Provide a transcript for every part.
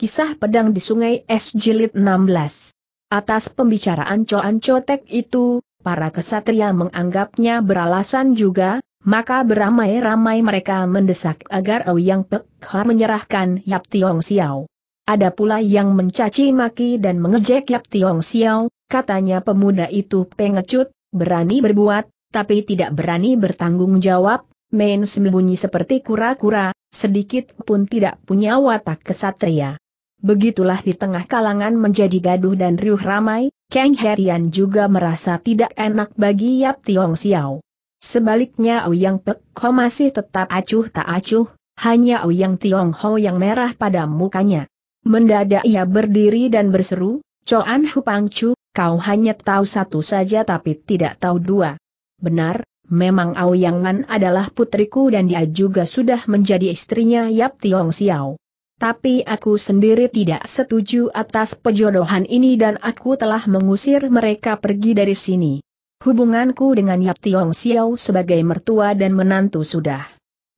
Kisah Pedang di Sungai Es Jilid 16 Atas pembicaraan coan Cotek itu, para kesatria menganggapnya beralasan juga, maka beramai-ramai mereka mendesak agar Ouyang Pek Har menyerahkan Yap Tiong Xiao. Ada pula yang mencaci maki dan mengejek Yap Tiong Xiao, katanya pemuda itu pengecut, berani berbuat, tapi tidak berani bertanggung jawab, main sembunyi seperti kura-kura, sedikit pun tidak punya watak kesatria. Begitulah di tengah kalangan menjadi gaduh dan riuh ramai, Kang Herian juga merasa tidak enak bagi Yap Tiong Xiao. Sebaliknya Yang Pek Ho masih tetap acuh tak acuh, hanya Yang Tiong Ho yang merah pada mukanya. Mendadak ia berdiri dan berseru, Coan Hupang Chu, kau hanya tahu satu saja tapi tidak tahu dua. Benar, memang Yang Man adalah putriku dan dia juga sudah menjadi istrinya Yap Tiong Xiao tapi aku sendiri tidak setuju atas perjodohan ini dan aku telah mengusir mereka pergi dari sini. Hubunganku dengan Yap Tiong Xiao sebagai mertua dan menantu sudah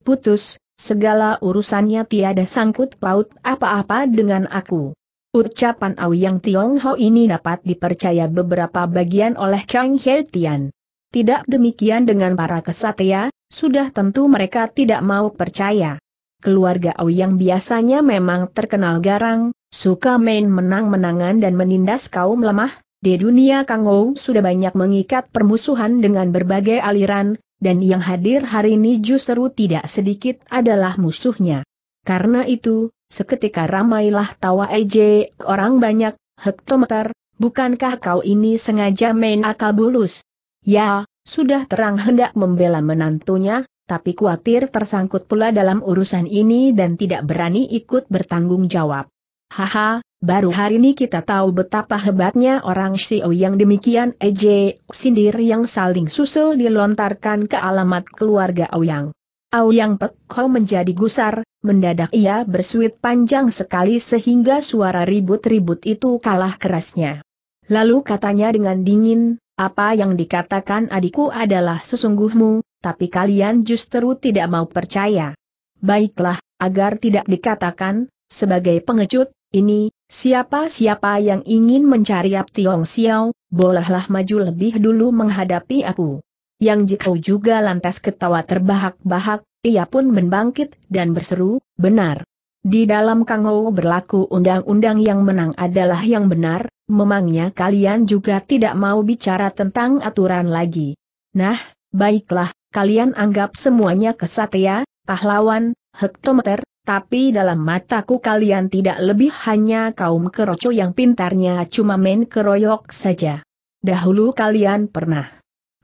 putus, segala urusannya tiada sangkut paut apa-apa dengan aku. Ucapan Tiong Hau ini dapat dipercaya beberapa bagian oleh Kang He Tian. Tidak demikian dengan para kesatria, sudah tentu mereka tidak mau percaya keluarga Au yang biasanya memang terkenal garang, suka main menang-menangan dan menindas kaum lemah, di dunia Kang Ou sudah banyak mengikat permusuhan dengan berbagai aliran, dan yang hadir hari ini justru tidak sedikit adalah musuhnya. Karena itu, seketika ramailah tawa Ej, orang banyak, hektometer, bukankah kau ini sengaja main akal bulus? Ya, sudah terang hendak membela menantunya, tapi khawatir tersangkut pula dalam urusan ini dan tidak berani ikut bertanggung jawab. Haha, baru hari ini kita tahu betapa hebatnya orang Xiao yang demikian EJ, sindir yang saling susul dilontarkan ke alamat keluarga Aoyang. Aoyang Pek kau menjadi gusar, mendadak ia bersuit panjang sekali sehingga suara ribut-ribut itu kalah kerasnya. Lalu katanya dengan dingin, apa yang dikatakan adikku adalah sesungguhmu, tapi kalian justru tidak mau percaya. Baiklah, agar tidak dikatakan, sebagai pengecut, ini, siapa-siapa yang ingin mencari Ap Xiao, bolehlah maju lebih dulu menghadapi aku. Yang jikau juga lantas ketawa terbahak-bahak, ia pun membangkit dan berseru, benar. Di dalam Kangou berlaku undang-undang yang menang adalah yang benar, memangnya kalian juga tidak mau bicara tentang aturan lagi. Nah, baiklah, kalian anggap semuanya kesatria, ya, pahlawan, hektometer, tapi dalam mataku kalian tidak lebih hanya kaum keroco yang pintarnya cuma main keroyok saja. Dahulu kalian pernah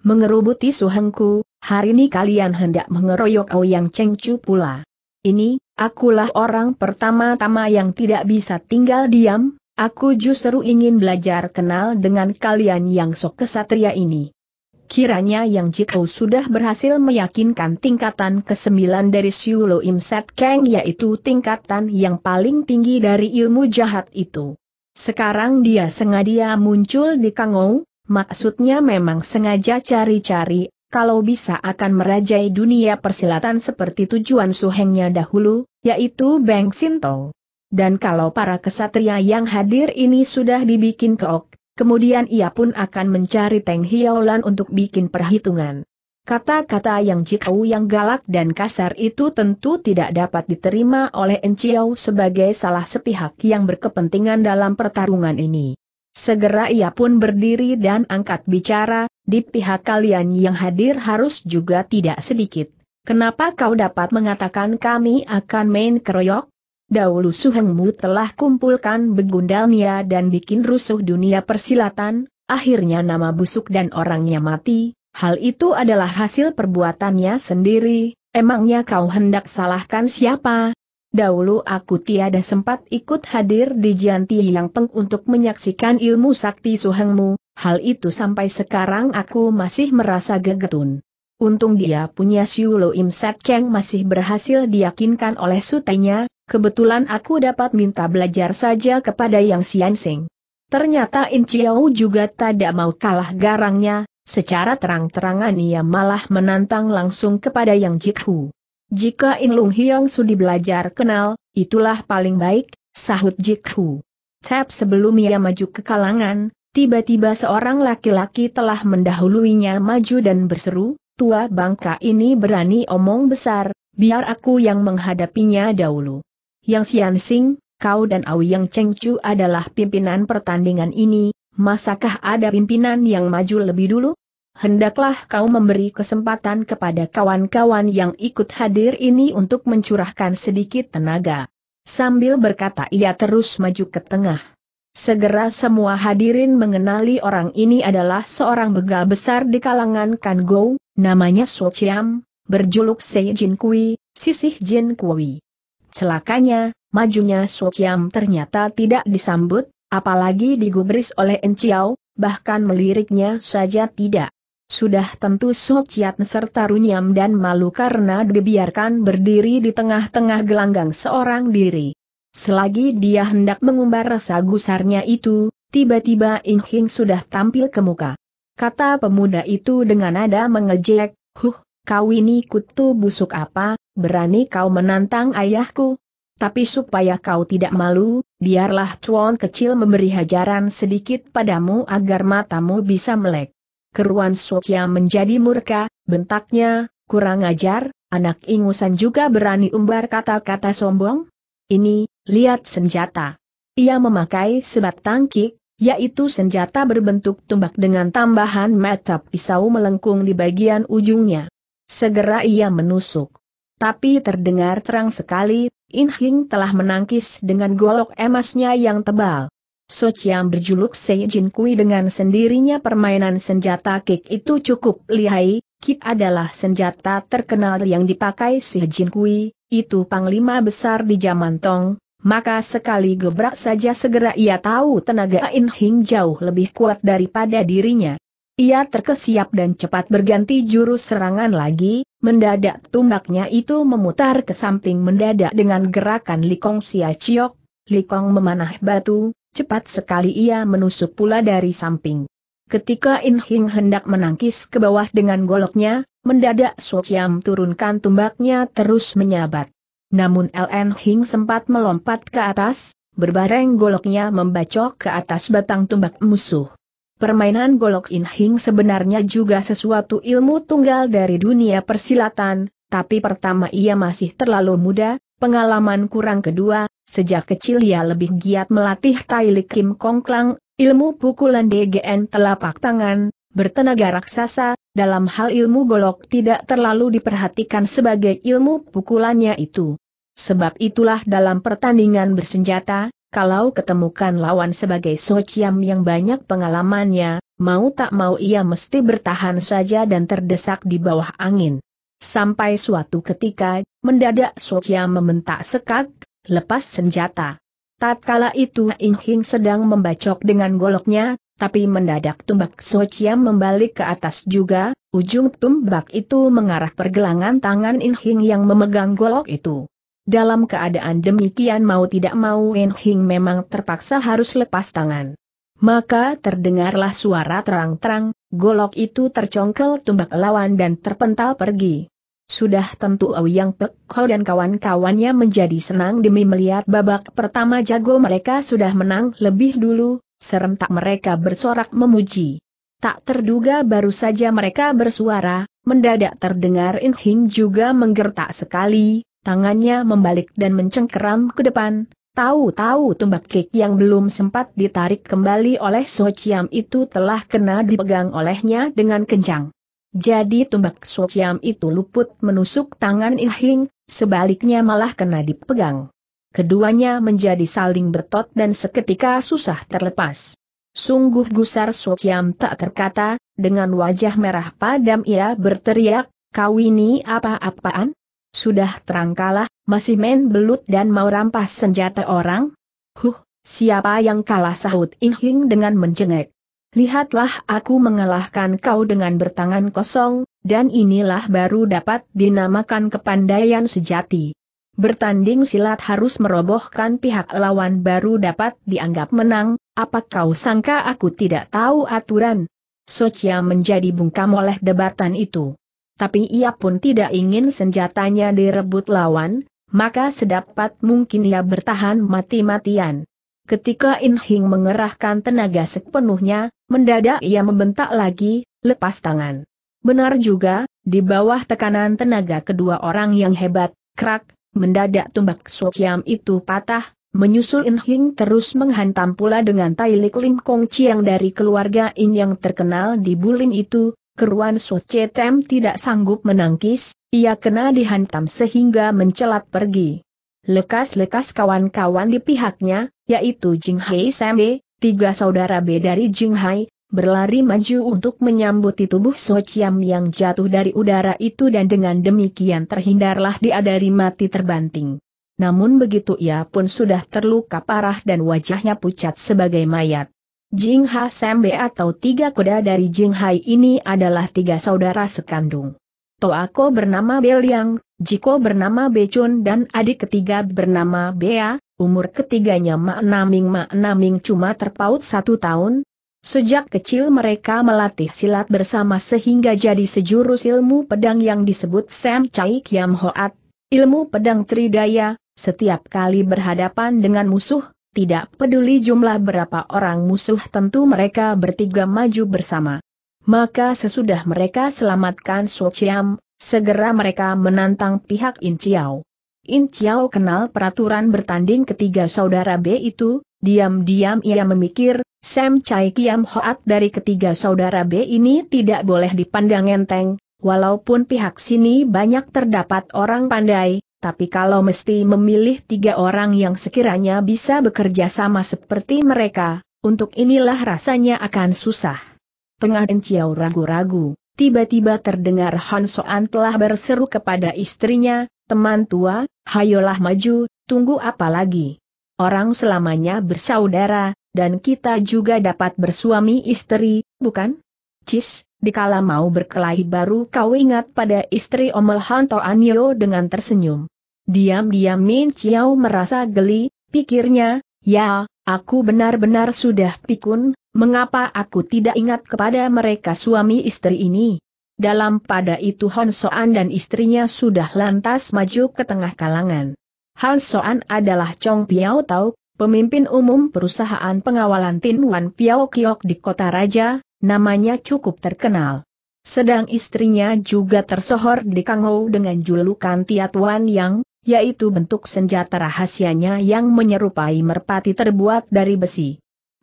mengerubuti suhengku, hari ini kalian hendak mengeroyok Ouyang Chengcu pula. Ini, akulah orang pertama-tama yang tidak bisa tinggal diam, aku justru ingin belajar kenal dengan kalian yang sok kesatria ini. Kiranya Yang Jikou sudah berhasil meyakinkan tingkatan ke-9 dari Siulo Imset Kang yaitu tingkatan yang paling tinggi dari ilmu jahat itu. Sekarang dia sengaja muncul di Kangou, maksudnya memang sengaja cari-cari, kalau bisa akan merajai dunia persilatan seperti tujuan suhengnya dahulu, yaitu Beng Sinto. Dan kalau para kesatria yang hadir ini sudah dibikin keok, Kemudian ia pun akan mencari Teng Hiaolan untuk bikin perhitungan. Kata-kata yang Cikau yang galak dan kasar itu tentu tidak dapat diterima oleh Enciau sebagai salah sepihak yang berkepentingan dalam pertarungan ini. Segera ia pun berdiri dan angkat bicara, di pihak kalian yang hadir harus juga tidak sedikit. Kenapa kau dapat mengatakan kami akan main keroyok? dahulu Suhengmu telah kumpulkan begundalnya dan bikin rusuh dunia persilatan, akhirnya nama busuk dan orangnya mati, hal itu adalah hasil perbuatannya sendiri, emangnya kau hendak salahkan siapa? Dahulu aku tiada sempat ikut hadir di Janti Yang Peng untuk menyaksikan ilmu sakti Suhengmu, hal itu sampai sekarang aku masih merasa gegetun. Untung dia punya Siulo Im Set Keng masih berhasil diyakinkan oleh sutenya, Kebetulan aku dapat minta belajar saja kepada Yang Xianxing. Ternyata In Chiao juga tidak mau kalah garangnya, secara terang-terangan ia malah menantang langsung kepada Yang Jikhu. Jika In Lung Hiong sudi belajar kenal, itulah paling baik, sahut Jikhu. Tap sebelum ia maju ke kalangan, Tiba-tiba seorang laki-laki telah mendahuluinya maju dan berseru, tua bangka ini berani omong besar, biar aku yang menghadapinya dahulu. Yang Sian Sing, kau dan Yang Cheng Chu adalah pimpinan pertandingan ini, masakah ada pimpinan yang maju lebih dulu? Hendaklah kau memberi kesempatan kepada kawan-kawan yang ikut hadir ini untuk mencurahkan sedikit tenaga. Sambil berkata ia terus maju ke tengah. Segera semua hadirin mengenali orang ini adalah seorang begal besar di kalangan Kan Go, namanya Suo Chiam, berjuluk Sei Jin Kui, Sisih Jin Kui. Celakanya, majunya Suciam ternyata tidak disambut, apalagi digubris oleh Enciao, bahkan meliriknya saja tidak. Sudah tentu Suciat serta runyam dan malu karena dibiarkan berdiri di tengah-tengah gelanggang seorang diri. Selagi dia hendak mengumbar rasa gusarnya itu, tiba-tiba Inhing Hing sudah tampil ke muka. Kata pemuda itu dengan nada mengejek, huh, kau ini kutu busuk apa, berani kau menantang ayahku? Tapi supaya kau tidak malu, biarlah cuan kecil memberi hajaran sedikit padamu agar matamu bisa melek. Keruan Socia menjadi murka, bentaknya, kurang ajar, anak ingusan juga berani umbar kata-kata sombong? Ini, lihat senjata. Ia memakai sebat tangkik, yaitu senjata berbentuk tumbak dengan tambahan mata pisau melengkung di bagian ujungnya. Segera ia menusuk. Tapi terdengar terang sekali, In Hing telah menangkis dengan golok emasnya yang tebal. So Sochiam berjuluk Jin Kui dengan sendirinya permainan senjata kick itu cukup lihai, kick adalah senjata terkenal yang dipakai Jin Kui, itu panglima besar di zaman Tong, maka sekali gebrak saja segera ia tahu tenaga In Hing jauh lebih kuat daripada dirinya. Ia terkesiap dan cepat berganti jurus serangan lagi, Mendadak tumbaknya itu memutar ke samping mendadak dengan gerakan Likong Sia Chiok, Likong memanah batu, cepat sekali ia menusuk pula dari samping. Ketika In Hing hendak menangkis ke bawah dengan goloknya, mendadak So Chiam turunkan tumbaknya terus menyabat. Namun LN Hing sempat melompat ke atas, berbareng goloknya membacok ke atas batang tumbak musuh. Permainan golok inhing sebenarnya juga sesuatu ilmu tunggal dari dunia persilatan, tapi pertama ia masih terlalu muda, pengalaman kurang kedua, sejak kecil ia lebih giat melatih Li Kim Kong Klang, ilmu pukulan DGN telapak tangan, bertenaga raksasa, dalam hal ilmu golok tidak terlalu diperhatikan sebagai ilmu pukulannya itu. Sebab itulah dalam pertandingan bersenjata, kalau ketemukan lawan sebagai Sochiam yang banyak pengalamannya, mau tak mau ia mesti bertahan saja dan terdesak di bawah angin. Sampai suatu ketika, mendadak Sochiam mementak sekak, lepas senjata. Tatkala itu In Hing sedang membacok dengan goloknya, tapi mendadak tumbak Sochiam membalik ke atas juga, ujung tumbak itu mengarah pergelangan tangan In Hing yang memegang golok itu. Dalam keadaan demikian mau tidak mau Wen Hing memang terpaksa harus lepas tangan. Maka terdengarlah suara terang-terang, golok itu tercongkel tumbak lawan dan terpental pergi. Sudah tentu yang Pek Ho dan kawan-kawannya menjadi senang demi melihat babak pertama jago mereka sudah menang lebih dulu, serentak mereka bersorak memuji. Tak terduga baru saja mereka bersuara, mendadak terdengar In Hing juga menggertak sekali, tangannya membalik dan mencengkeram ke depan, tahu-tahu tumbak kick yang belum sempat ditarik kembali oleh Sochiam itu telah kena dipegang olehnya dengan kencang. Jadi tombak Sochiam itu luput menusuk tangan Ihing, sebaliknya malah kena dipegang. Keduanya menjadi saling bertot dan seketika susah terlepas. Sungguh gusar Sochiam tak terkata, dengan wajah merah padam ia berteriak, kau ini apa-apaan? Sudah terangkalah, masih main belut dan mau rampas senjata orang? Huh, siapa yang kalah sahut Inhing dengan mencengek. Lihatlah aku mengalahkan kau dengan bertangan kosong, dan inilah baru dapat dinamakan kepandaian sejati. Bertanding silat harus merobohkan pihak lawan baru dapat dianggap menang, apa kau sangka aku tidak tahu aturan? Socia menjadi bungkam oleh debatan itu tapi ia pun tidak ingin senjatanya direbut lawan, maka sedapat mungkin ia bertahan mati-matian. Ketika In Hing mengerahkan tenaga sepenuhnya, mendadak ia membentak lagi, lepas tangan. Benar juga, di bawah tekanan tenaga kedua orang yang hebat, krak, mendadak tumbak suciam itu patah, menyusul In Hing terus menghantam pula dengan Tai Lik Lim Kong Chiang dari keluarga In yang terkenal di Bulin itu, Keruan Soce Tem tidak sanggup menangkis, ia kena dihantam sehingga mencelat pergi. Lekas-lekas kawan-kawan di pihaknya, yaitu Jing Hai Sembe, tiga saudara B dari Jing Hai, berlari maju untuk menyambuti tubuh So Chiam yang jatuh dari udara itu dan dengan demikian terhindarlah dia dari mati terbanting. Namun begitu ia pun sudah terluka parah dan wajahnya pucat sebagai mayat. Jing Ha Sembe atau tiga kuda dari Jing Hai ini adalah tiga saudara sekandung. Toako bernama Beliang, Jiko bernama Becun dan adik ketiga bernama Bea, umur ketiganya Mak Naming Mak Naming cuma terpaut satu tahun, Sejak kecil mereka melatih silat bersama sehingga jadi sejurus ilmu pedang yang disebut Sam Chai Kiam Hoat, ilmu pedang tridaya, setiap kali berhadapan dengan musuh, tidak peduli jumlah berapa orang musuh tentu mereka bertiga maju bersama. Maka sesudah mereka selamatkan Suciam, segera mereka menantang pihak In Chiao. In Chiao kenal peraturan bertanding ketiga saudara B itu, diam-diam ia memikir, Sam Chai Kiam Hoat dari ketiga saudara B ini tidak boleh dipandang enteng, walaupun pihak sini banyak terdapat orang pandai, tapi kalau mesti memilih tiga orang yang sekiranya bisa bekerja sama seperti mereka, untuk inilah rasanya akan susah. Tengah Enciau ragu-ragu, tiba-tiba terdengar Han Soan telah berseru kepada istrinya, teman tua, hayolah maju, tunggu apa lagi. Orang selamanya bersaudara, dan kita juga dapat bersuami istri, bukan? Cis, dikala mau berkelahi baru kau ingat pada istri Omel Hanto Anio dengan tersenyum. Diam-diam Min Chiao merasa geli, pikirnya, ya, aku benar-benar sudah pikun, mengapa aku tidak ingat kepada mereka suami istri ini. Dalam pada itu Han Soan dan istrinya sudah lantas maju ke tengah kalangan. Han Soan adalah Chong Piao Tau, pemimpin umum perusahaan pengawalan Tin Wan Piao Kiok di Kota Raja, Namanya cukup terkenal. Sedang istrinya juga tersohor di Kangou dengan julukan Tiatuan Yang, yaitu bentuk senjata rahasianya yang menyerupai merpati terbuat dari besi.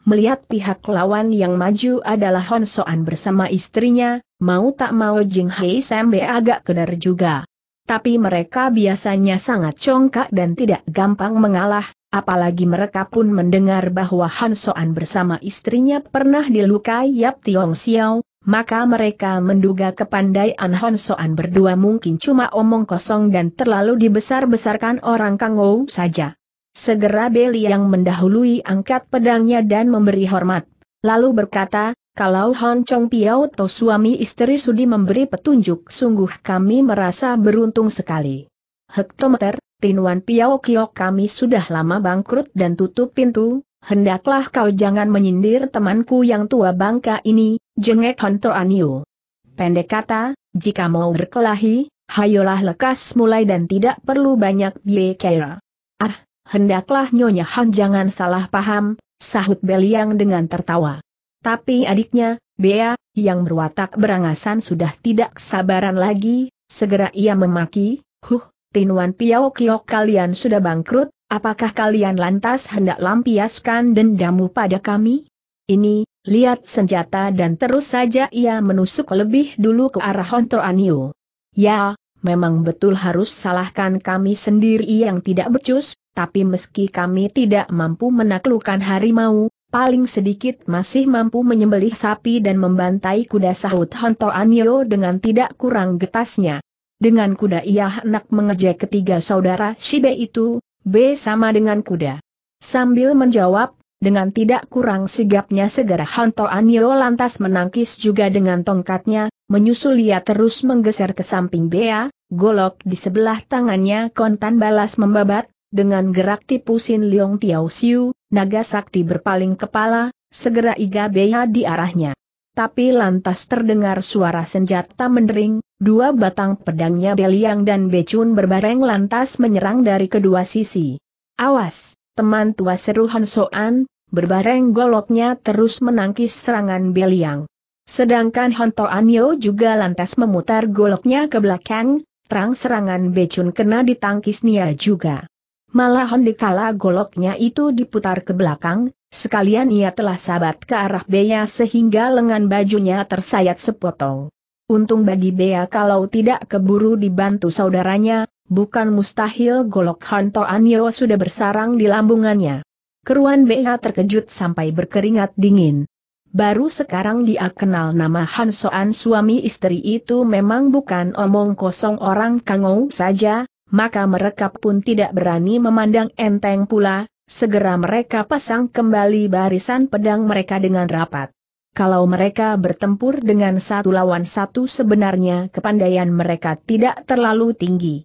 Melihat pihak lawan yang maju adalah Hon Soan bersama istrinya, mau tak mau Jing Hei Sembe agak kedar juga. Tapi mereka biasanya sangat congkak dan tidak gampang mengalah, apalagi mereka pun mendengar bahwa Han Soan bersama istrinya pernah dilukai Yap Tiong Xiao, maka mereka menduga kepandaian Han Soan berdua mungkin cuma omong kosong dan terlalu dibesar-besarkan orang Kang Ou saja. Segera Beli yang mendahului angkat pedangnya dan memberi hormat, lalu berkata, kalau Han Chong Piao atau suami istri sudi memberi petunjuk sungguh kami merasa beruntung sekali. Hektometer, Tinuan Piao Kiok kami sudah lama bangkrut dan tutup pintu, hendaklah kau jangan menyindir temanku yang tua bangka ini, jengek Honto Anio. Pendek kata, jika mau berkelahi, hayolah lekas mulai dan tidak perlu banyak biaya. Ah, hendaklah Nyonya Han jangan salah paham, sahut Beliang dengan tertawa. Tapi adiknya, Bea, yang berwatak berangasan sudah tidak sabaran lagi, segera ia memaki, huh, Tinuan Piao Kiok kalian sudah bangkrut, apakah kalian lantas hendak lampiaskan dendamu pada kami? Ini, lihat senjata dan terus saja ia menusuk lebih dulu ke arah Honto Anio. Ya, memang betul harus salahkan kami sendiri yang tidak becus, tapi meski kami tidak mampu menaklukkan harimau, paling sedikit masih mampu menyembelih sapi dan membantai kuda sahut Honto Anio dengan tidak kurang getasnya. Dengan kuda ia hendak mengejek ketiga saudara Shibe itu, B sama dengan kuda. Sambil menjawab, dengan tidak kurang sigapnya segera Hanto Anio lantas menangkis juga dengan tongkatnya, menyusul ia terus menggeser ke samping Bea, golok di sebelah tangannya kontan balas membabat, dengan gerak tipusin Sin Leong Tiao Siu, naga sakti berpaling kepala, segera Iga Bea di arahnya tapi lantas terdengar suara senjata mendering, dua batang pedangnya Beliang dan Becun berbareng lantas menyerang dari kedua sisi. Awas, teman tua seru Han berbareng goloknya terus menangkis serangan Beliang. Sedangkan Han Anyo juga lantas memutar goloknya ke belakang, terang serangan Becun kena ditangkis Nia juga. Malah dikala goloknya itu diputar ke belakang, Sekalian ia telah sabat ke arah Bea sehingga lengan bajunya tersayat sepotong. Untung bagi Bea kalau tidak keburu dibantu saudaranya, bukan mustahil golok Hanto Anyo sudah bersarang di lambungannya. Keruan Bea terkejut sampai berkeringat dingin. Baru sekarang dia kenal nama Hansoan suami istri itu memang bukan omong kosong orang kangau saja, maka mereka pun tidak berani memandang enteng pula, segera mereka pasang kembali barisan pedang mereka dengan rapat. Kalau mereka bertempur dengan satu lawan satu sebenarnya kepandaian mereka tidak terlalu tinggi.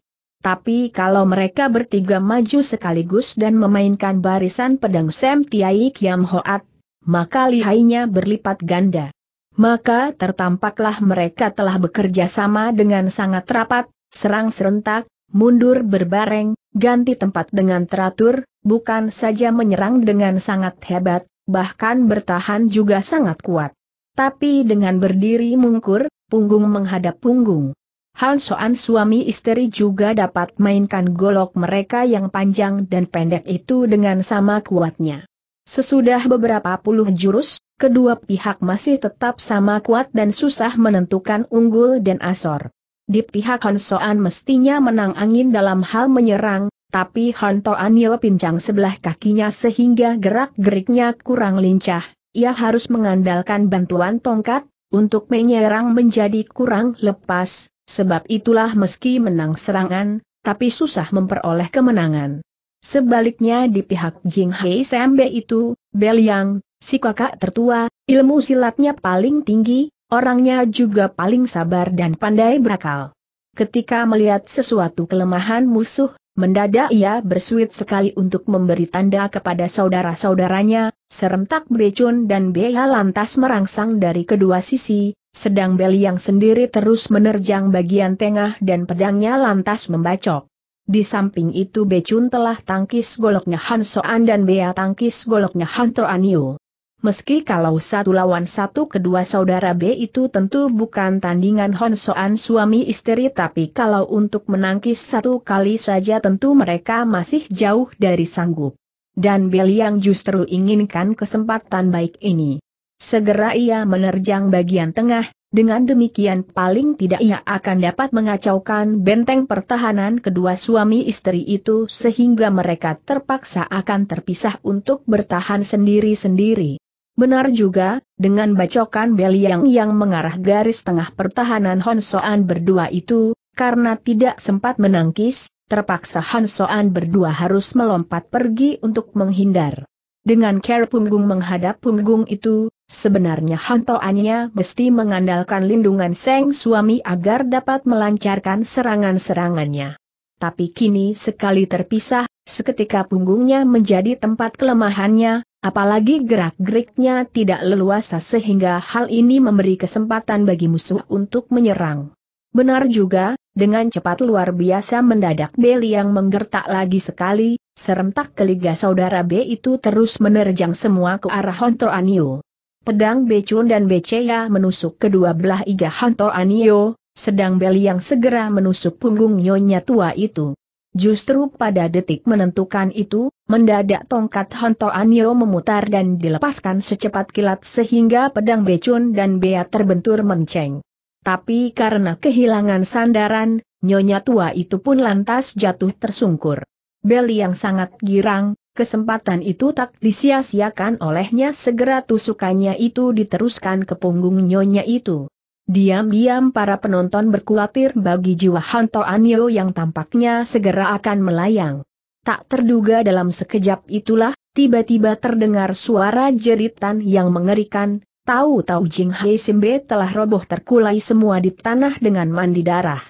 Tapi kalau mereka bertiga maju sekaligus dan memainkan barisan pedang Sem Tiai Kiam Hoat, maka lihainya berlipat ganda. Maka tertampaklah mereka telah bekerja sama dengan sangat rapat, serang serentak, mundur berbareng, Ganti tempat dengan teratur, bukan saja menyerang dengan sangat hebat, bahkan bertahan juga sangat kuat. Tapi dengan berdiri mungkur, punggung menghadap punggung. Han Soan suami istri juga dapat mainkan golok mereka yang panjang dan pendek itu dengan sama kuatnya. Sesudah beberapa puluh jurus, kedua pihak masih tetap sama kuat dan susah menentukan unggul dan asor. Di pihak Han Soan mestinya menang angin dalam hal menyerang, tapi Han Toan Yeo pincang sebelah kakinya sehingga gerak-geriknya kurang lincah. Ia harus mengandalkan bantuan tongkat, untuk menyerang menjadi kurang lepas, sebab itulah meski menang serangan, tapi susah memperoleh kemenangan. Sebaliknya di pihak Jing Hei Sembe itu, Beliang, si kakak tertua, ilmu silatnya paling tinggi, Orangnya juga paling sabar dan pandai berakal. Ketika melihat sesuatu kelemahan musuh, mendadak ia bersuit sekali untuk memberi tanda kepada saudara-saudaranya, serentak Becun dan Bea lantas merangsang dari kedua sisi, sedang Beli yang sendiri terus menerjang bagian tengah dan pedangnya lantas membacok. Di samping itu Becun telah tangkis goloknya Han Soan dan Bea tangkis goloknya Han Toanio meski kalau satu lawan satu kedua saudara B itu tentu bukan tandingan Soan suami istri tapi kalau untuk menangkis satu kali saja tentu mereka masih jauh dari sanggup. Dan Bel yang justru inginkan kesempatan baik ini. Segera ia menerjang bagian tengah, dengan demikian paling tidak ia akan dapat mengacaukan benteng pertahanan kedua suami istri itu sehingga mereka terpaksa akan terpisah untuk bertahan sendiri-sendiri. Benar juga, dengan bacokan Beliang yang mengarah garis tengah pertahanan Soan berdua itu, karena tidak sempat menangkis, terpaksa Soan berdua harus melompat pergi untuk menghindar. Dengan care punggung menghadap punggung itu, sebenarnya Toannya mesti mengandalkan lindungan Seng suami agar dapat melancarkan serangan-serangannya. Tapi kini sekali terpisah, seketika punggungnya menjadi tempat kelemahannya, Apalagi gerak-geriknya tidak leluasa sehingga hal ini memberi kesempatan bagi musuh untuk menyerang. Benar juga, dengan cepat luar biasa mendadak Beli yang menggertak lagi sekali, serentak keliga saudara B itu terus menerjang semua ke arah Honto Anio. Pedang Becun dan Beceya menusuk kedua belah iga Honto Anio, sedang Beli yang segera menusuk punggung nyonya tua itu. Justru pada detik menentukan itu, mendadak tongkat Honto Anyo memutar dan dilepaskan secepat kilat sehingga pedang Becun dan Bea terbentur menceng. Tapi karena kehilangan sandaran, nyonya tua itu pun lantas jatuh tersungkur. Beli yang sangat girang, kesempatan itu tak disia-siakan olehnya segera tusukannya itu diteruskan ke punggung nyonya itu. Diam-diam para penonton berkulatir bagi jiwa Hanto Anyo yang tampaknya segera akan melayang. Tak terduga dalam sekejap itulah, tiba-tiba terdengar suara jeritan yang mengerikan, tahu-tahu Jing Hei Simbe telah roboh terkulai semua di tanah dengan mandi darah.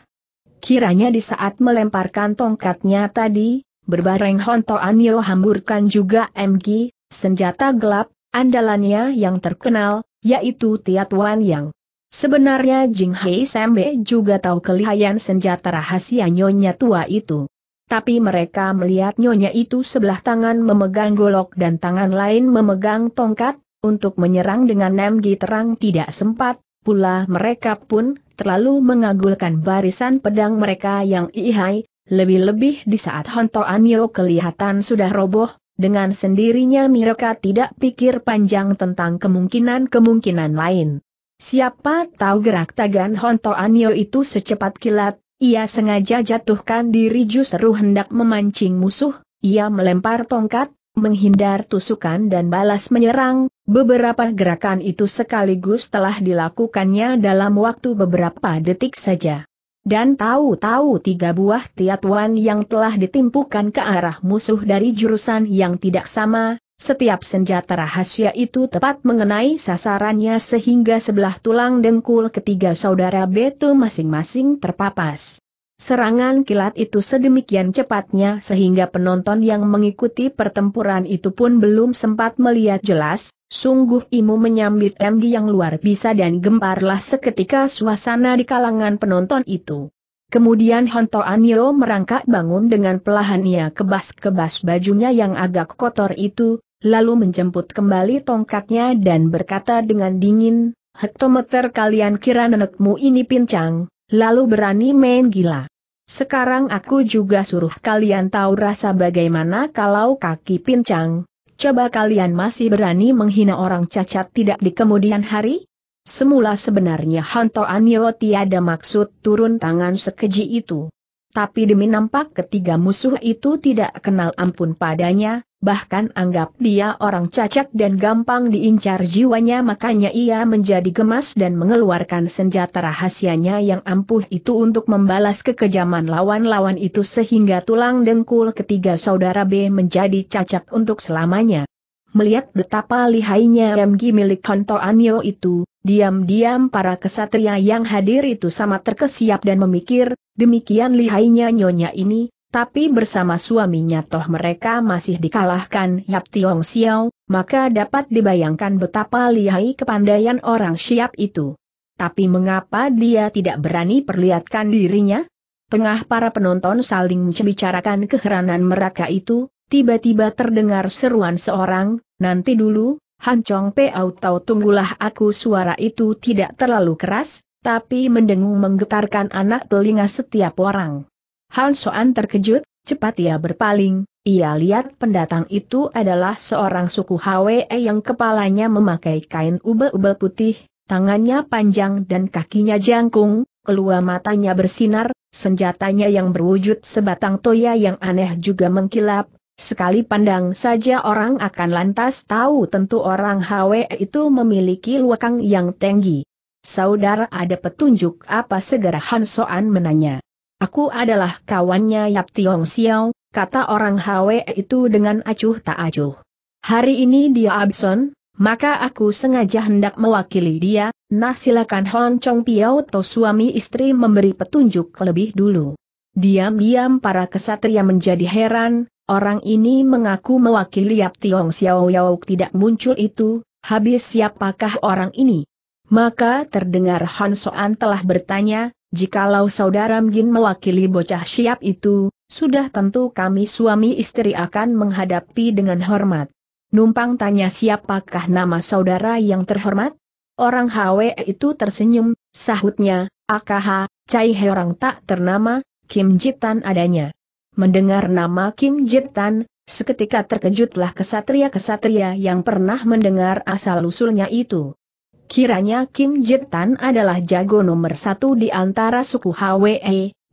Kiranya di saat melemparkan tongkatnya tadi, berbareng Honto Anyo hamburkan juga MG, senjata gelap, andalannya yang terkenal, yaitu Tiatuan Yang. Sebenarnya Jing Hei Sembe juga tahu kelihayan senjata rahasia nyonya tua itu. Tapi mereka melihat nyonya itu sebelah tangan memegang golok dan tangan lain memegang tongkat, untuk menyerang dengan nemgi terang tidak sempat, pula mereka pun terlalu mengagulkan barisan pedang mereka yang ihai, lebih-lebih di saat Honto Anyo kelihatan sudah roboh, dengan sendirinya mereka tidak pikir panjang tentang kemungkinan-kemungkinan lain. Siapa tahu gerak tagan Honto Anio itu secepat kilat, ia sengaja jatuhkan diri justru hendak memancing musuh, ia melempar tongkat, menghindar tusukan dan balas menyerang, beberapa gerakan itu sekaligus telah dilakukannya dalam waktu beberapa detik saja. Dan tahu-tahu tiga buah tiatuan yang telah ditimpukan ke arah musuh dari jurusan yang tidak sama, setiap senjata rahasia itu tepat mengenai sasarannya sehingga sebelah tulang dengkul ketiga saudara Betu masing-masing terpapas. Serangan kilat itu sedemikian cepatnya sehingga penonton yang mengikuti pertempuran itu pun belum sempat melihat jelas, Sungguh Imu menyambit MD yang luar biasa dan gemparlah seketika suasana di kalangan penonton itu. Kemudian Honto Anio merangkak bangun dengan pelahan ia kebas-kebas bajunya yang agak kotor itu, lalu menjemput kembali tongkatnya dan berkata dengan dingin, Hektometer kalian kira nenekmu ini pincang, lalu berani main gila. Sekarang aku juga suruh kalian tahu rasa bagaimana kalau kaki pincang, Coba kalian masih berani menghina orang cacat tidak di kemudian hari? Semula sebenarnya Hanto Anyo tiada maksud turun tangan sekeji itu. Tapi demi nampak ketiga musuh itu tidak kenal ampun padanya, bahkan anggap dia orang cacat dan gampang diincar jiwanya makanya ia menjadi gemas dan mengeluarkan senjata rahasianya yang ampuh itu untuk membalas kekejaman lawan-lawan itu sehingga tulang dengkul ketiga saudara B menjadi cacat untuk selamanya. Melihat betapa lihainya MG milik Honto Anyo itu, diam-diam para kesatria yang hadir itu sama terkesiap dan memikir, demikian lihainya nyonya ini, tapi bersama suaminya toh mereka masih dikalahkan Yap Tiong Xiao, maka dapat dibayangkan betapa lihai kepandaian orang siap itu. Tapi mengapa dia tidak berani perlihatkan dirinya? Tengah para penonton saling membicarakan keheranan mereka itu, tiba-tiba terdengar seruan seorang, nanti dulu, Han Chong Pao Tau tunggulah aku suara itu tidak terlalu keras, tapi mendengung menggetarkan anak telinga setiap orang. Han Soan terkejut, cepat ia berpaling, ia lihat pendatang itu adalah seorang suku Hwe yang kepalanya memakai kain ubel-ubel putih, tangannya panjang dan kakinya jangkung, keluar matanya bersinar, senjatanya yang berwujud sebatang toya yang aneh juga mengkilap, Sekali pandang saja orang akan lantas tahu tentu orang Hwe itu memiliki luakang yang tinggi. Saudara ada petunjuk apa segera Han Soan menanya. Aku adalah kawannya Yap Tiong Xiao, kata orang Hwe itu dengan acuh tak acuh. Hari ini dia absen, maka aku sengaja hendak mewakili dia, nah silakan Hon Chong Piao atau suami istri memberi petunjuk lebih dulu. Diam-diam para kesatria menjadi heran, orang ini mengaku mewakili Yap Tiong Xiao Yau tidak muncul itu, habis siapakah orang ini? Maka terdengar Han Soan telah bertanya, Jikalau saudara Mgin mewakili bocah siap itu, sudah tentu kami suami istri akan menghadapi dengan hormat. Numpang tanya siapakah nama saudara yang terhormat? Orang Hwe itu tersenyum, sahutnya, akh, Cai He orang tak ternama, Kim Jitan adanya. Mendengar nama Kim Jitan, seketika terkejutlah kesatria-kesatria yang pernah mendengar asal-usulnya itu. Kiranya Kim Jetan adalah jago nomor satu di antara suku Hwe,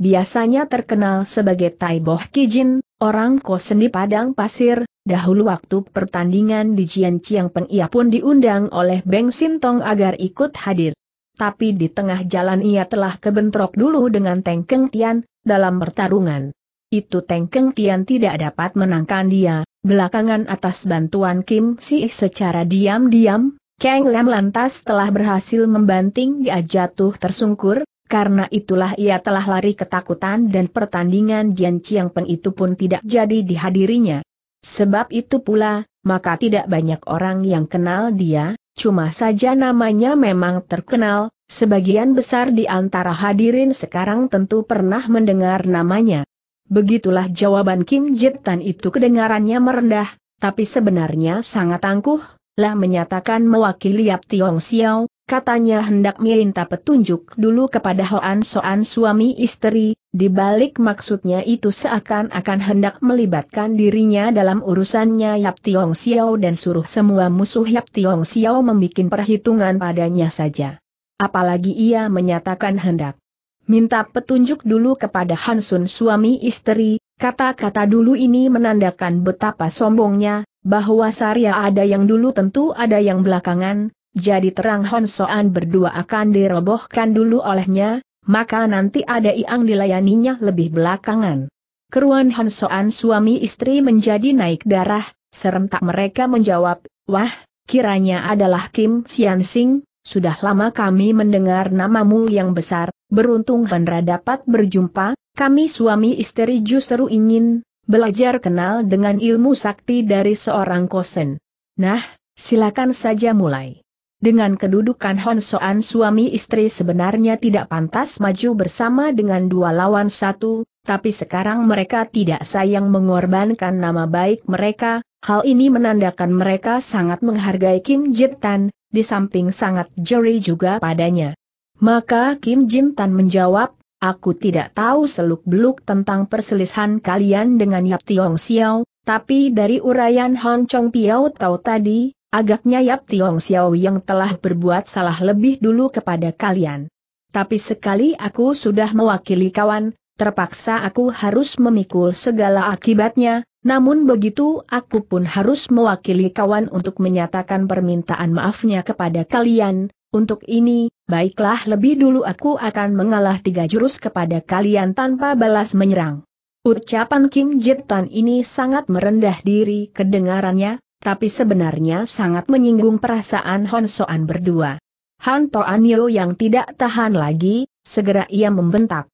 biasanya terkenal sebagai Tai Boh Kijin, orang kosen di padang pasir, dahulu waktu pertandingan di Jian Chiang Peng ia pun diundang oleh Beng Sintong agar ikut hadir. Tapi di tengah jalan ia telah kebentrok dulu dengan Teng Keng Tian, dalam pertarungan. Itu Teng Keng Tian tidak dapat menangkan dia, belakangan atas bantuan Kim Si secara diam-diam, Kang Lam lantas telah berhasil membanting dia jatuh tersungkur, karena itulah ia telah lari ketakutan dan pertandingan Jian Chiang Peng itu pun tidak jadi dihadirinya. Sebab itu pula, maka tidak banyak orang yang kenal dia, cuma saja namanya memang terkenal, sebagian besar di antara hadirin sekarang tentu pernah mendengar namanya. Begitulah jawaban Kim Jetan itu kedengarannya merendah, tapi sebenarnya sangat tangguh lah menyatakan mewakili Yap Tiong Xiao, katanya hendak minta petunjuk dulu kepada Hoan Soan suami istri, Di balik maksudnya itu seakan-akan hendak melibatkan dirinya dalam urusannya Yap Tiong Xiao dan suruh semua musuh Yap Tiong Xiao membuat perhitungan padanya saja. Apalagi ia menyatakan hendak minta petunjuk dulu kepada Hansun suami istri, Kata-kata dulu ini menandakan betapa sombongnya, bahwa Sarya ada yang dulu tentu ada yang belakangan, jadi terang Hon Soan berdua akan dirobohkan dulu olehnya, maka nanti ada iang dilayaninya lebih belakangan. Keruan Hon Soan suami istri menjadi naik darah, serentak mereka menjawab, wah, kiranya adalah Kim Sian Sing, sudah lama kami mendengar namamu yang besar, beruntung Hendra dapat berjumpa, kami suami istri justru ingin belajar kenal dengan ilmu sakti dari seorang kosen. Nah, silakan saja mulai. Dengan kedudukan Hon Soan suami istri sebenarnya tidak pantas maju bersama dengan dua lawan satu, tapi sekarang mereka tidak sayang mengorbankan nama baik mereka, hal ini menandakan mereka sangat menghargai Kim Jetan, di samping sangat jeri juga padanya. Maka Kim Jin Tan menjawab, Aku tidak tahu seluk-beluk tentang perselisihan kalian dengan Yap Tiong Xiao, tapi dari urayan Hong Chong Piao tahu tadi, agaknya Yap Tiong Xiao yang telah berbuat salah lebih dulu kepada kalian. Tapi sekali aku sudah mewakili kawan, terpaksa aku harus memikul segala akibatnya, namun begitu aku pun harus mewakili kawan untuk menyatakan permintaan maafnya kepada kalian, untuk ini, baiklah lebih dulu aku akan mengalah tiga jurus kepada kalian tanpa balas menyerang. Ucapan Kim Jetan ini sangat merendah diri kedengarannya, tapi sebenarnya sangat menyinggung perasaan Hon Soan berdua. Han Toan Yo yang tidak tahan lagi, segera ia membentak.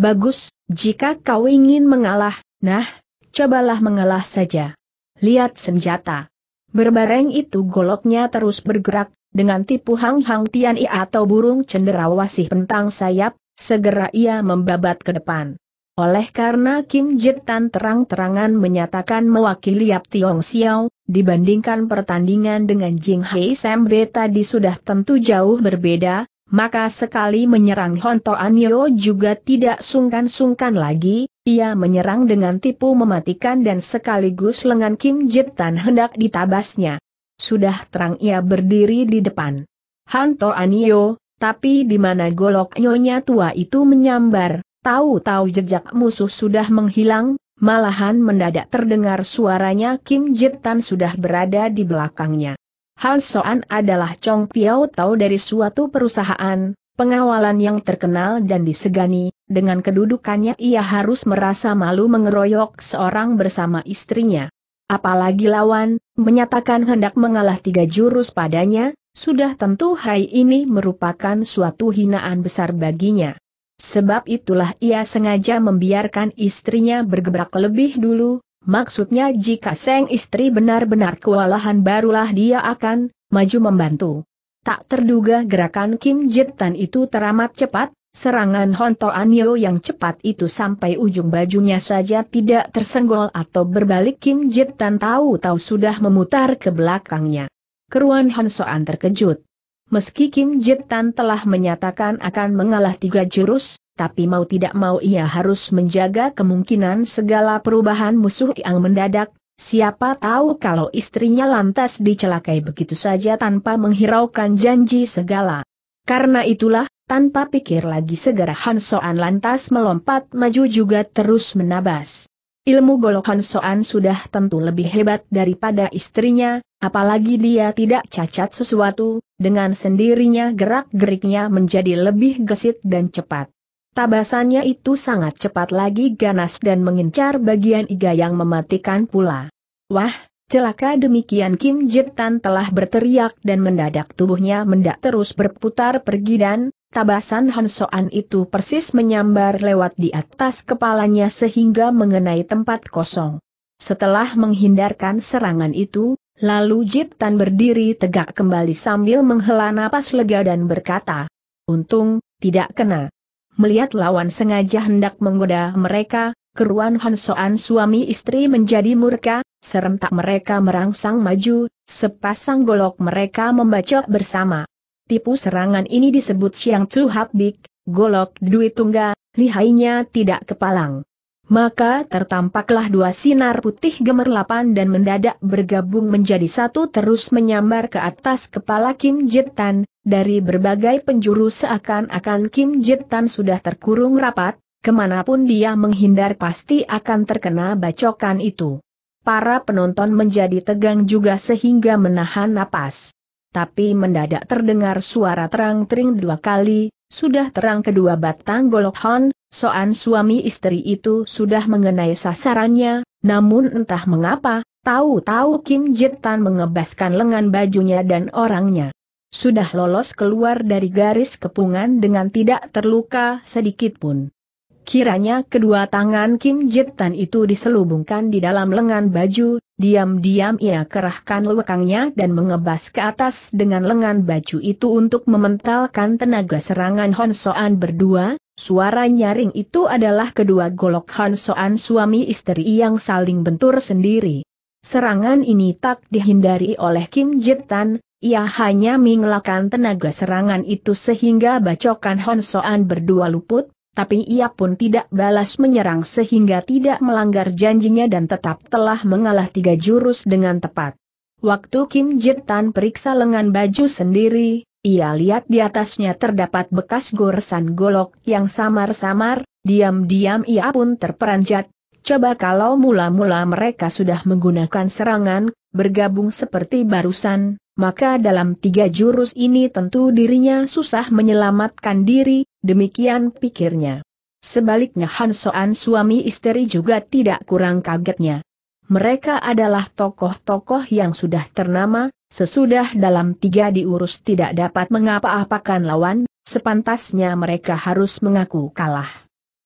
Bagus, jika kau ingin mengalah, nah, cobalah mengalah saja. Lihat senjata. Berbareng itu goloknya terus bergerak, dengan tipu hang-hang tiani atau burung cenderawasih pentang sayap, segera ia membabat ke depan. Oleh karena Kim Jetan terang-terangan menyatakan mewakili Yap Tiong Xiao, dibandingkan pertandingan dengan Jing Hei Sembe tadi sudah tentu jauh berbeda, maka sekali menyerang Honto Anyo juga tidak sungkan-sungkan lagi, ia menyerang dengan tipu mematikan dan sekaligus lengan Kim Jetan hendak ditabasnya. Sudah terang ia berdiri di depan. Honto Anyo, tapi di mana golok nyonya tua itu menyambar, tahu-tahu jejak musuh sudah menghilang, malahan mendadak terdengar suaranya Kim Jetan sudah berada di belakangnya. Han Soan adalah Chong Piao Tau dari suatu perusahaan, pengawalan yang terkenal dan disegani, dengan kedudukannya ia harus merasa malu mengeroyok seorang bersama istrinya. Apalagi lawan, menyatakan hendak mengalah tiga jurus padanya, sudah tentu Hai ini merupakan suatu hinaan besar baginya. Sebab itulah ia sengaja membiarkan istrinya bergebrak lebih dulu, Maksudnya jika seng istri benar-benar kewalahan barulah dia akan maju membantu. Tak terduga gerakan Kim Jit itu teramat cepat, serangan Honto Anyo yang cepat itu sampai ujung bajunya saja tidak tersenggol atau berbalik Kim Jit tahu-tahu sudah memutar ke belakangnya. Keruan Honsoan terkejut. Meski Kim Jit telah menyatakan akan mengalah tiga jurus, tapi mau tidak mau ia harus menjaga kemungkinan segala perubahan musuh yang mendadak, siapa tahu kalau istrinya lantas dicelakai begitu saja tanpa menghiraukan janji segala. Karena itulah, tanpa pikir lagi segera Han Soan lantas melompat maju juga terus menabas. Ilmu golok Han Soan sudah tentu lebih hebat daripada istrinya, apalagi dia tidak cacat sesuatu, dengan sendirinya gerak-geriknya menjadi lebih gesit dan cepat. Tabasannya itu sangat cepat lagi ganas dan mengincar bagian iga yang mematikan pula. Wah, celaka demikian Kim Jetan telah berteriak dan mendadak tubuhnya mendak terus berputar pergi dan, tabasan Hansoan itu persis menyambar lewat di atas kepalanya sehingga mengenai tempat kosong. Setelah menghindarkan serangan itu, lalu Jetan berdiri tegak kembali sambil menghela napas lega dan berkata, Untung, tidak kena. Melihat lawan sengaja hendak menggoda mereka, keruan Hansoan suami istri menjadi murka, serentak mereka merangsang maju, sepasang golok mereka membacok bersama. Tipu serangan ini disebut Siang tu Habik, golok Dwi Tungga, lihainya tidak kepalang. Maka tertampaklah dua sinar putih gemerlapan dan mendadak bergabung menjadi satu terus menyambar ke atas kepala Kim Jetan, dari berbagai penjuru seakan-akan Kim Jetan sudah terkurung rapat, kemanapun dia menghindar pasti akan terkena bacokan itu. Para penonton menjadi tegang juga sehingga menahan napas. Tapi mendadak terdengar suara terang-tering dua kali, sudah terang kedua batang golok hon, soan suami istri itu sudah mengenai sasarannya, namun entah mengapa, tahu-tahu Kim Jetan mengebaskan lengan bajunya dan orangnya. Sudah lolos keluar dari garis kepungan dengan tidak terluka sedikit pun. Kiranya kedua tangan Kim Jitan itu diselubungkan di dalam lengan baju, diam-diam ia kerahkan lekangnya dan mengebas ke atas dengan lengan baju itu untuk mementalkan tenaga serangan Hon Soan berdua, suara nyaring itu adalah kedua golok Hon Soan suami istri yang saling bentur sendiri. Serangan ini tak dihindari oleh Kim Jitan, ia hanya mengelakkan tenaga serangan itu sehingga bacokan Honsoan berdua luput, tapi ia pun tidak balas menyerang sehingga tidak melanggar janjinya dan tetap telah mengalah tiga jurus dengan tepat. Waktu Kim Jitan periksa lengan baju sendiri, ia lihat di atasnya terdapat bekas goresan golok yang samar-samar, diam-diam ia pun terperanjat. Coba kalau mula-mula mereka sudah menggunakan serangan, bergabung seperti barusan, maka dalam tiga jurus ini tentu dirinya susah menyelamatkan diri, demikian pikirnya. Sebaliknya Han Soan suami istri juga tidak kurang kagetnya. Mereka adalah tokoh-tokoh yang sudah ternama, sesudah dalam tiga diurus tidak dapat mengapa-apakan lawan, sepantasnya mereka harus mengaku kalah.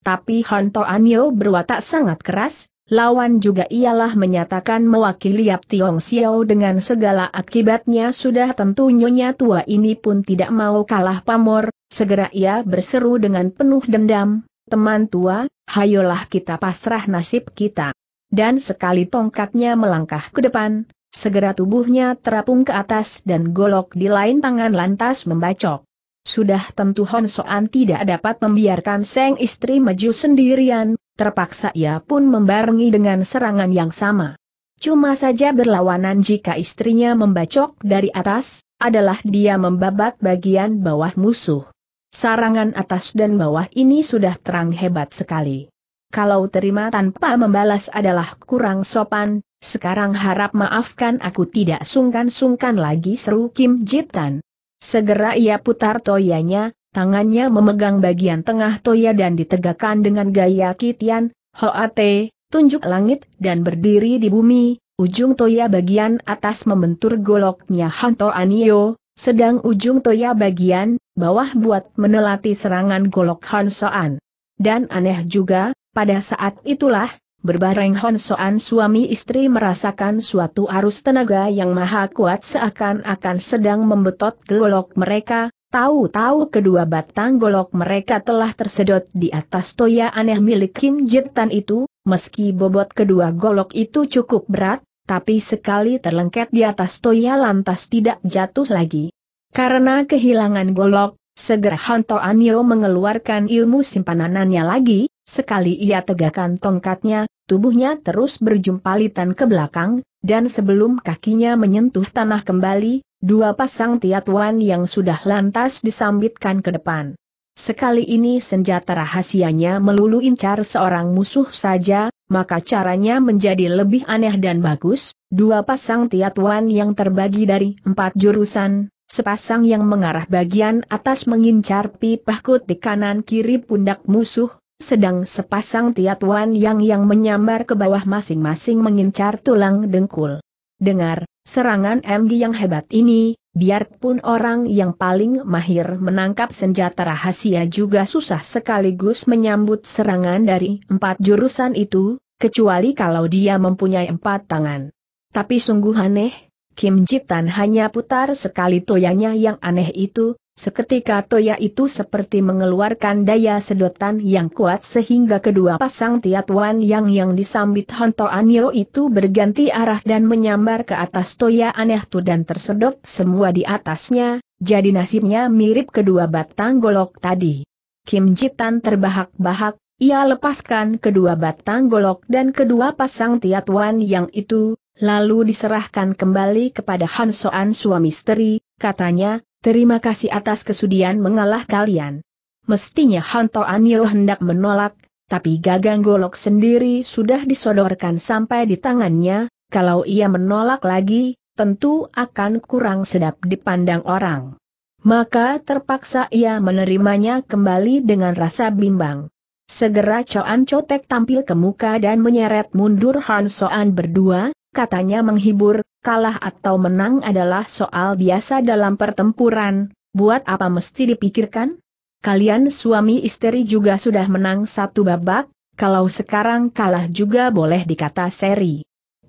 Tapi Han Toanyo berwatak sangat keras, Lawan juga ialah menyatakan mewakili Yap Tiong Xiao dengan segala akibatnya sudah tentu nyonya tua ini pun tidak mau kalah pamor, segera ia berseru dengan penuh dendam, teman tua, hayolah kita pasrah nasib kita. Dan sekali tongkatnya melangkah ke depan, segera tubuhnya terapung ke atas dan golok di lain tangan lantas membacok. Sudah tentu Hon Soan tidak dapat membiarkan Seng istri maju sendirian, terpaksa ia pun membarengi dengan serangan yang sama. Cuma saja berlawanan jika istrinya membacok dari atas, adalah dia membabat bagian bawah musuh. Sarangan atas dan bawah ini sudah terang hebat sekali. Kalau terima tanpa membalas adalah kurang sopan, sekarang harap maafkan aku tidak sungkan-sungkan lagi seru Kim Jitan. Segera ia putar toyanya, tangannya memegang bagian tengah toya dan ditegakkan dengan gaya kitian, hoate, tunjuk langit dan berdiri di bumi, ujung toya bagian atas membentur goloknya Hanto Anio, sedang ujung toya bagian bawah buat menelati serangan golok Hansoan. Dan aneh juga, pada saat itulah, berbareng Hansoan suami istri merasakan suatu arus tenaga yang maha kuat seakan-akan sedang membetot golok mereka, Tahu-tahu kedua batang golok mereka telah tersedot di atas toya aneh milik Kim Jitan itu, meski bobot kedua golok itu cukup berat, tapi sekali terlengket di atas toya lantas tidak jatuh lagi. Karena kehilangan golok, segera Hanto Anio mengeluarkan ilmu simpananannya lagi, sekali ia tegakkan tongkatnya, tubuhnya terus berjumpalitan ke belakang, dan sebelum kakinya menyentuh tanah kembali, Dua pasang tiatuan yang sudah lantas disambitkan ke depan. Sekali ini senjata rahasianya melulu incar seorang musuh saja, maka caranya menjadi lebih aneh dan bagus, dua pasang tiatuan yang terbagi dari empat jurusan, sepasang yang mengarah bagian atas mengincar pipah kut di kanan kiri pundak musuh, sedang sepasang tiatuan yang yang menyambar ke bawah masing-masing mengincar tulang dengkul. Dengar, Serangan MG yang hebat ini, biarpun orang yang paling mahir menangkap senjata rahasia juga susah sekaligus menyambut serangan dari empat jurusan itu, kecuali kalau dia mempunyai empat tangan. Tapi sungguh aneh, Kim Jitan hanya putar sekali toyanya yang aneh itu, Seketika Toya itu seperti mengeluarkan daya sedotan yang kuat sehingga kedua pasang tiatuan yang yang disambit Honto Anio itu berganti arah dan menyambar ke atas Toya aneh tu dan tersedot semua di atasnya, jadi nasibnya mirip kedua batang golok tadi. Kim Jitan terbahak-bahak, ia lepaskan kedua batang golok dan kedua pasang tiatuan yang itu, lalu diserahkan kembali kepada Hansoan Soan suami istri, katanya, Terima kasih atas kesudian mengalah kalian. Mestinya Hanto Anio hendak menolak, tapi gagang golok sendiri sudah disodorkan sampai di tangannya, kalau ia menolak lagi, tentu akan kurang sedap dipandang orang. Maka terpaksa ia menerimanya kembali dengan rasa bimbang. Segera Coan Cotek tampil ke muka dan menyeret mundur Han Soan berdua, katanya menghibur, kalah atau menang adalah soal biasa dalam pertempuran, buat apa mesti dipikirkan? Kalian suami istri juga sudah menang satu babak, kalau sekarang kalah juga boleh dikata seri.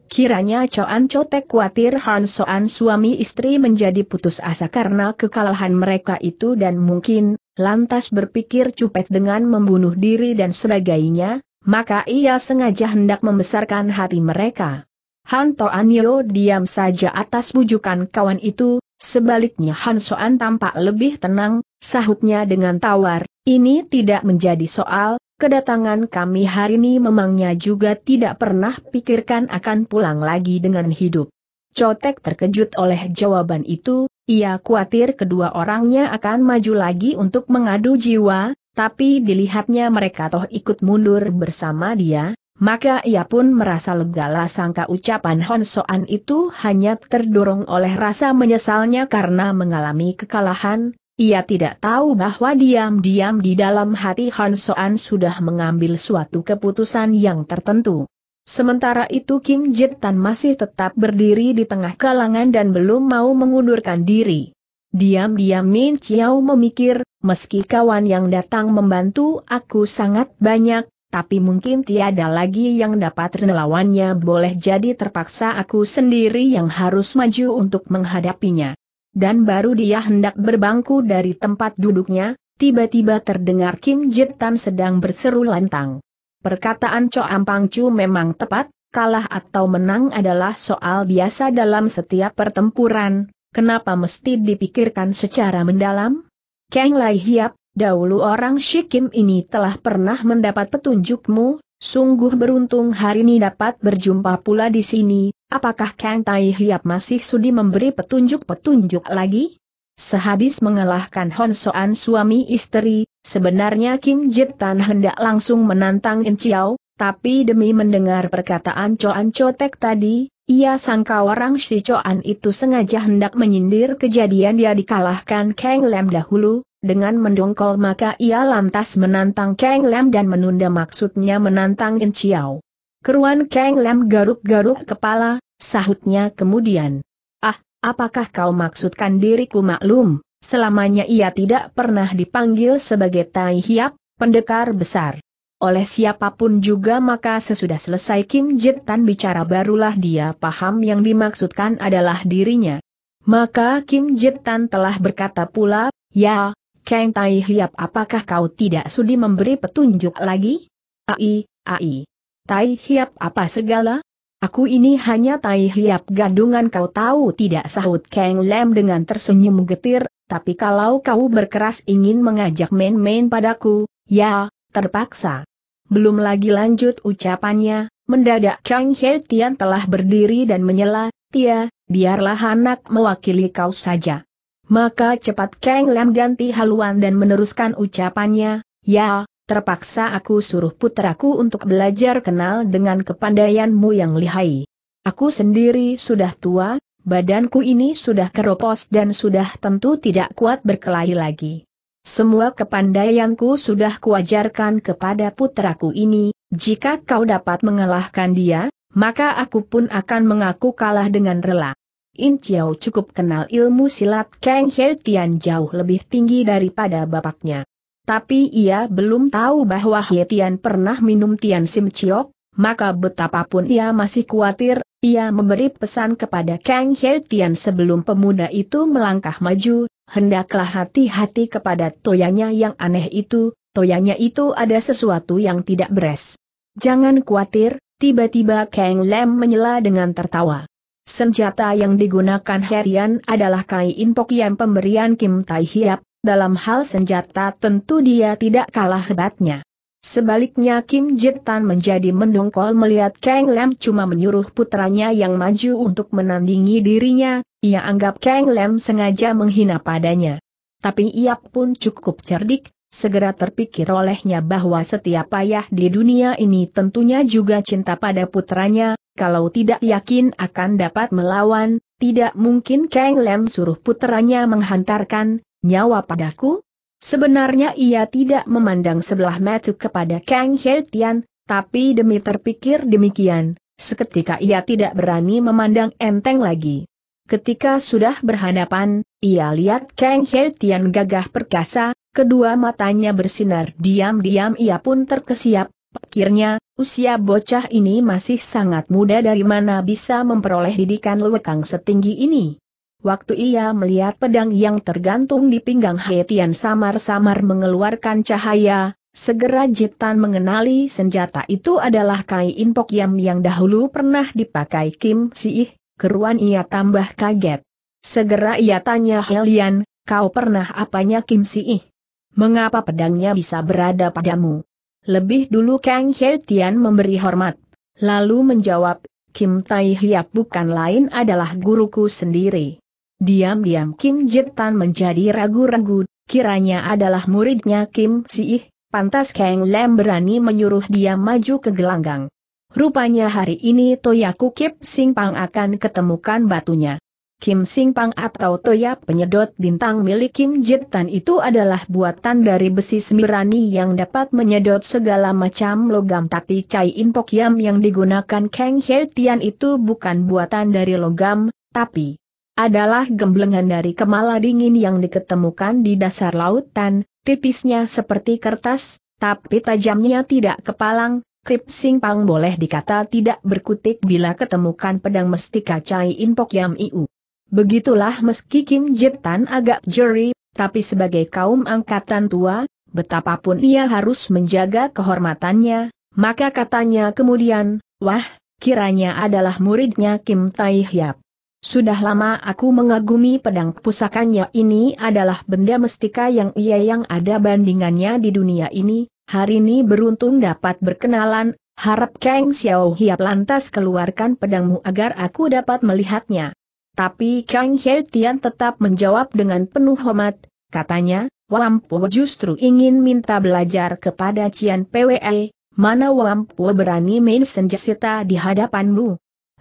Kiranya Coan Cote khawatir Han Soan suami istri menjadi putus asa karena kekalahan mereka itu dan mungkin, lantas berpikir cupet dengan membunuh diri dan sebagainya, maka ia sengaja hendak membesarkan hati mereka. Han Anio diam saja atas bujukan kawan itu, sebaliknya Han Soan tampak lebih tenang, sahutnya dengan tawar, ini tidak menjadi soal, kedatangan kami hari ini memangnya juga tidak pernah pikirkan akan pulang lagi dengan hidup. Cotek terkejut oleh jawaban itu, ia khawatir kedua orangnya akan maju lagi untuk mengadu jiwa, tapi dilihatnya mereka toh ikut mundur bersama dia, maka ia pun merasa lega sangka ucapan Hon Soan itu hanya terdorong oleh rasa menyesalnya karena mengalami kekalahan, ia tidak tahu bahwa diam-diam di dalam hati Hon Soan sudah mengambil suatu keputusan yang tertentu. Sementara itu Kim Jit Tan masih tetap berdiri di tengah kalangan dan belum mau mengundurkan diri. Diam-diam Min Chiao memikir, meski kawan yang datang membantu aku sangat banyak, tapi mungkin tiada lagi yang dapat melawannya boleh jadi terpaksa aku sendiri yang harus maju untuk menghadapinya. Dan baru dia hendak berbangku dari tempat duduknya, tiba-tiba terdengar Kim Jitan sedang berseru lantang. Perkataan Cho Ampang Chu memang tepat, kalah atau menang adalah soal biasa dalam setiap pertempuran, kenapa mesti dipikirkan secara mendalam? Kang Lai Hiap, Dahulu orang Shikim ini telah pernah mendapat petunjukmu, sungguh beruntung hari ini dapat berjumpa pula di sini, apakah Kang Tai Hiap masih sudi memberi petunjuk-petunjuk lagi? Sehabis mengalahkan Hon Soan suami istri, sebenarnya Kim Jit Tan hendak langsung menantang In Chiao, tapi demi mendengar perkataan coan Chotek tadi, ia sangka orang si Choan itu sengaja hendak menyindir kejadian dia dikalahkan Kang Lem dahulu, dengan mendongkol maka ia lantas menantang Kang Lam dan menunda maksudnya menantang In Chiao. Keruan Kang Lam garuk-garuk kepala, sahutnya kemudian. Ah, apakah kau maksudkan diriku maklum, selamanya ia tidak pernah dipanggil sebagai Tai Hiap, pendekar besar. Oleh siapapun juga maka sesudah selesai Kim Jit Tan bicara barulah dia paham yang dimaksudkan adalah dirinya. Maka Kim Jit Tan telah berkata pula, ya, Kang Tai Hiap apakah kau tidak sudi memberi petunjuk lagi? Ai, ai. Tai Hiap apa segala? Aku ini hanya Tai Hiap gandungan kau tahu tidak sahut Kang Lem dengan tersenyum getir, tapi kalau kau berkeras ingin mengajak main-main padaku, ya, terpaksa. Belum lagi lanjut ucapannya, mendadak Kang He Tian telah berdiri dan menyela, Tia, biarlah anak mewakili kau saja. Maka cepat Kang Lam ganti haluan dan meneruskan ucapannya, Ya, terpaksa aku suruh putraku untuk belajar kenal dengan kepandaianmu yang lihai. Aku sendiri sudah tua, badanku ini sudah keropos dan sudah tentu tidak kuat berkelahi lagi. Semua kepandaianku sudah kuajarkan kepada putraku ini, jika kau dapat mengalahkan dia, maka aku pun akan mengaku kalah dengan rela. In Chiao cukup kenal ilmu silat Kang He Tian jauh lebih tinggi daripada bapaknya. Tapi ia belum tahu bahwa He Tian pernah minum Tian Sim Chiok, maka betapapun ia masih khawatir, ia memberi pesan kepada Kang He Tian sebelum pemuda itu melangkah maju, hendaklah hati-hati kepada toyanya yang aneh itu, toyanya itu ada sesuatu yang tidak beres. Jangan khawatir, tiba-tiba Kang Lem menyela dengan tertawa. Senjata yang digunakan Herian adalah Kai Pok yang pemberian Kim Tai Hiap, dalam hal senjata tentu dia tidak kalah hebatnya. Sebaliknya Kim Jitan menjadi mendongkol melihat Kang Lam cuma menyuruh putranya yang maju untuk menandingi dirinya, ia anggap Kang Lam sengaja menghina padanya. Tapi ia pun cukup cerdik, segera terpikir olehnya bahwa setiap ayah di dunia ini tentunya juga cinta pada putranya, kalau tidak yakin akan dapat melawan, tidak mungkin Kang Lem suruh puteranya menghantarkan nyawa padaku? Sebenarnya ia tidak memandang sebelah mata kepada Kang Hertian, tapi demi terpikir demikian, seketika ia tidak berani memandang enteng lagi. Ketika sudah berhadapan, ia lihat Kang Hertian gagah perkasa, kedua matanya bersinar diam-diam ia pun terkesiap, pikirnya, Usia bocah ini masih sangat muda dari mana bisa memperoleh didikan lewekang setinggi ini. Waktu ia melihat pedang yang tergantung di pinggang Hetian samar-samar mengeluarkan cahaya, segera Jitan mengenali senjata itu adalah Kai Impok Yam yang dahulu pernah dipakai Kim Siih, keruan ia tambah kaget. Segera ia tanya Helian, kau pernah apanya Kim Siih? Mengapa pedangnya bisa berada padamu? Lebih dulu Kang He Tian memberi hormat. Lalu menjawab, Kim Tai Hiap bukan lain adalah guruku sendiri. Diam-diam Kim Jetan menjadi ragu-ragu, kiranya adalah muridnya Kim Siih, pantas Kang Lam berani menyuruh dia maju ke gelanggang. Rupanya hari ini Toyaku Kip Singpang akan ketemukan batunya. Kim Sing Pang atau toya penyedot bintang milik Kim Jit Tan itu adalah buatan dari besi semirani yang dapat menyedot segala macam logam tapi Cai In Pok Yam yang digunakan Kang He Tian itu bukan buatan dari logam, tapi adalah gemblengan dari kemala dingin yang diketemukan di dasar lautan, tipisnya seperti kertas, tapi tajamnya tidak kepalang, Kip Sing Pang boleh dikata tidak berkutik bila ketemukan pedang mestika Cai In Pok Yam Iu. Begitulah meski Kim Jetan agak jeri, tapi sebagai kaum angkatan tua, betapapun ia harus menjaga kehormatannya, maka katanya kemudian, wah, kiranya adalah muridnya Kim Tai Hyap. Sudah lama aku mengagumi pedang pusakanya ini adalah benda mestika yang ia yang ada bandingannya di dunia ini, hari ini beruntung dapat berkenalan, harap Kang Xiao Hiap lantas keluarkan pedangmu agar aku dapat melihatnya. Tapi Kang He Tian tetap menjawab dengan penuh hormat, katanya, Wampu justru ingin minta belajar kepada Cian PWE, mana Wampu berani main senjata di hadapanmu.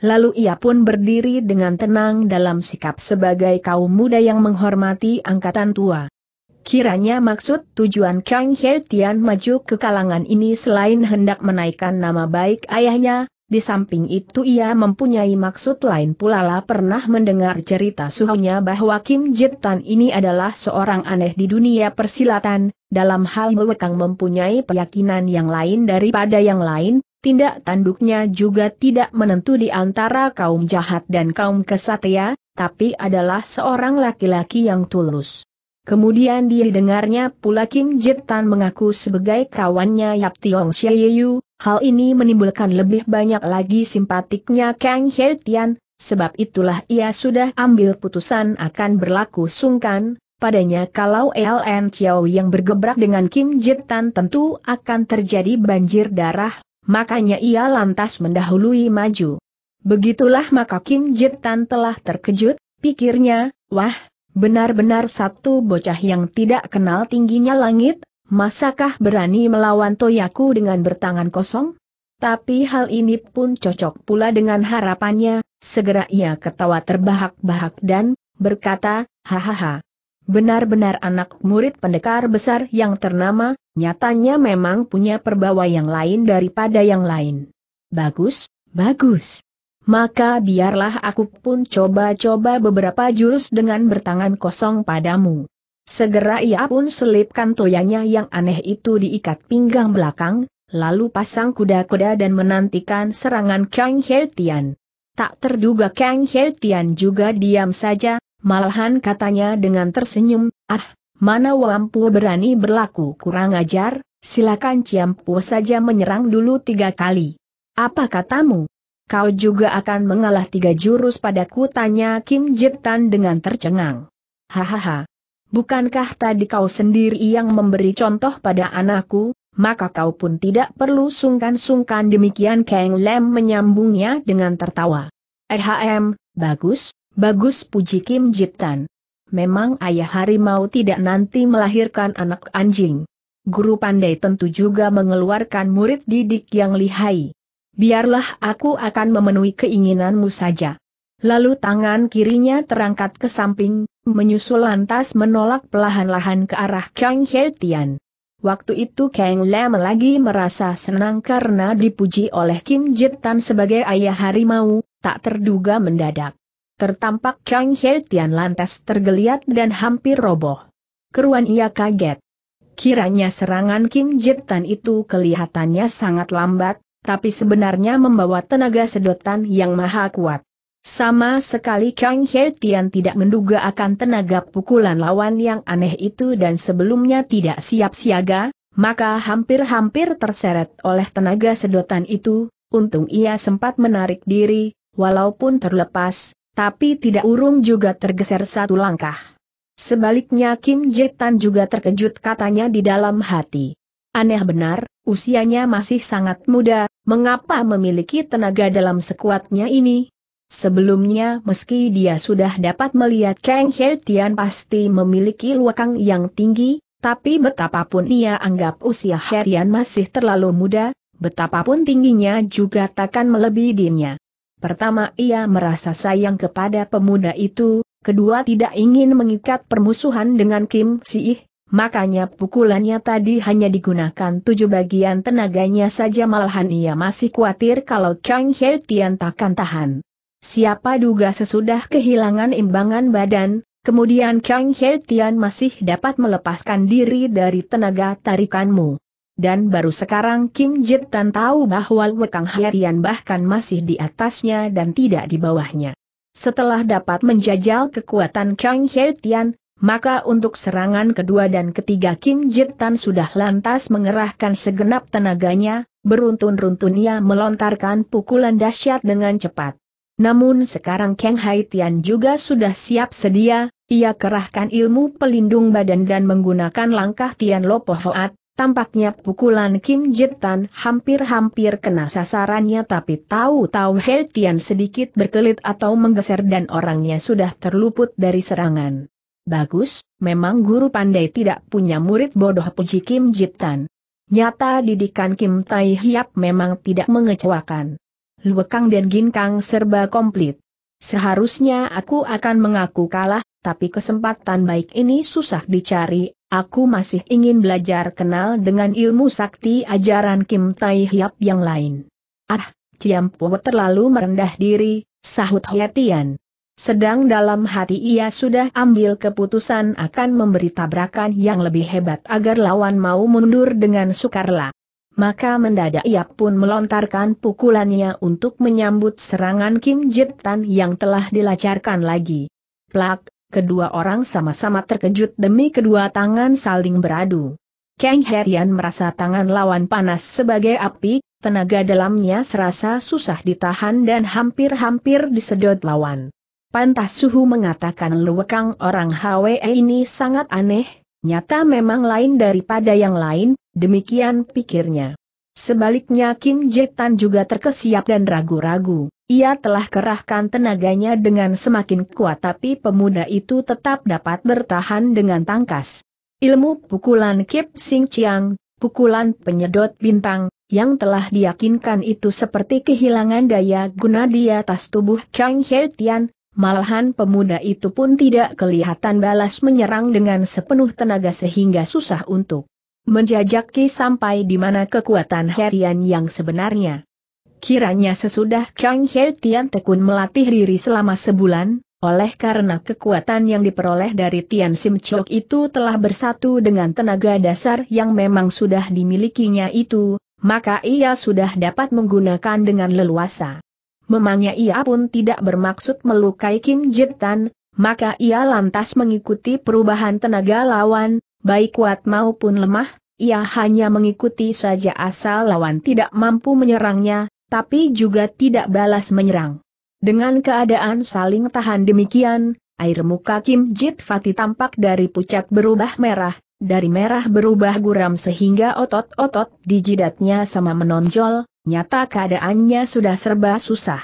Lalu ia pun berdiri dengan tenang dalam sikap sebagai kaum muda yang menghormati angkatan tua. Kiranya maksud tujuan Kang He Tian maju ke kalangan ini selain hendak menaikkan nama baik ayahnya, di samping itu ia mempunyai maksud lain pula lah pernah mendengar cerita suhunya bahwa Kim Jit ini adalah seorang aneh di dunia persilatan, dalam hal mewekang mempunyai keyakinan yang lain daripada yang lain, tindak tanduknya juga tidak menentu di antara kaum jahat dan kaum kesatria, tapi adalah seorang laki-laki yang tulus. Kemudian dia dengarnya pula Kim Jit Tan mengaku sebagai kawannya Yap Tiong Shieyu, hal ini menimbulkan lebih banyak lagi simpatiknya Kang He Tian, sebab itulah ia sudah ambil putusan akan berlaku sungkan, padanya kalau LN Chiao yang bergebrak dengan Kim Jit Tan tentu akan terjadi banjir darah, makanya ia lantas mendahului maju. Begitulah maka Kim Jit Tan telah terkejut, pikirnya, wah, Benar-benar satu bocah yang tidak kenal tingginya langit, masakah berani melawan Toyaku dengan bertangan kosong? Tapi hal ini pun cocok pula dengan harapannya, segera ia ketawa terbahak-bahak dan berkata, hahaha. Benar-benar anak murid pendekar besar yang ternama, nyatanya memang punya perbawa yang lain daripada yang lain. Bagus, bagus maka biarlah aku pun coba-coba beberapa jurus dengan bertangan kosong padamu. Segera ia pun selipkan toyanya yang aneh itu diikat pinggang belakang, lalu pasang kuda-kuda dan menantikan serangan Kang Hertian. Tak terduga Kang Hertian juga diam saja, malahan katanya dengan tersenyum, ah, mana wampu berani berlaku kurang ajar, silakan Ciampu saja menyerang dulu tiga kali. Apa katamu? kau juga akan mengalah tiga jurus padaku tanya Kim Jitan dengan tercengang. Hahaha. Bukankah tadi kau sendiri yang memberi contoh pada anakku, maka kau pun tidak perlu sungkan-sungkan demikian Kang Lem menyambungnya dengan tertawa. Ehm, bagus, bagus puji Kim Jitan. Memang ayah harimau tidak nanti melahirkan anak anjing. Guru pandai tentu juga mengeluarkan murid didik yang lihai biarlah aku akan memenuhi keinginanmu saja. Lalu tangan kirinya terangkat ke samping, menyusul lantas menolak pelahan lahan ke arah Kang He Tian. Waktu itu Kang Lam lagi merasa senang karena dipuji oleh Kim Jitan sebagai ayah harimau, tak terduga mendadak. Tertampak Kang He Tian lantas tergeliat dan hampir roboh. Keruan ia kaget. Kiranya serangan Kim Jitan itu kelihatannya sangat lambat, tapi sebenarnya membawa tenaga sedotan yang maha kuat. Sama sekali Kang He Tian tidak menduga akan tenaga pukulan lawan yang aneh itu dan sebelumnya tidak siap siaga, maka hampir-hampir terseret oleh tenaga sedotan itu, untung ia sempat menarik diri, walaupun terlepas, tapi tidak urung juga tergeser satu langkah. Sebaliknya Kim Jek juga terkejut katanya di dalam hati. Aneh benar, usianya masih sangat muda, mengapa memiliki tenaga dalam sekuatnya ini? Sebelumnya meski dia sudah dapat melihat Kang He Tian pasti memiliki luakang yang tinggi, tapi betapapun ia anggap usia He Tian masih terlalu muda, betapapun tingginya juga takkan melebihi dirinya. Pertama ia merasa sayang kepada pemuda itu, kedua tidak ingin mengikat permusuhan dengan Kim Ih, Makanya pukulannya tadi hanya digunakan tujuh bagian tenaganya saja malahan ia masih khawatir kalau Kang He Tian takkan tahan. Siapa duga sesudah kehilangan imbangan badan, kemudian Kang He Tian masih dapat melepaskan diri dari tenaga tarikanmu. Dan baru sekarang Kim Jetan tahu bahwa Wekang He bahkan masih di atasnya dan tidak di bawahnya. Setelah dapat menjajal kekuatan Kang He maka untuk serangan kedua dan ketiga King Jitan sudah lantas mengerahkan segenap tenaganya, beruntun-runtun ia melontarkan pukulan dahsyat dengan cepat. Namun sekarang Kang Hai juga sudah siap sedia, ia kerahkan ilmu pelindung badan dan menggunakan langkah Tian Lo Hoat, tampaknya pukulan Kim Jitan hampir-hampir kena sasarannya tapi tahu-tahu Hai sedikit berkelit atau menggeser dan orangnya sudah terluput dari serangan. Bagus, memang guru pandai tidak punya murid bodoh puji Kim Jitan. Nyata didikan Kim Tai Hiap memang tidak mengecewakan. Luekang dan Ginkang serba komplit. Seharusnya aku akan mengaku kalah, tapi kesempatan baik ini susah dicari, aku masih ingin belajar kenal dengan ilmu sakti ajaran Kim Tai Hiap yang lain. Ah, Ciampu terlalu merendah diri, sahut Hoetian. Sedang dalam hati ia sudah ambil keputusan akan memberi tabrakan yang lebih hebat agar lawan mau mundur dengan sukarela. Maka mendadak ia pun melontarkan pukulannya untuk menyambut serangan Kim Jit Tan yang telah dilacarkan lagi. Plak, kedua orang sama-sama terkejut demi kedua tangan saling beradu. Kang Herian merasa tangan lawan panas sebagai api, tenaga dalamnya serasa susah ditahan dan hampir-hampir disedot lawan. Pantas Suhu mengatakan luwekang orang Hwe ini sangat aneh, nyata memang lain daripada yang lain, demikian pikirnya. Sebaliknya Kim Jetan juga terkesiap dan ragu-ragu. Ia telah kerahkan tenaganya dengan semakin kuat tapi pemuda itu tetap dapat bertahan dengan tangkas. Ilmu pukulan Kip Sing Chiang, pukulan penyedot bintang, yang telah diyakinkan itu seperti kehilangan daya guna di atas tubuh Kang He Tian, Malahan pemuda itu pun tidak kelihatan balas menyerang dengan sepenuh tenaga sehingga susah untuk menjajaki sampai di mana kekuatan Herian yang sebenarnya. Kiranya sesudah Kang Hertian tekun melatih diri selama sebulan, oleh karena kekuatan yang diperoleh dari Tian Sim Chok itu telah bersatu dengan tenaga dasar yang memang sudah dimilikinya itu, maka ia sudah dapat menggunakan dengan leluasa memangnya ia pun tidak bermaksud melukai Kim Jitan, maka ia lantas mengikuti perubahan tenaga lawan, baik kuat maupun lemah, ia hanya mengikuti saja asal lawan tidak mampu menyerangnya, tapi juga tidak balas menyerang. Dengan keadaan saling tahan demikian, air muka Kim Jit Fati tampak dari pucat berubah merah, dari merah berubah guram sehingga otot-otot di jidatnya sama menonjol, nyata keadaannya sudah serba susah.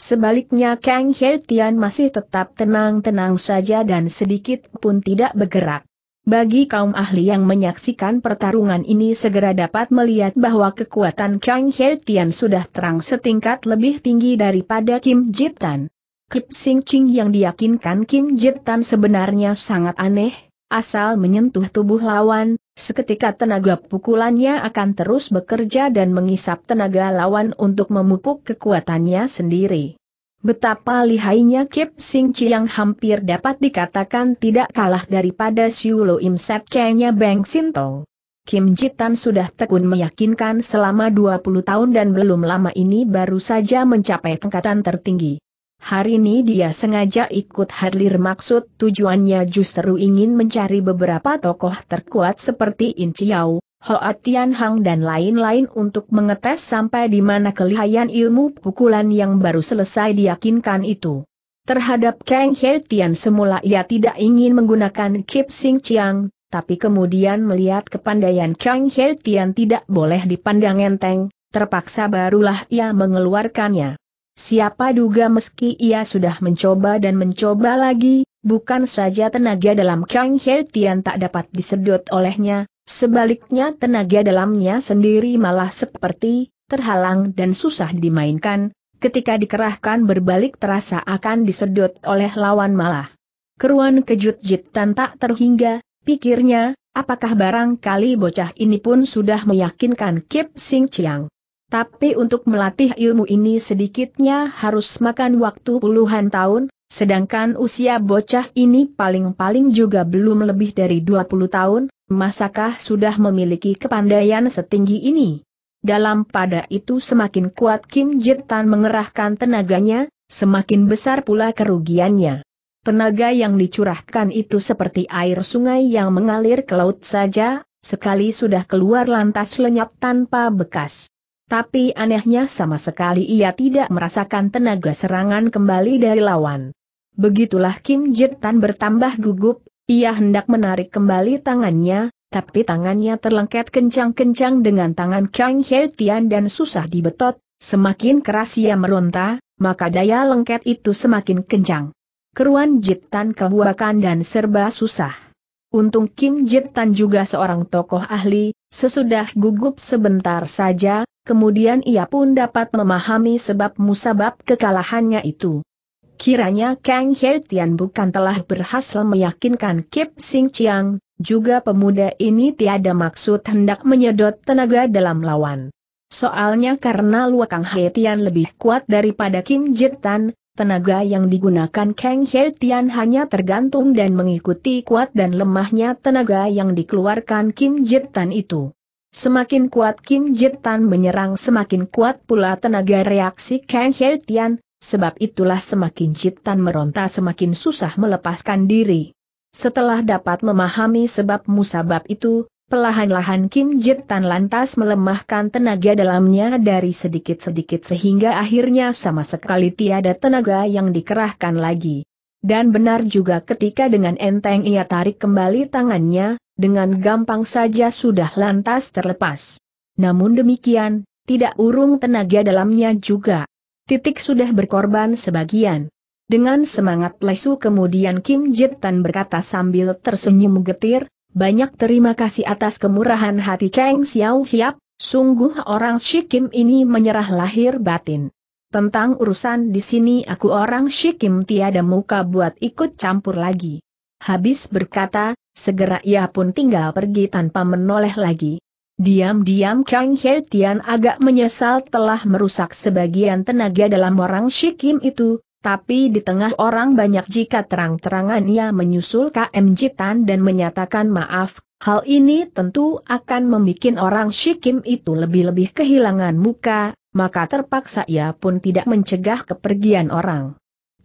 Sebaliknya Kang He masih tetap tenang-tenang saja dan sedikit pun tidak bergerak. Bagi kaum ahli yang menyaksikan pertarungan ini segera dapat melihat bahwa kekuatan Kang He sudah terang setingkat lebih tinggi daripada Kim Jitan. Kip Sing Ching yang diyakinkan Kim Jitan sebenarnya sangat aneh, Asal menyentuh tubuh lawan, seketika tenaga pukulannya akan terus bekerja dan mengisap tenaga lawan untuk memupuk kekuatannya sendiri. Betapa lihainya Kip Sing yang hampir dapat dikatakan tidak kalah daripada Siu Lo Im Set Kengnya Beng Sintong. Kim Jitan sudah tekun meyakinkan selama 20 tahun dan belum lama ini baru saja mencapai tingkatan tertinggi. Hari ini dia sengaja ikut hadir maksud tujuannya justru ingin mencari beberapa tokoh terkuat seperti In Chiao, Hoa Tian Hang dan lain-lain untuk mengetes sampai di mana kelihayan ilmu pukulan yang baru selesai diyakinkan itu. Terhadap Kang He Tian semula ia tidak ingin menggunakan Kip Sing Chiang, tapi kemudian melihat kepandaian Kang He Tian tidak boleh dipandang enteng, terpaksa barulah ia mengeluarkannya. Siapa duga meski ia sudah mencoba dan mencoba lagi, bukan saja tenaga dalam Kang He Tian tak dapat disedot olehnya, sebaliknya tenaga dalamnya sendiri malah seperti terhalang dan susah dimainkan, ketika dikerahkan berbalik terasa akan disedot oleh lawan malah. Keruan kejut jitan tak terhingga, pikirnya, apakah barangkali bocah ini pun sudah meyakinkan Kip Sing Chiang. Tapi untuk melatih ilmu ini sedikitnya harus makan waktu puluhan tahun, sedangkan usia bocah ini paling-paling juga belum lebih dari 20 tahun, masakah sudah memiliki kepandaian setinggi ini? Dalam pada itu semakin kuat Kim Jitan mengerahkan tenaganya, semakin besar pula kerugiannya. Tenaga yang dicurahkan itu seperti air sungai yang mengalir ke laut saja, sekali sudah keluar lantas lenyap tanpa bekas. Tapi anehnya sama sekali ia tidak merasakan tenaga serangan kembali dari lawan. Begitulah Kim Jit Tan bertambah gugup, ia hendak menarik kembali tangannya, tapi tangannya terlengket kencang-kencang dengan tangan Kang He Tian dan susah dibetot, semakin keras ia meronta, maka daya lengket itu semakin kencang. Keruan Jit Tan kebuakan dan serba susah. Untung Kim Jit Tan juga seorang tokoh ahli, Sesudah gugup sebentar saja, kemudian ia pun dapat memahami sebab musabab kekalahannya itu. Kiranya Kang He Tian bukan telah berhasil meyakinkan Kip Sing Chiang, juga pemuda ini tiada maksud hendak menyedot tenaga dalam lawan. Soalnya karena Kang He Tian lebih kuat daripada Kim Jit Tan, Tenaga yang digunakan Kang He Tian hanya tergantung dan mengikuti kuat dan lemahnya tenaga yang dikeluarkan Kim Jit Tan itu. Semakin kuat Kim Jit Tan menyerang semakin kuat pula tenaga reaksi Kang He Tian, sebab itulah semakin Jit Tan meronta semakin susah melepaskan diri. Setelah dapat memahami sebab musabab itu, Pelahan-lahan Kim Jit lantas melemahkan tenaga dalamnya dari sedikit-sedikit sehingga akhirnya sama sekali tiada tenaga yang dikerahkan lagi. Dan benar juga ketika dengan enteng ia tarik kembali tangannya, dengan gampang saja sudah lantas terlepas. Namun demikian, tidak urung tenaga dalamnya juga. Titik sudah berkorban sebagian. Dengan semangat lesu kemudian Kim Jit berkata sambil tersenyum getir, banyak terima kasih atas kemurahan hati Kang Xiao Hiap, sungguh orang Shikim ini menyerah lahir batin. Tentang urusan di sini aku orang Shikim tiada muka buat ikut campur lagi. Habis berkata, segera ia pun tinggal pergi tanpa menoleh lagi. Diam-diam Kang He Tian agak menyesal telah merusak sebagian tenaga dalam orang Shikim itu, tapi di tengah orang banyak jika terang-terangan ia menyusul KM Jitan dan menyatakan maaf, hal ini tentu akan membuat orang Shikim itu lebih-lebih kehilangan muka, maka terpaksa ia pun tidak mencegah kepergian orang.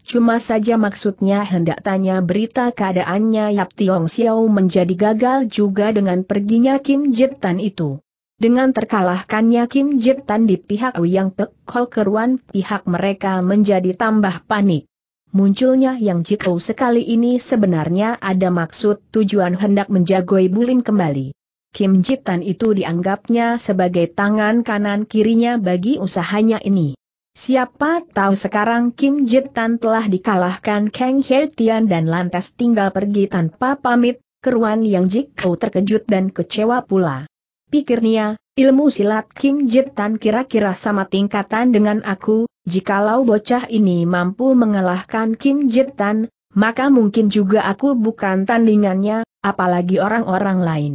Cuma saja maksudnya hendak tanya berita keadaannya Yap Tiong Xiao menjadi gagal juga dengan perginya Kim Jitan itu. Dengan terkalahkannya Kim Jirtan di pihak Wiyang Pek Ho Keruan, pihak mereka menjadi tambah panik. Munculnya Yang Jikou sekali ini sebenarnya ada maksud tujuan hendak menjagoi Bulin kembali. Kim Jir itu dianggapnya sebagai tangan kanan kirinya bagi usahanya ini. Siapa tahu sekarang Kim Jir telah dikalahkan Kang He Tian dan lantas tinggal pergi tanpa pamit, keruan Yang Jikou terkejut dan kecewa pula pikirnya, ilmu silat Kim Jetan kira-kira sama tingkatan dengan aku, jikalau bocah ini mampu mengalahkan Kim Jetan, maka mungkin juga aku bukan tandingannya, apalagi orang-orang lain.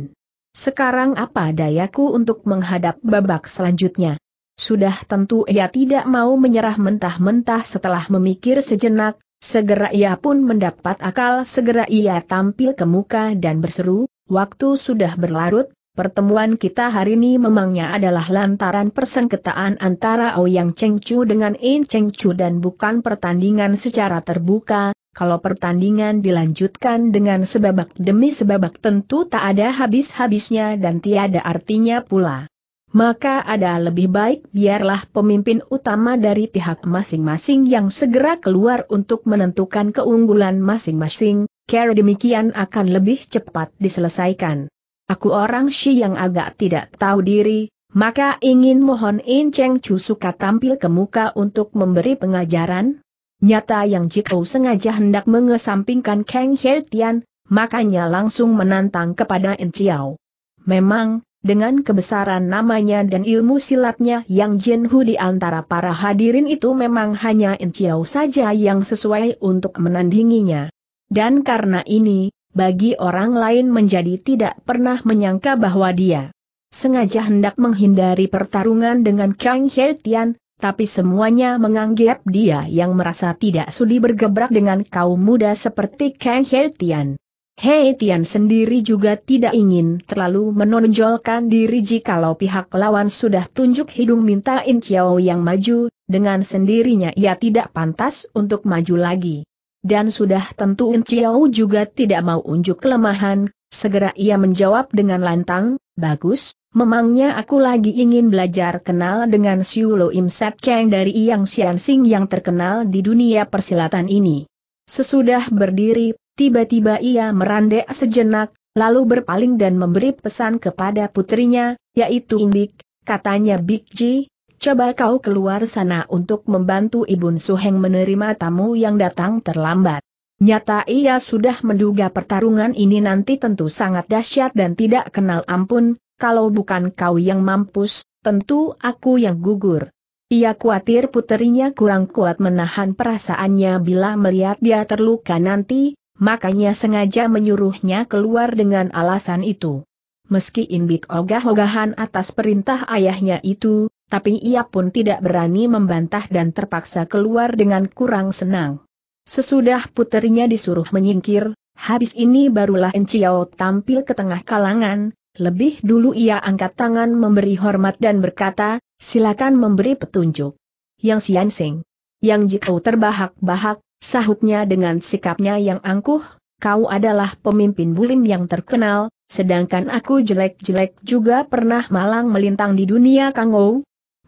Sekarang apa dayaku untuk menghadap babak selanjutnya? Sudah tentu ia tidak mau menyerah mentah-mentah setelah memikir sejenak, segera ia pun mendapat akal segera ia tampil ke muka dan berseru, waktu sudah berlarut, Pertemuan kita hari ini memangnya adalah lantaran persengketaan antara Ouyang Chengcu dengan In Chengcu dan bukan pertandingan secara terbuka, kalau pertandingan dilanjutkan dengan sebabak demi sebabak tentu tak ada habis-habisnya dan tiada artinya pula. Maka ada lebih baik biarlah pemimpin utama dari pihak masing-masing yang segera keluar untuk menentukan keunggulan masing-masing, care demikian akan lebih cepat diselesaikan. Aku orang Shi yang agak tidak tahu diri, maka ingin mohon In Cheng Chu suka tampil ke muka untuk memberi pengajaran? Nyata yang Jikou sengaja hendak mengesampingkan Kang He Tian, makanya langsung menantang kepada In Chiao. Memang, dengan kebesaran namanya dan ilmu silatnya yang Jin Hu di antara para hadirin itu memang hanya Enciao saja yang sesuai untuk menandinginya. Dan karena ini, bagi orang lain menjadi tidak pernah menyangka bahwa dia sengaja hendak menghindari pertarungan dengan Kang He Tian, tapi semuanya menganggap dia yang merasa tidak sudi bergebrak dengan kaum muda seperti Kang He Tian. He Tian sendiri juga tidak ingin terlalu menonjolkan diri jikalau pihak lawan sudah tunjuk hidung minta In Chiao yang maju, dengan sendirinya ia tidak pantas untuk maju lagi. Dan sudah tentu Chiao juga tidak mau unjuk kelemahan, segera ia menjawab dengan lantang, bagus, memangnya aku lagi ingin belajar kenal dengan Siu Lo Im Set Kang dari Yang Xian Sing yang terkenal di dunia persilatan ini. Sesudah berdiri, tiba-tiba ia merandek sejenak, lalu berpaling dan memberi pesan kepada putrinya, yaitu Indik, katanya Big Ji, Coba kau keluar sana untuk membantu Ibun Suheng menerima tamu yang datang terlambat. Nyata ia sudah menduga pertarungan ini nanti tentu sangat dahsyat dan tidak kenal ampun, kalau bukan kau yang mampus, tentu aku yang gugur. Ia khawatir puterinya kurang kuat menahan perasaannya bila melihat dia terluka nanti, makanya sengaja menyuruhnya keluar dengan alasan itu. Meski inbit ogah-ogahan atas perintah ayahnya itu, tapi ia pun tidak berani membantah dan terpaksa keluar dengan kurang senang. Sesudah puterinya disuruh menyingkir, habis ini barulah Enciao tampil ke tengah kalangan, lebih dulu ia angkat tangan memberi hormat dan berkata, silakan memberi petunjuk. Yang Siansing. Yang jikau terbahak-bahak, sahutnya dengan sikapnya yang angkuh, kau adalah pemimpin bulim yang terkenal, sedangkan aku jelek-jelek juga pernah malang melintang di dunia kangou,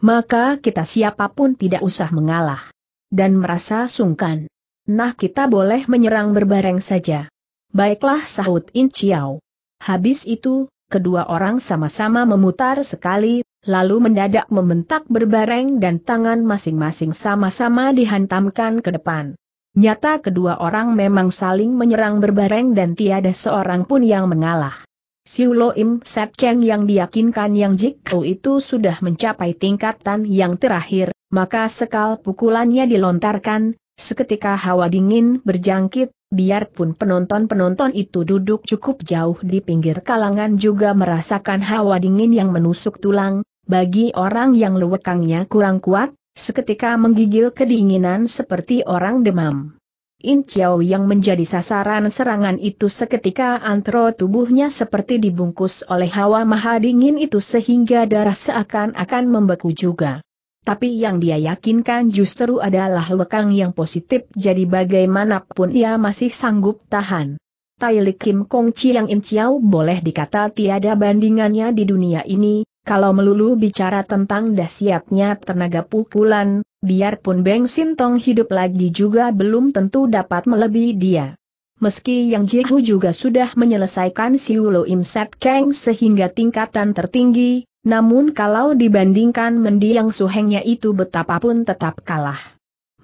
maka kita siapapun tidak usah mengalah. Dan merasa sungkan. Nah kita boleh menyerang berbareng saja. Baiklah sahut In Chiao. Habis itu, kedua orang sama-sama memutar sekali, lalu mendadak membentak berbareng dan tangan masing-masing sama-sama dihantamkan ke depan. Nyata kedua orang memang saling menyerang berbareng dan tiada seorang pun yang mengalah. Siulo Im Satkeng yang diyakinkan yang Jikou itu sudah mencapai tingkatan yang terakhir, maka sekal pukulannya dilontarkan, seketika hawa dingin berjangkit, biarpun penonton-penonton itu duduk cukup jauh di pinggir kalangan juga merasakan hawa dingin yang menusuk tulang, bagi orang yang lewekangnya kurang kuat, seketika menggigil kedinginan seperti orang demam. In Chiao yang menjadi sasaran serangan itu seketika antro tubuhnya seperti dibungkus oleh hawa maha dingin itu sehingga darah seakan-akan membeku juga. Tapi yang dia yakinkan justru adalah lekang yang positif jadi bagaimanapun ia masih sanggup tahan. Tailik Kim Kong yang In Chiao boleh dikata tiada bandingannya di dunia ini, kalau melulu bicara tentang dahsyatnya tenaga pukulan, biarpun Beng Sintong hidup lagi juga belum tentu dapat melebihi dia. Meski Yang Jihu juga sudah menyelesaikan Siulo Imsat Kang sehingga tingkatan tertinggi, namun kalau dibandingkan mendiang Su-hengnya itu betapapun tetap kalah.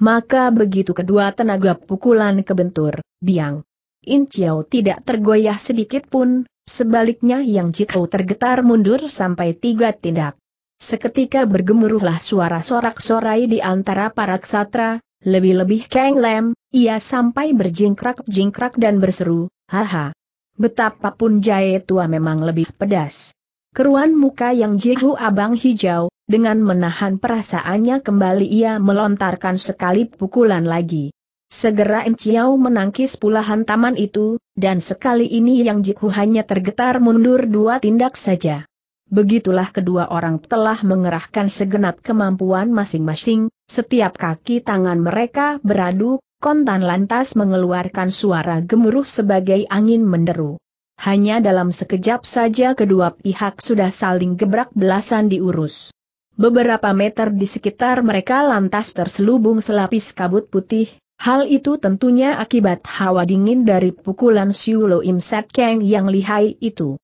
Maka begitu kedua tenaga pukulan kebentur, biang. In Chiao tidak tergoyah sedikit pun, sebaliknya Yang Jihu tergetar mundur sampai tiga tindak. Seketika bergemuruhlah suara sorak-sorai di antara para ksatra, lebih-lebih Kang Lem, ia sampai berjingkrak-jingkrak dan berseru, haha. Betapapun jahe tua memang lebih pedas. Keruan muka yang jihu abang hijau, dengan menahan perasaannya kembali ia melontarkan sekali pukulan lagi. Segera Enciau menangkis pula hantaman itu, dan sekali ini yang jihu hanya tergetar mundur dua tindak saja. Begitulah kedua orang telah mengerahkan segenap kemampuan masing-masing, setiap kaki tangan mereka beradu, kontan lantas mengeluarkan suara gemuruh sebagai angin menderu. Hanya dalam sekejap saja kedua pihak sudah saling gebrak belasan diurus. Beberapa meter di sekitar mereka lantas terselubung selapis kabut putih, Hal itu tentunya akibat hawa dingin dari pukulan Siulo Imsat Kang yang lihai itu.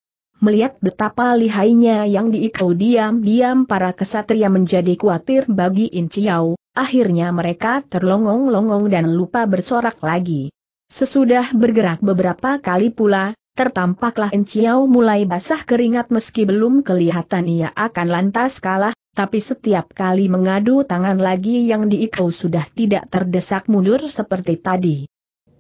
Melihat betapa lihainya yang diikau diam-diam para kesatria menjadi khawatir bagi In akhirnya mereka terlongong-longong dan lupa bersorak lagi. Sesudah bergerak beberapa kali pula, tertampaklah In mulai basah keringat meski belum kelihatan ia akan lantas kalah, tapi setiap kali mengadu tangan lagi yang diikau sudah tidak terdesak mundur seperti tadi.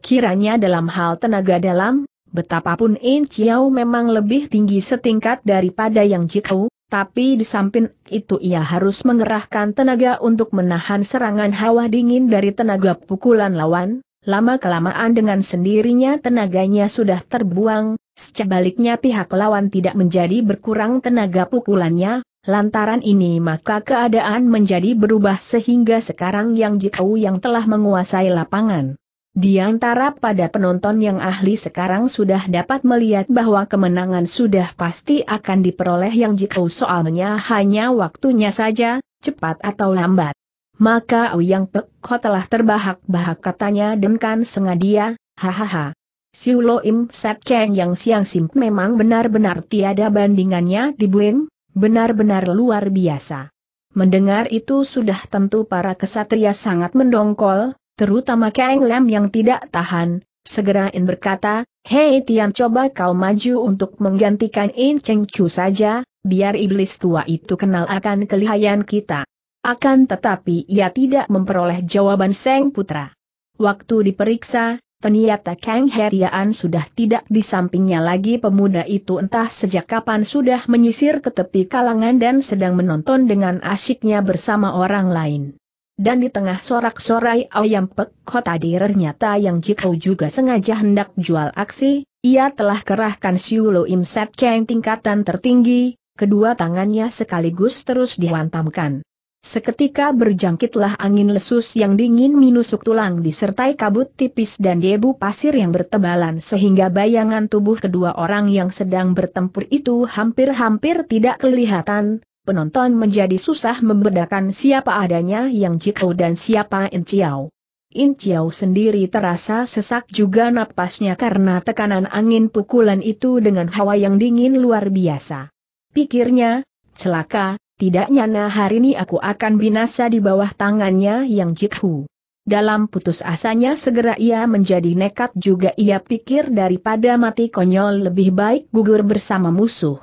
Kiranya dalam hal tenaga dalam, Betapapun In Chiao memang lebih tinggi setingkat daripada Yang Jikou, tapi di samping itu ia harus mengerahkan tenaga untuk menahan serangan hawa dingin dari tenaga pukulan lawan, lama-kelamaan dengan sendirinya tenaganya sudah terbuang, sebaliknya pihak lawan tidak menjadi berkurang tenaga pukulannya, Lantaran ini maka keadaan menjadi berubah sehingga sekarang Yang Jikau yang telah menguasai lapangan di antara pada penonton yang ahli sekarang sudah dapat melihat bahwa kemenangan sudah pasti akan diperoleh yang jika soalnya hanya waktunya saja, cepat atau lambat. Maka Uyang Pekho telah terbahak-bahak katanya dengan kan sengadia, hahaha. Siulo Im Sat Keng yang siang sim memang benar-benar tiada bandingannya di Bueng, benar-benar luar biasa. Mendengar itu sudah tentu para kesatria sangat mendongkol, terutama Kang Lam yang tidak tahan, segera In berkata, Hei Tian coba kau maju untuk menggantikan In Cheng Chu saja, biar iblis tua itu kenal akan kelihayan kita. Akan tetapi ia tidak memperoleh jawaban Seng Putra. Waktu diperiksa, ternyata Kang Herian sudah tidak di sampingnya lagi pemuda itu entah sejak kapan sudah menyisir ke tepi kalangan dan sedang menonton dengan asyiknya bersama orang lain. Dan di tengah sorak-sorai ayam pek kota ternyata yang Jikau juga sengaja hendak jual aksi, ia telah kerahkan Siulo Imset Set tingkatan tertinggi, kedua tangannya sekaligus terus dihantamkan. Seketika berjangkitlah angin lesus yang dingin minusuk tulang disertai kabut tipis dan debu pasir yang bertebalan sehingga bayangan tubuh kedua orang yang sedang bertempur itu hampir-hampir tidak kelihatan, penonton menjadi susah membedakan siapa adanya yang Jikau dan siapa In Chiao. In Chiao sendiri terasa sesak juga napasnya karena tekanan angin pukulan itu dengan hawa yang dingin luar biasa. Pikirnya, celaka, tidak nyana hari ini aku akan binasa di bawah tangannya yang Jikhu. Dalam putus asanya segera ia menjadi nekat juga ia pikir daripada mati konyol lebih baik gugur bersama musuh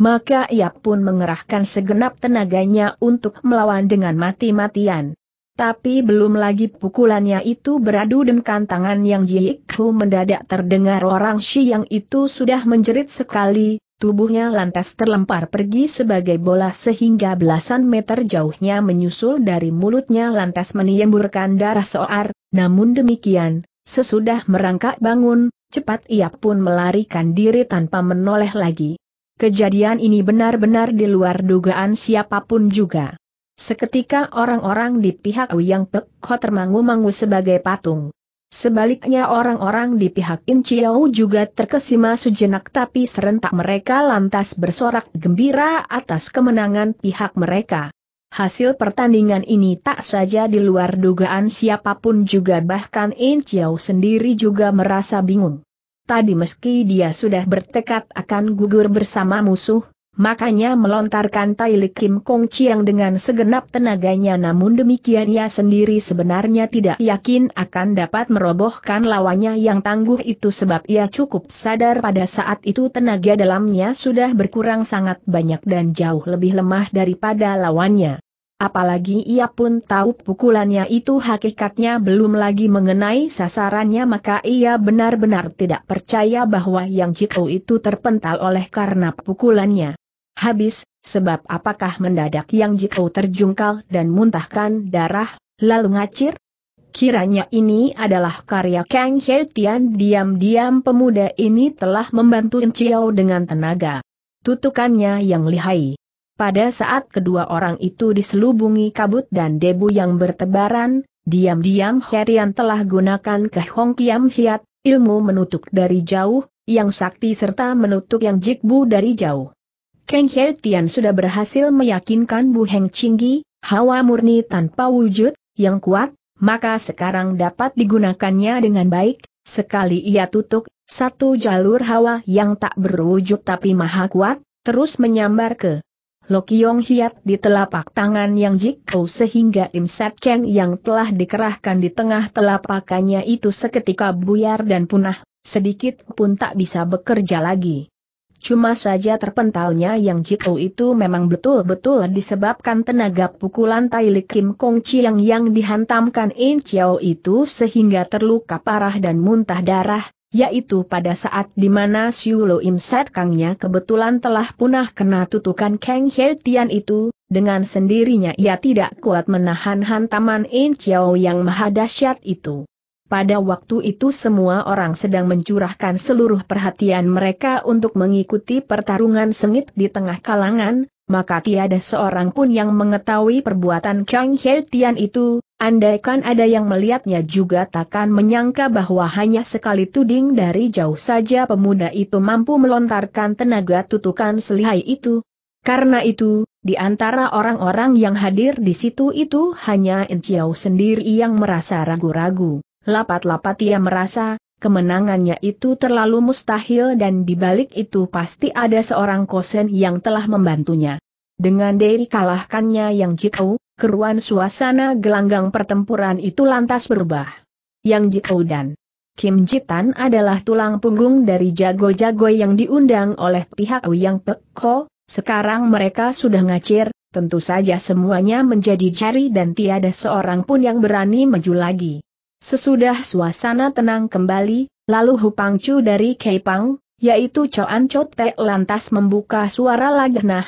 maka ia pun mengerahkan segenap tenaganya untuk melawan dengan mati-matian. Tapi belum lagi pukulannya itu beradu dengan tangan yang Jiikhu mendadak terdengar orang Shi yang itu sudah menjerit sekali, tubuhnya lantas terlempar pergi sebagai bola sehingga belasan meter jauhnya menyusul dari mulutnya lantas menyemburkan darah soar, namun demikian, sesudah merangkak bangun, cepat ia pun melarikan diri tanpa menoleh lagi. Kejadian ini benar-benar di luar dugaan siapapun juga. Seketika orang-orang di pihak Wiyang Pek termangu-mangu sebagai patung. Sebaliknya orang-orang di pihak In Chiao juga terkesima sejenak tapi serentak mereka lantas bersorak gembira atas kemenangan pihak mereka. Hasil pertandingan ini tak saja di luar dugaan siapapun juga bahkan In Chiao sendiri juga merasa bingung tadi meski dia sudah bertekad akan gugur bersama musuh, makanya melontarkan Li Kim Kong Chiang dengan segenap tenaganya namun demikian ia sendiri sebenarnya tidak yakin akan dapat merobohkan lawannya yang tangguh itu sebab ia cukup sadar pada saat itu tenaga dalamnya sudah berkurang sangat banyak dan jauh lebih lemah daripada lawannya. Apalagi ia pun tahu pukulannya itu hakikatnya belum lagi mengenai sasarannya maka ia benar-benar tidak percaya bahwa Yang Jikau itu terpental oleh karena pukulannya. Habis, sebab apakah mendadak Yang Jikau terjungkal dan muntahkan darah, lalu ngacir? Kiranya ini adalah karya Kang He diam-diam pemuda ini telah membantu Enciao dengan tenaga. Tutukannya yang lihai. Pada saat kedua orang itu diselubungi kabut dan debu yang bertebaran, diam-diam Herian telah gunakan ke Hong Kiam Hiat, ilmu menutup dari jauh, yang sakti serta menutup yang jikbu dari jauh. Kang Herian sudah berhasil meyakinkan Bu Heng Chinggi, hawa murni tanpa wujud, yang kuat, maka sekarang dapat digunakannya dengan baik, sekali ia tutup, satu jalur hawa yang tak berwujud tapi maha kuat, terus menyambar ke Lokiong Hiat di telapak tangan yang jikau sehingga Im Sat Keng yang telah dikerahkan di tengah telapakannya itu seketika buyar dan punah, sedikit pun tak bisa bekerja lagi. Cuma saja terpentalnya yang jikau itu memang betul-betul disebabkan tenaga pukulan Tai Li Kim Kong Chiang yang dihantamkan In Chiao itu sehingga terluka parah dan muntah darah, yaitu pada saat di mana Siulo Imset Kangnya kebetulan telah punah kena tutukan Kang He itu, dengan sendirinya ia tidak kuat menahan hantaman In Chiao yang maha dahsyat itu. Pada waktu itu semua orang sedang mencurahkan seluruh perhatian mereka untuk mengikuti pertarungan sengit di tengah kalangan, maka tiada seorang pun yang mengetahui perbuatan Kang He Tian itu, Andaikan ada yang melihatnya juga takkan menyangka bahwa hanya sekali tuding dari jauh saja pemuda itu mampu melontarkan tenaga tutukan selihai itu. Karena itu, di antara orang-orang yang hadir di situ itu hanya Enciau sendiri yang merasa ragu-ragu. Lapat-lapat ia merasa, kemenangannya itu terlalu mustahil dan di balik itu pasti ada seorang kosen yang telah membantunya. Dengan dari kalahkannya yang jikau, keruan suasana gelanggang pertempuran itu lantas berubah. Yang Jikou dan Kim Jitan adalah tulang punggung dari jago-jago yang diundang oleh pihak Uyang Pek sekarang mereka sudah ngacir, tentu saja semuanya menjadi jari dan tiada seorang pun yang berani maju lagi. Sesudah suasana tenang kembali, lalu Hupangcu dari Kepang, yaitu Choan Chote lantas membuka suara lagenah,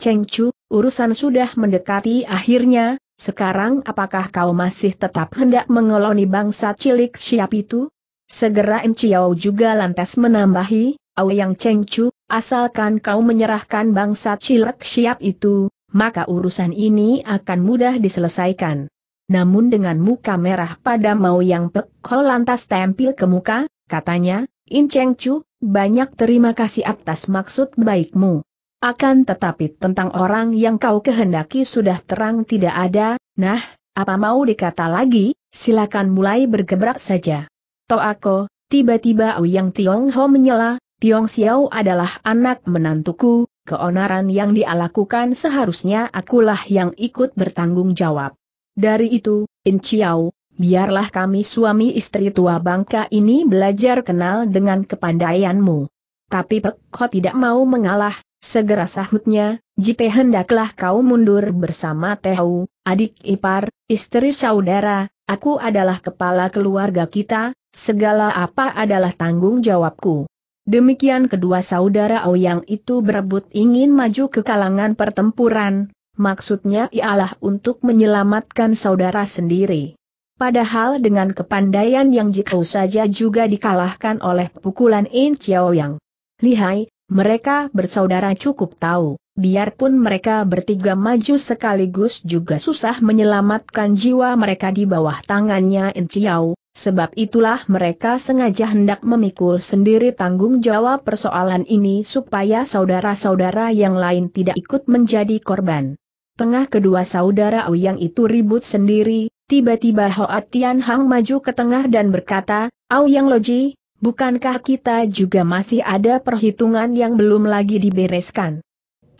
Cheng Chu, urusan sudah mendekati akhirnya, sekarang apakah kau masih tetap hendak mengeloni bangsa cilik siap itu? Segera Enciao juga lantas menambahi, yang cengcu, asalkan kau menyerahkan bangsa cilik siap itu, maka urusan ini akan mudah diselesaikan. Namun dengan muka merah pada mau Yang Pek, kau lantas tempil ke muka, katanya, In banyak terima kasih atas maksud baikmu. Akan tetapi tentang orang yang kau kehendaki sudah terang tidak ada, nah, apa mau dikata lagi, silakan mulai bergebrak saja. Toako, tiba-tiba Yang Tiong Ho menyela, Tiong Xiao adalah anak menantuku, keonaran yang dia seharusnya akulah yang ikut bertanggung jawab. Dari itu, In Chiao, biarlah kami suami istri tua bangka ini belajar kenal dengan kepandaianmu. Tapi Pek Ho tidak mau mengalah, Segera sahutnya, Jipe hendaklah kau mundur bersama Tehu, adik ipar, istri saudara, aku adalah kepala keluarga kita, segala apa adalah tanggung jawabku. Demikian kedua saudara Ouyang itu berebut ingin maju ke kalangan pertempuran, maksudnya ialah untuk menyelamatkan saudara sendiri. Padahal dengan kepandaian yang jika saja juga dikalahkan oleh pukulan In Chiao Yang. Lihai, mereka bersaudara cukup tahu, biarpun mereka bertiga maju sekaligus juga susah menyelamatkan jiwa mereka di bawah tangannya Enciau, sebab itulah mereka sengaja hendak memikul sendiri tanggung jawab persoalan ini supaya saudara-saudara yang lain tidak ikut menjadi korban. Tengah kedua saudara Auyang itu ribut sendiri, tiba-tiba Hoa Tian Hang maju ke tengah dan berkata, Auyang Loji, Bukankah kita juga masih ada perhitungan yang belum lagi dibereskan?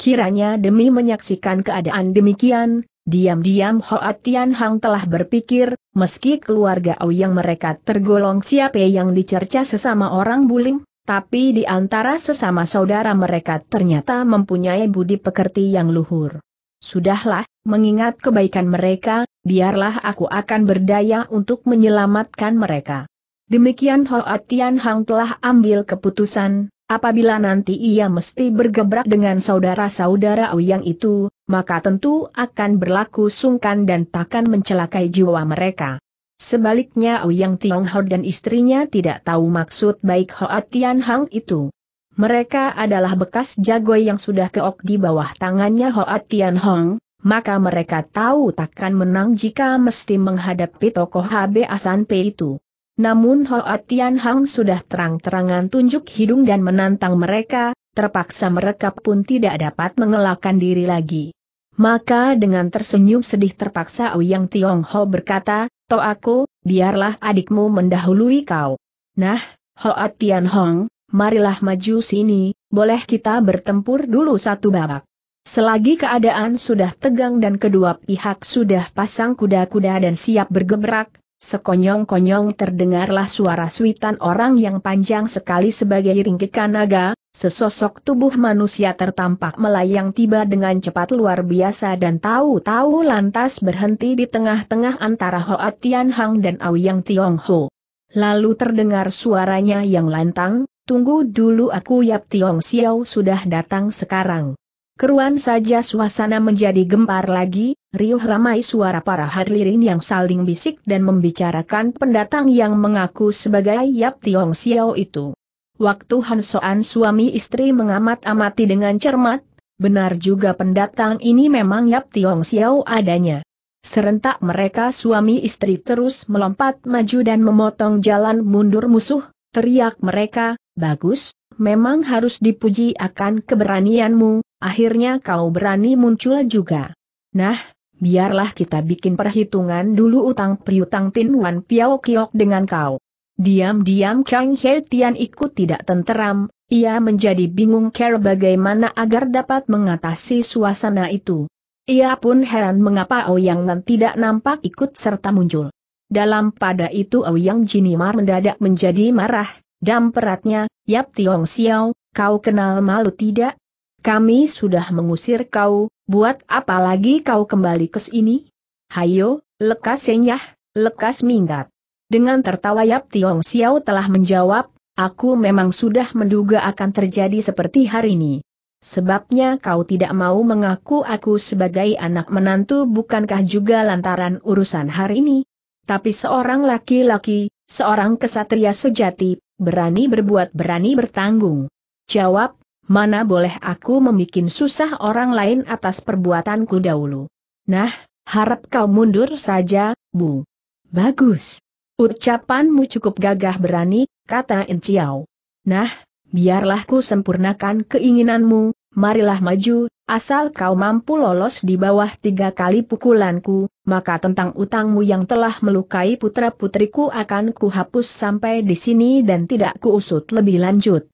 Kiranya demi menyaksikan keadaan demikian, diam-diam Hoa Tian Hang telah berpikir, meski keluarga yang mereka tergolong siapa yang dicerca sesama orang buling, tapi di antara sesama saudara mereka ternyata mempunyai budi pekerti yang luhur. Sudahlah, mengingat kebaikan mereka, biarlah aku akan berdaya untuk menyelamatkan mereka. Demikian Hoa Tian Hang telah ambil keputusan, apabila nanti ia mesti bergebrak dengan saudara-saudara Ouyang itu, maka tentu akan berlaku sungkan dan takkan mencelakai jiwa mereka. Sebaliknya Ouyang Ho dan istrinya tidak tahu maksud baik Hoa Tian Hang itu. Mereka adalah bekas jago yang sudah keok di bawah tangannya Hoa Tian Hong, maka mereka tahu takkan menang jika mesti menghadapi tokoh HB Asan P itu. Namun Hoa Tian Hang sudah terang-terangan tunjuk hidung dan menantang mereka, terpaksa mereka pun tidak dapat mengelakkan diri lagi. Maka dengan tersenyum sedih terpaksa Tiong Ho berkata, aku, biarlah adikmu mendahului kau. Nah, Hoa Tian Hong, marilah maju sini, boleh kita bertempur dulu satu babak. Selagi keadaan sudah tegang dan kedua pihak sudah pasang kuda-kuda dan siap bergemerak, Sekonyong-konyong terdengarlah suara suitan orang yang panjang sekali sebagai ringkikan naga, sesosok tubuh manusia tertampak melayang tiba dengan cepat luar biasa dan tahu-tahu lantas berhenti di tengah-tengah antara Hoa Hang dan Tiong Ho. Lalu terdengar suaranya yang lantang, tunggu dulu aku Yap Tiong Xiao sudah datang sekarang. Keruan saja suasana menjadi gempar lagi, riuh ramai suara para hadirin yang saling bisik dan membicarakan pendatang yang mengaku sebagai Yap Tiong Xiao itu. Waktu Han Soan suami istri mengamat-amati dengan cermat, benar juga pendatang ini memang Yap Tiong Xiao adanya. Serentak mereka suami istri terus melompat maju dan memotong jalan mundur musuh, teriak mereka, bagus, memang harus dipuji akan keberanianmu, Akhirnya kau berani muncul juga. Nah, biarlah kita bikin perhitungan dulu utang priutang Tin Wan Piao Kiok dengan kau. Diam-diam Kang He Tian ikut tidak tenteram, ia menjadi bingung care bagaimana agar dapat mengatasi suasana itu. Ia pun heran mengapa Ouyang nan tidak nampak ikut serta muncul. Dalam pada itu Ouyang Jinimar mendadak menjadi marah, dan peratnya, Yap Tiong Xiao, kau kenal malu tidak? kami sudah mengusir kau, buat apa lagi kau kembali ke sini? Hayo, lekas senyah, lekas minggat. Dengan tertawa Yap Tiong Xiao telah menjawab, aku memang sudah menduga akan terjadi seperti hari ini. Sebabnya kau tidak mau mengaku aku sebagai anak menantu bukankah juga lantaran urusan hari ini? Tapi seorang laki-laki, seorang kesatria sejati, berani berbuat berani bertanggung. Jawab mana boleh aku membuat susah orang lain atas perbuatanku dahulu. Nah, harap kau mundur saja, Bu. Bagus. Ucapanmu cukup gagah berani, kata Enciao. Nah, biarlah ku sempurnakan keinginanmu, marilah maju, asal kau mampu lolos di bawah tiga kali pukulanku, maka tentang utangmu yang telah melukai putra-putriku akan kuhapus sampai di sini dan tidak kuusut lebih lanjut.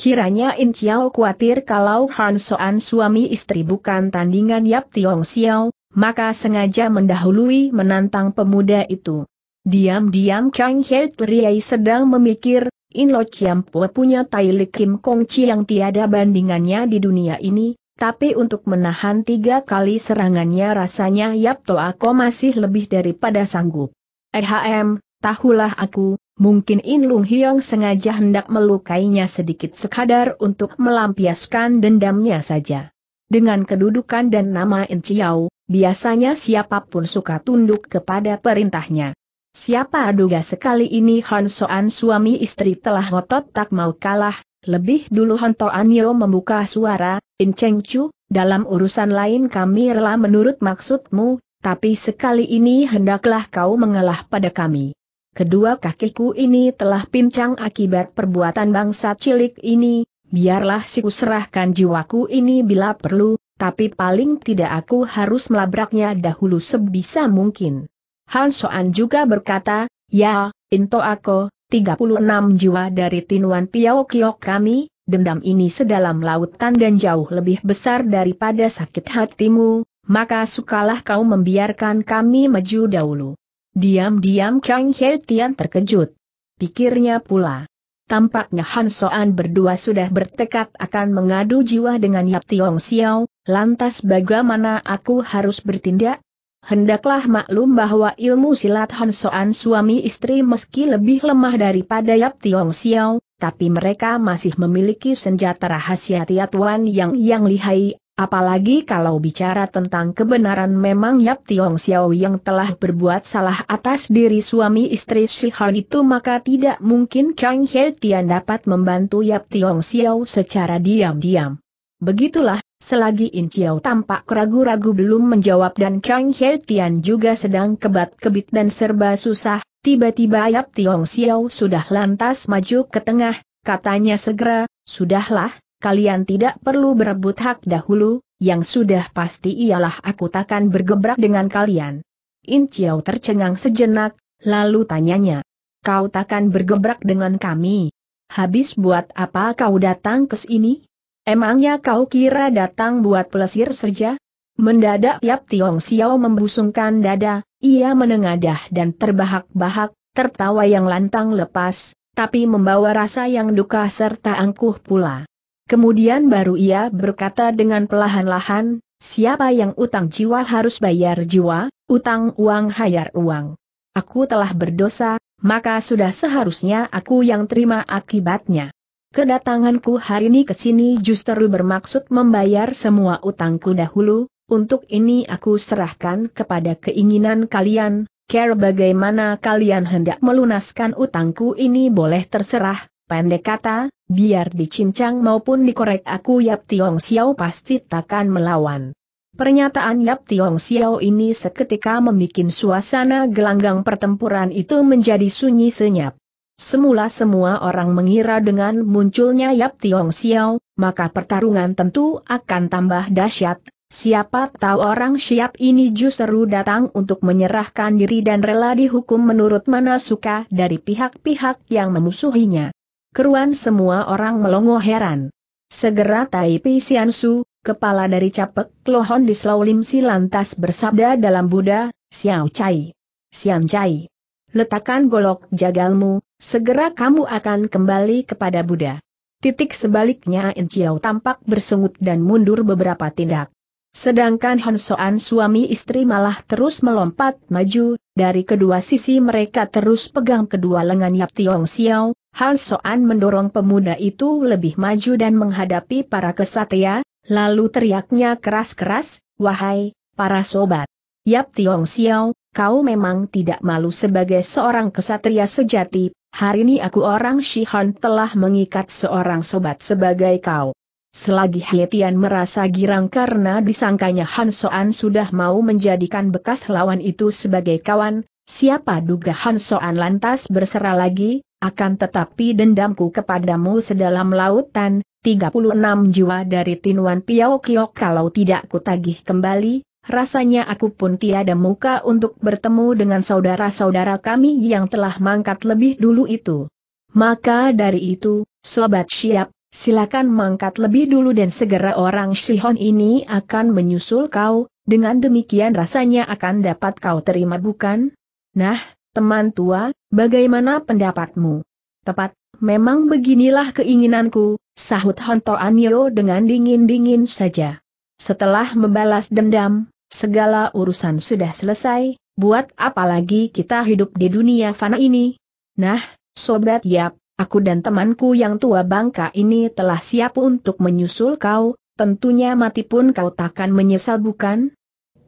Kiranya In Chiao khawatir kalau Han Soan suami istri bukan tandingan Yap Tiong Xiao, maka sengaja mendahului menantang pemuda itu. Diam-diam Kang He Riai sedang memikir, In Lo Chiam punya Tai Li Kim Kong Chi yang tiada bandingannya di dunia ini, tapi untuk menahan tiga kali serangannya rasanya Yap Toa Ko masih lebih daripada sanggup. Ehm, tahulah aku, Mungkin In Lung Hiong sengaja hendak melukainya sedikit sekadar untuk melampiaskan dendamnya saja. Dengan kedudukan dan nama In Chiao, biasanya siapapun suka tunduk kepada perintahnya. Siapa duga sekali ini Han Soan suami istri telah ngotot tak mau kalah, lebih dulu Han An Yo membuka suara, In Cheng Chu, dalam urusan lain kami rela menurut maksudmu, tapi sekali ini hendaklah kau mengalah pada kami kedua kakiku ini telah pincang akibat perbuatan bangsa cilik ini, biarlah si kuserahkan jiwaku ini bila perlu, tapi paling tidak aku harus melabraknya dahulu sebisa mungkin. Han Soan juga berkata, ya, into aku, 36 jiwa dari tinuan Piao Kiok kami, dendam ini sedalam lautan dan jauh lebih besar daripada sakit hatimu, maka sukalah kau membiarkan kami maju dahulu. Diam-diam Kang He Tian terkejut. Pikirnya pula. Tampaknya Han Soan berdua sudah bertekad akan mengadu jiwa dengan Yap Tiong Xiao, lantas bagaimana aku harus bertindak? Hendaklah maklum bahwa ilmu silat Han Soan suami istri meski lebih lemah daripada Yap Tiong Xiao, tapi mereka masih memiliki senjata rahasia Tiatuan yang yang lihai Apalagi kalau bicara tentang kebenaran memang Yap Tiong Xiao yang telah berbuat salah atas diri suami istri Si Han itu maka tidak mungkin Kang He Tian dapat membantu Yap Tiong Xiao secara diam-diam. Begitulah, selagi In Chiao tampak ragu-ragu belum menjawab dan Kang He Tian juga sedang kebat-kebit dan serba susah, tiba-tiba Yap Tiong Xiao sudah lantas maju ke tengah, katanya segera, sudahlah, kalian tidak perlu berebut hak dahulu, yang sudah pasti ialah aku takkan bergebrak dengan kalian. In Chiao tercengang sejenak, lalu tanyanya. Kau takkan bergebrak dengan kami. Habis buat apa kau datang ke sini? Emangnya kau kira datang buat pelesir saja? Mendadak Yap Tiong Xiao membusungkan dada, ia menengadah dan terbahak-bahak, tertawa yang lantang lepas, tapi membawa rasa yang duka serta angkuh pula. Kemudian baru ia berkata dengan pelahan-lahan, siapa yang utang jiwa harus bayar jiwa, utang uang hayar uang. Aku telah berdosa, maka sudah seharusnya aku yang terima akibatnya. Kedatanganku hari ini ke sini justru bermaksud membayar semua utangku dahulu, untuk ini aku serahkan kepada keinginan kalian, care bagaimana kalian hendak melunaskan utangku ini boleh terserah, Pendek kata, biar dicincang maupun dikorek aku Yap Tiong Xiao pasti takkan melawan. Pernyataan Yap Tiong Xiao ini seketika membuat suasana gelanggang pertempuran itu menjadi sunyi senyap. Semula semua orang mengira dengan munculnya Yap Tiong Xiao, maka pertarungan tentu akan tambah dahsyat. Siapa tahu orang siap ini justru datang untuk menyerahkan diri dan rela dihukum menurut mana suka dari pihak-pihak yang memusuhinya. Keruan semua orang melongo heran. Segera Tai Pi Su, kepala dari Capek Lohon di Slaulim Si lantas bersabda dalam Buddha, Xiao Cai. Xian Cai, Letakkan golok jagalmu, segera kamu akan kembali kepada Buddha. Titik sebaliknya In Chiao tampak bersengut dan mundur beberapa tindak. Sedangkan Han Soan suami istri malah terus melompat maju, dari kedua sisi mereka terus pegang kedua lengan Yap Tiong Xiao, Han Soan mendorong pemuda itu lebih maju dan menghadapi para kesatria, lalu teriaknya keras-keras, wahai, para sobat. Yap Tiong Xiao, kau memang tidak malu sebagai seorang kesatria sejati, hari ini aku orang Shihan telah mengikat seorang sobat sebagai kau. Selagi Hietian merasa girang karena disangkanya Han Soan sudah mau menjadikan bekas lawan itu sebagai kawan, Siapa duga Han Soan lantas berserah lagi, akan tetapi dendamku kepadamu sedalam lautan, 36 jiwa dari Tinuan Piao Kio kalau tidak kutagih kembali, rasanya aku pun tiada muka untuk bertemu dengan saudara-saudara kami yang telah mangkat lebih dulu itu. Maka dari itu, sobat siap, silakan mangkat lebih dulu dan segera orang Sihon ini akan menyusul kau, dengan demikian rasanya akan dapat kau terima bukan? Nah, teman tua, bagaimana pendapatmu? Tepat, memang beginilah keinginanku, sahut Honto Anyo dengan dingin-dingin saja. Setelah membalas dendam, segala urusan sudah selesai, buat apa lagi kita hidup di dunia fana ini? Nah, Sobat Yap, aku dan temanku yang tua bangka ini telah siap untuk menyusul kau, tentunya mati pun kau takkan menyesal bukan?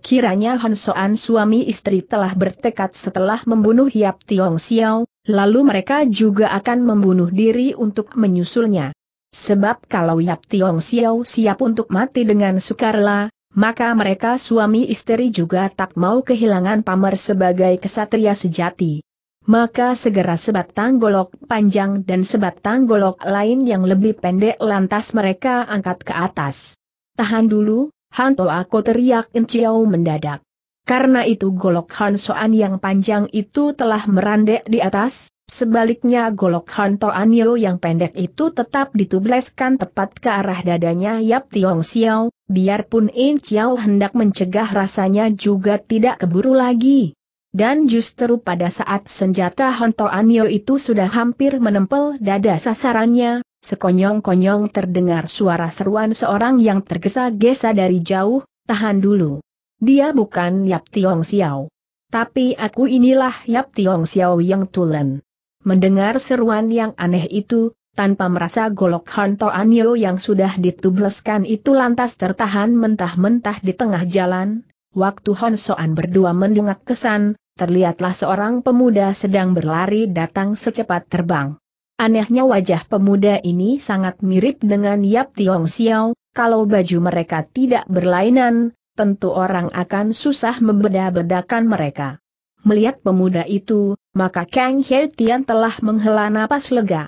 Kiranya Han Soan suami istri telah bertekad setelah membunuh Yap Tiong Xiao, lalu mereka juga akan membunuh diri untuk menyusulnya. Sebab kalau Yap Tiong Xiao siap untuk mati dengan sukarela, maka mereka suami istri juga tak mau kehilangan pamer sebagai kesatria sejati. Maka segera sebatang golok panjang dan sebatang golok lain yang lebih pendek lantas mereka angkat ke atas. Tahan dulu, Hanto aku teriak Enciau mendadak. Karena itu golok Han yang panjang itu telah merandek di atas, sebaliknya golok Han Toan yang pendek itu tetap ditubleskan tepat ke arah dadanya Yap Tiong Xiao, biarpun In hendak mencegah rasanya juga tidak keburu lagi. Dan justru pada saat senjata Honto Anyo itu sudah hampir menempel dada sasarannya, Sekonyong-konyong terdengar suara seruan seorang yang tergesa-gesa dari jauh, tahan dulu. Dia bukan Yap Tiong Xiao. Tapi aku inilah Yap Tiong Xiao yang tulen. Mendengar seruan yang aneh itu, tanpa merasa golok Hanto Anyo yang sudah ditubleskan itu lantas tertahan mentah-mentah di tengah jalan, waktu Hon Soan berdua mendungak kesan, terlihatlah seorang pemuda sedang berlari datang secepat terbang. Anehnya wajah pemuda ini sangat mirip dengan Yap Tiong Xiao, kalau baju mereka tidak berlainan, tentu orang akan susah membeda-bedakan mereka. Melihat pemuda itu, maka Kang He Tian telah menghela napas lega.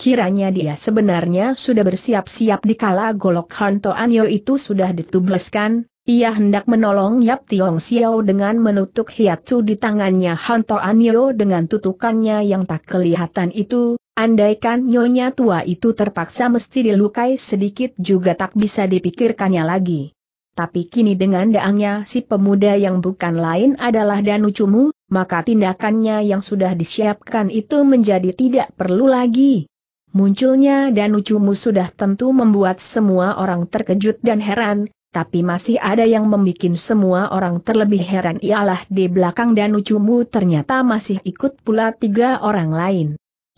Kiranya dia sebenarnya sudah bersiap-siap dikala golok Hanto Anyo itu sudah ditublaskan, ia hendak menolong Yap Tiong Xiao dengan menutup hiatus di tangannya Han Anio dengan tutukannya yang tak kelihatan itu, andaikan nyonya tua itu terpaksa mesti dilukai sedikit juga tak bisa dipikirkannya lagi. Tapi kini dengan daangnya si pemuda yang bukan lain adalah Danu Cumu, maka tindakannya yang sudah disiapkan itu menjadi tidak perlu lagi. Munculnya Danu Cumu sudah tentu membuat semua orang terkejut dan heran, tapi masih ada yang membuat semua orang terlebih heran ialah di belakang Danucumu ternyata masih ikut pula tiga orang lain.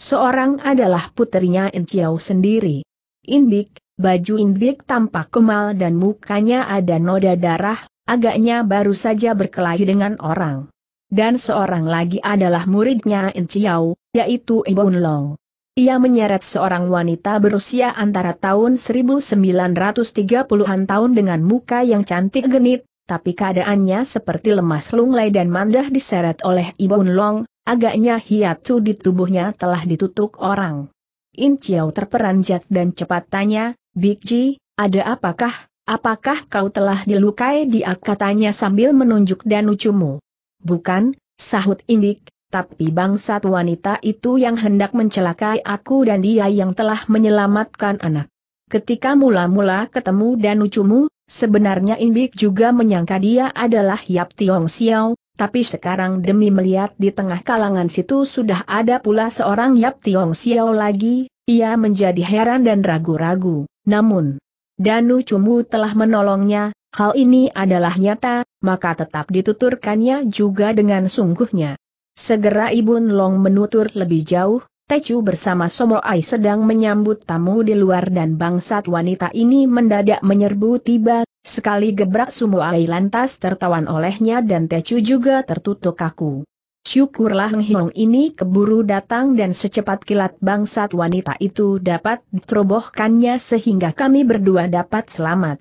Seorang adalah putrinya Inciau sendiri. Indik, baju Indik tampak kemal dan mukanya ada noda darah, agaknya baru saja berkelahi dengan orang. Dan seorang lagi adalah muridnya Inciau, yaitu Ibu Long. Ia menyeret seorang wanita berusia antara tahun 1930-an tahun dengan muka yang cantik genit, tapi keadaannya seperti lemas lunglai dan mandah diseret oleh ibu Long, agaknya hiatu di tubuhnya telah ditutup orang. In Chiao terperanjat dan cepat tanya, Big Ji, ada apakah, apakah kau telah dilukai dia katanya sambil menunjuk dan ucumu. Bukan, sahut Indik, tapi bangsat wanita itu yang hendak mencelakai aku dan dia yang telah menyelamatkan anak. Ketika mula-mula ketemu dan ucumu, sebenarnya Inbik juga menyangka dia adalah Yap Tiong Xiao, tapi sekarang demi melihat di tengah kalangan situ sudah ada pula seorang Yap Tiong Xiao lagi, ia menjadi heran dan ragu-ragu. Namun, Danu Cumu telah menolongnya, hal ini adalah nyata, maka tetap dituturkannya juga dengan sungguhnya. Segera Ibun Long menutur lebih jauh, Tecu bersama Somoai sedang menyambut tamu di luar dan bangsat wanita ini mendadak menyerbu tiba, sekali gebrak Ai lantas tertawan olehnya dan Tecu juga tertutup kaku. Syukurlah Heng ini keburu datang dan secepat kilat bangsat wanita itu dapat diterobohkannya sehingga kami berdua dapat selamat.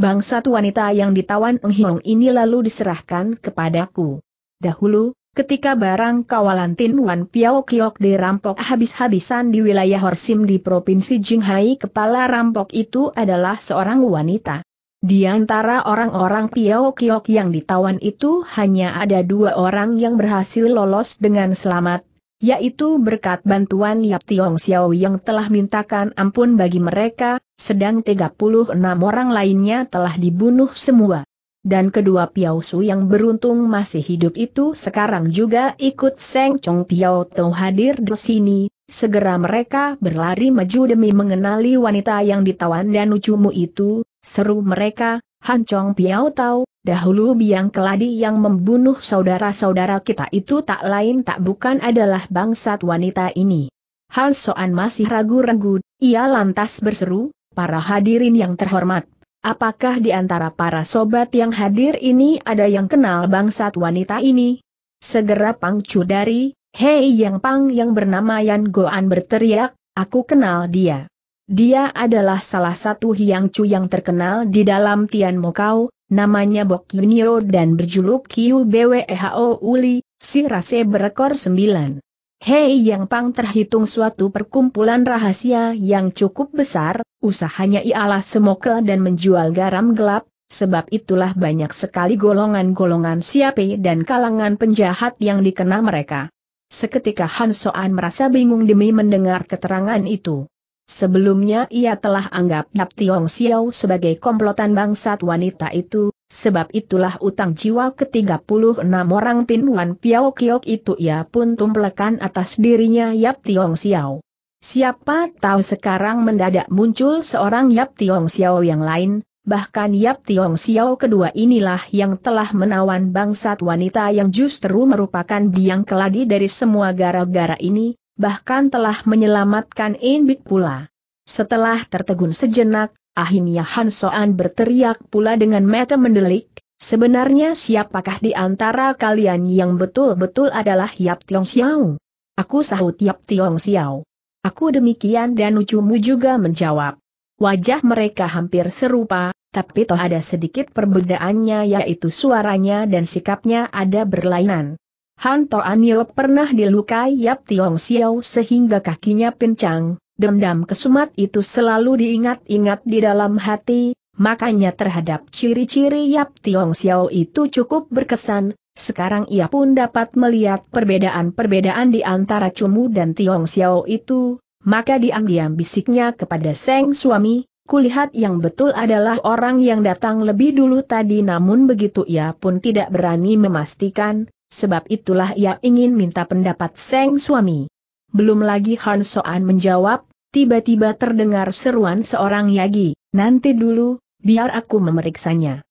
Bangsat wanita yang ditawan Heng ini lalu diserahkan kepadaku. Dahulu, Ketika barang kawalan Tin Wan Piao Kiok dirampok habis-habisan di wilayah Horsim di Provinsi Jinghai kepala rampok itu adalah seorang wanita. Di antara orang-orang Piao Kiok yang ditawan itu hanya ada dua orang yang berhasil lolos dengan selamat, yaitu berkat bantuan Yap Tiong Xiao yang telah mintakan ampun bagi mereka, sedang 36 orang lainnya telah dibunuh semua. Dan kedua Piao yang beruntung masih hidup itu sekarang juga ikut Seng Chong Piao Tau hadir di sini, segera mereka berlari maju demi mengenali wanita yang ditawan dan ucumu itu, seru mereka, Han Chong Piao Tau, Dahulu biang keladi yang membunuh saudara-saudara kita itu tak lain tak bukan adalah bangsat wanita ini. Han Soan masih ragu-ragu, ia lantas berseru, para hadirin yang terhormat, Apakah di antara para sobat yang hadir ini ada yang kenal bangsat wanita ini? Segera Pang Chu dari, Hei Yang Pang yang bernama Yan Goan berteriak, aku kenal dia. Dia adalah salah satu hiang Chu yang terkenal di dalam Tian Mokau, namanya Bok Yunio dan berjuluk Kiu Bwehou Uli, si rase berekor sembilan. Hei Yang Pang terhitung suatu perkumpulan rahasia yang cukup besar, usahanya ialah semokel dan menjual garam gelap, sebab itulah banyak sekali golongan-golongan siape dan kalangan penjahat yang dikenal mereka. Seketika Han Soan merasa bingung demi mendengar keterangan itu. Sebelumnya ia telah anggap Nap Tiong Xiao sebagai komplotan bangsat wanita itu, Sebab itulah utang jiwa ke-36 orang Wan Piao Kiok itu ia pun tumplekan atas dirinya Yap Tiong Xiao. Siapa tahu sekarang mendadak muncul seorang Yap Tiong Xiao yang lain, bahkan Yap Tiong Xiao kedua inilah yang telah menawan bangsat wanita yang justru merupakan biang keladi dari semua gara-gara ini, bahkan telah menyelamatkan Inbik pula. Setelah tertegun sejenak, Ahimya Han Soan berteriak pula dengan mata mendelik, sebenarnya siapakah di antara kalian yang betul-betul adalah Yap Tiong Xiao? Aku sahut Yap Tiong Xiao. Aku demikian dan ucumu juga menjawab. Wajah mereka hampir serupa, tapi toh ada sedikit perbedaannya yaitu suaranya dan sikapnya ada berlainan. Han Yeo pernah dilukai Yap Tiong Xiao sehingga kakinya pincang, Dendam kesumat itu selalu diingat-ingat di dalam hati, makanya terhadap ciri-ciri Yap Tiong Xiao itu cukup berkesan, sekarang ia pun dapat melihat perbedaan-perbedaan di antara Cumu dan Tiong Xiao itu, maka diam-diam bisiknya kepada Seng suami, Kulihat yang betul adalah orang yang datang lebih dulu tadi namun begitu ia pun tidak berani memastikan, sebab itulah ia ingin minta pendapat Seng suami. Belum lagi Han Soan menjawab, tiba-tiba terdengar seruan seorang Yagi, nanti dulu, biar aku memeriksanya.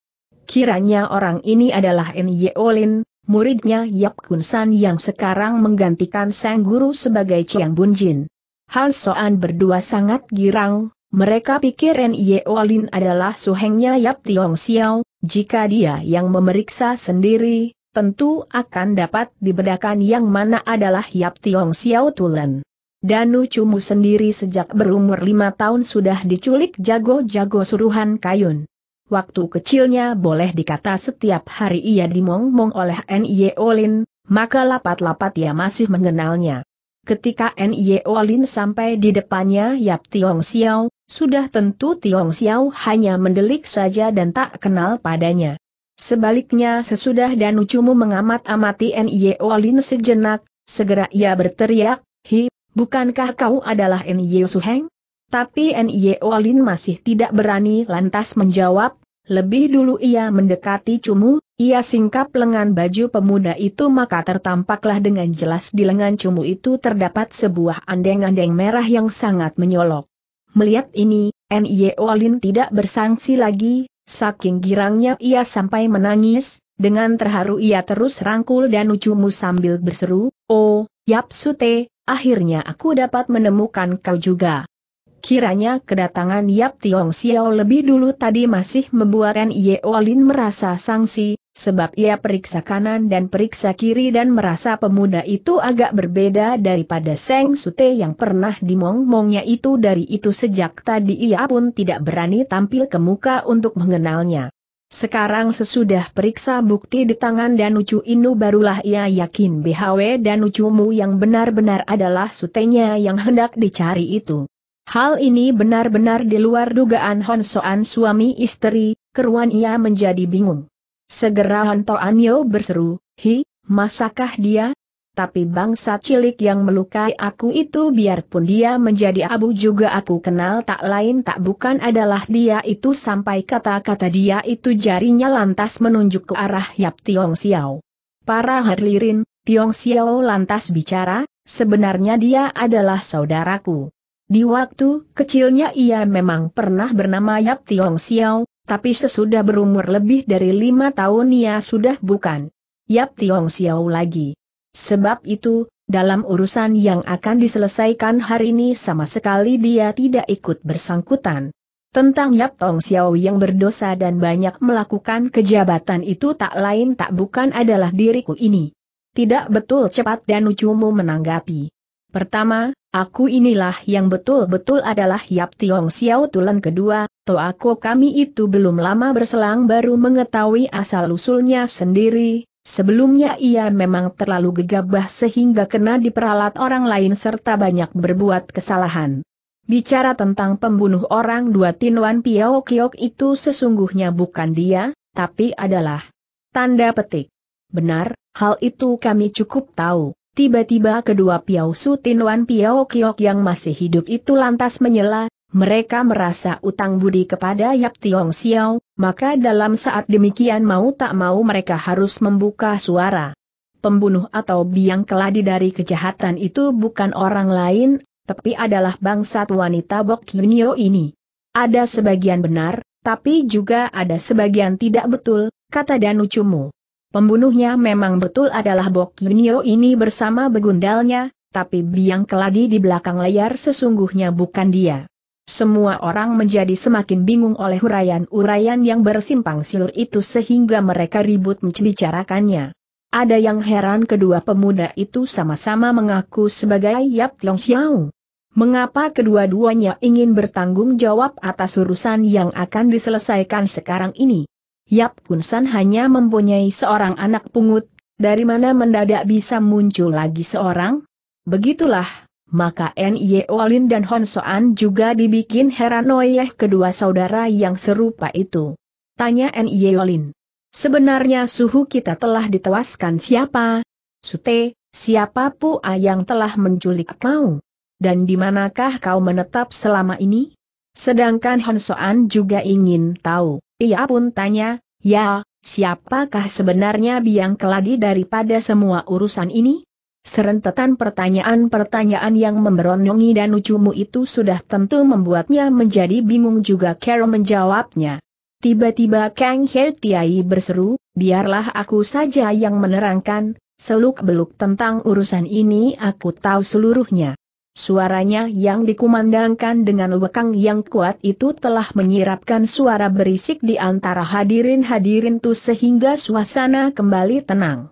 Kiranya orang ini adalah Nye Olin, muridnya Yap Kun San yang sekarang menggantikan sang guru sebagai Chiang Jin. Han Soan berdua sangat girang, mereka pikir Nye Olin adalah suhengnya Yap Tiong Xiao, jika dia yang memeriksa sendiri, tentu akan dapat dibedakan yang mana adalah Yap Tiong Xiao Tulen. Danu Cumu sendiri sejak berumur lima tahun sudah diculik jago-jago suruhan Kayun. Waktu kecilnya boleh dikata setiap hari ia dimong-mong oleh Nie Olin, maka lapat-lapat ia masih mengenalnya. Ketika Nie Olin sampai di depannya Yap Tiong Xiao, sudah tentu Tiong Xiao hanya mendelik saja dan tak kenal padanya. Sebaliknya sesudah Danu Cumu mengamat-amati Nie Olin sejenak, segera ia berteriak, Hi, bukankah kau adalah Nye Suheng? Tapi Nye Olin masih tidak berani lantas menjawab, lebih dulu ia mendekati Cumu, ia singkap lengan baju pemuda itu maka tertampaklah dengan jelas di lengan Cumu itu terdapat sebuah andeng-andeng merah yang sangat menyolok. Melihat ini, Nye Olin tidak bersangsi lagi, saking girangnya ia sampai menangis, dengan terharu ia terus rangkul dan ucumu sambil berseru, Oh, Yap Sute, akhirnya aku dapat menemukan kau juga. Kiranya kedatangan Yap Tiong Xiao lebih dulu tadi masih membuat Ye Olin merasa sangsi, sebab ia periksa kanan dan periksa kiri dan merasa pemuda itu agak berbeda daripada Seng Sute yang pernah dimong-mongnya itu dari itu sejak tadi ia pun tidak berani tampil ke muka untuk mengenalnya. Sekarang sesudah periksa bukti di tangan dan ucu Inu barulah ia yakin BHW ucumu yang benar-benar adalah sutenya yang hendak dicari itu. Hal ini benar-benar di luar dugaan Hon Soan suami istri, keruan ia menjadi bingung. Segera Hon Toanyo berseru, Hi, masakah dia, tapi bangsa cilik yang melukai aku itu biarpun dia menjadi abu juga aku kenal tak lain tak bukan adalah dia itu sampai kata-kata dia itu jarinya lantas menunjuk ke arah Yap Tiong Xiao. Para hadirin, Tiong Xiao lantas bicara, sebenarnya dia adalah saudaraku. Di waktu kecilnya ia memang pernah bernama Yap Tiong Xiao, tapi sesudah berumur lebih dari lima tahun ia sudah bukan Yap Tiong Xiao lagi. Sebab itu, dalam urusan yang akan diselesaikan hari ini sama sekali dia tidak ikut bersangkutan. Tentang Yap Tong Xiao yang berdosa dan banyak melakukan kejabatan itu tak lain tak bukan adalah diriku ini. Tidak betul cepat dan ucumu menanggapi. Pertama, aku inilah yang betul-betul adalah Yap Tiong Xiao Tulan kedua, aku kami itu belum lama berselang baru mengetahui asal-usulnya sendiri, Sebelumnya ia memang terlalu gegabah sehingga kena diperalat orang lain serta banyak berbuat kesalahan. Bicara tentang pembunuh orang dua Tinwan Piao Kiok itu sesungguhnya bukan dia, tapi adalah tanda petik. Benar, hal itu kami cukup tahu. Tiba-tiba kedua Piao Su Tinwan Piao Kiok yang masih hidup itu lantas menyela, mereka merasa utang budi kepada Yap Tiong Xiao, maka dalam saat demikian mau tak mau mereka harus membuka suara. Pembunuh atau biang keladi dari kejahatan itu bukan orang lain, tapi adalah bangsat wanita Bok Yunio ini. Ada sebagian benar, tapi juga ada sebagian tidak betul, kata Danu Danucumu. Pembunuhnya memang betul adalah Bok Yunio ini bersama begundalnya, tapi biang keladi di belakang layar sesungguhnya bukan dia. Semua orang menjadi semakin bingung oleh urayan-urayan yang bersimpang siur itu sehingga mereka ribut membicarakannya. Ada yang heran kedua pemuda itu sama-sama mengaku sebagai Yap Long Xiao. Mengapa kedua-duanya ingin bertanggung jawab atas urusan yang akan diselesaikan sekarang ini? Yap Kunsan hanya mempunyai seorang anak pungut, dari mana mendadak bisa muncul lagi seorang? Begitulah, maka N.Y.O. Lin dan Hon Soan juga dibikin heran oleh kedua saudara yang serupa itu. Tanya N.Y.O. Lin. Sebenarnya suhu kita telah ditewaskan siapa? Sute, siapa Pua yang telah menculik kau? Dan di manakah kau menetap selama ini? Sedangkan Hon Soan juga ingin tahu. Ia pun tanya, ya, siapakah sebenarnya biang keladi daripada semua urusan ini? Serentetan pertanyaan-pertanyaan yang memberonongi dan ucumu itu sudah tentu membuatnya menjadi bingung juga Carol menjawabnya. Tiba-tiba Kang He Tiai berseru, biarlah aku saja yang menerangkan, seluk-beluk tentang urusan ini aku tahu seluruhnya. Suaranya yang dikumandangkan dengan lekang yang kuat itu telah menyirapkan suara berisik di antara hadirin-hadirin itu sehingga suasana kembali tenang.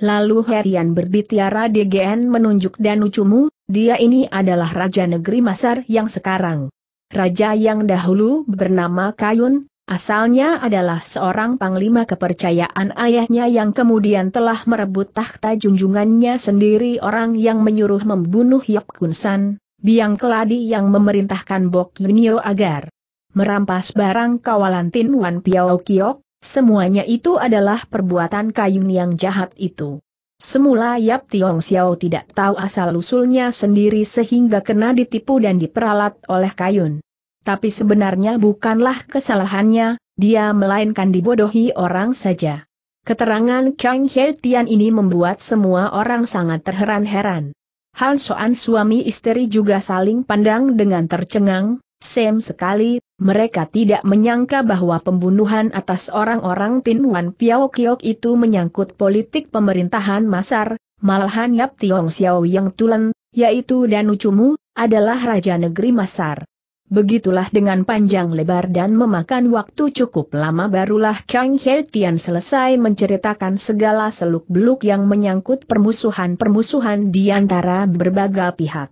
Lalu Herian berbicara DGN menunjuk Danucumu, dia ini adalah Raja Negeri Masar yang sekarang. Raja yang dahulu bernama Kayun, asalnya adalah seorang panglima kepercayaan ayahnya yang kemudian telah merebut tahta junjungannya sendiri orang yang menyuruh membunuh Yap Kunsan, biang keladi yang memerintahkan Bok Yunio agar merampas barang kawalan Tin Wan Piao Kiok, Semuanya itu adalah perbuatan Kayun yang jahat itu. Semula Yap Tiong Xiao tidak tahu asal-usulnya sendiri sehingga kena ditipu dan diperalat oleh Kayun. Tapi sebenarnya bukanlah kesalahannya, dia melainkan dibodohi orang saja. Keterangan Kang He Tian ini membuat semua orang sangat terheran-heran. Han Soan suami istri juga saling pandang dengan tercengang, Sem sekali, mereka tidak menyangka bahwa pembunuhan atas orang-orang Tin Wan Piao Kiok itu menyangkut politik pemerintahan Masar, malahan Yap Tiong Xiao Yang Tulen, yaitu Danu Cumu, adalah Raja Negeri Masar. Begitulah dengan panjang lebar dan memakan waktu cukup lama barulah Kang He Tian selesai menceritakan segala seluk-beluk yang menyangkut permusuhan-permusuhan di antara berbagai pihak.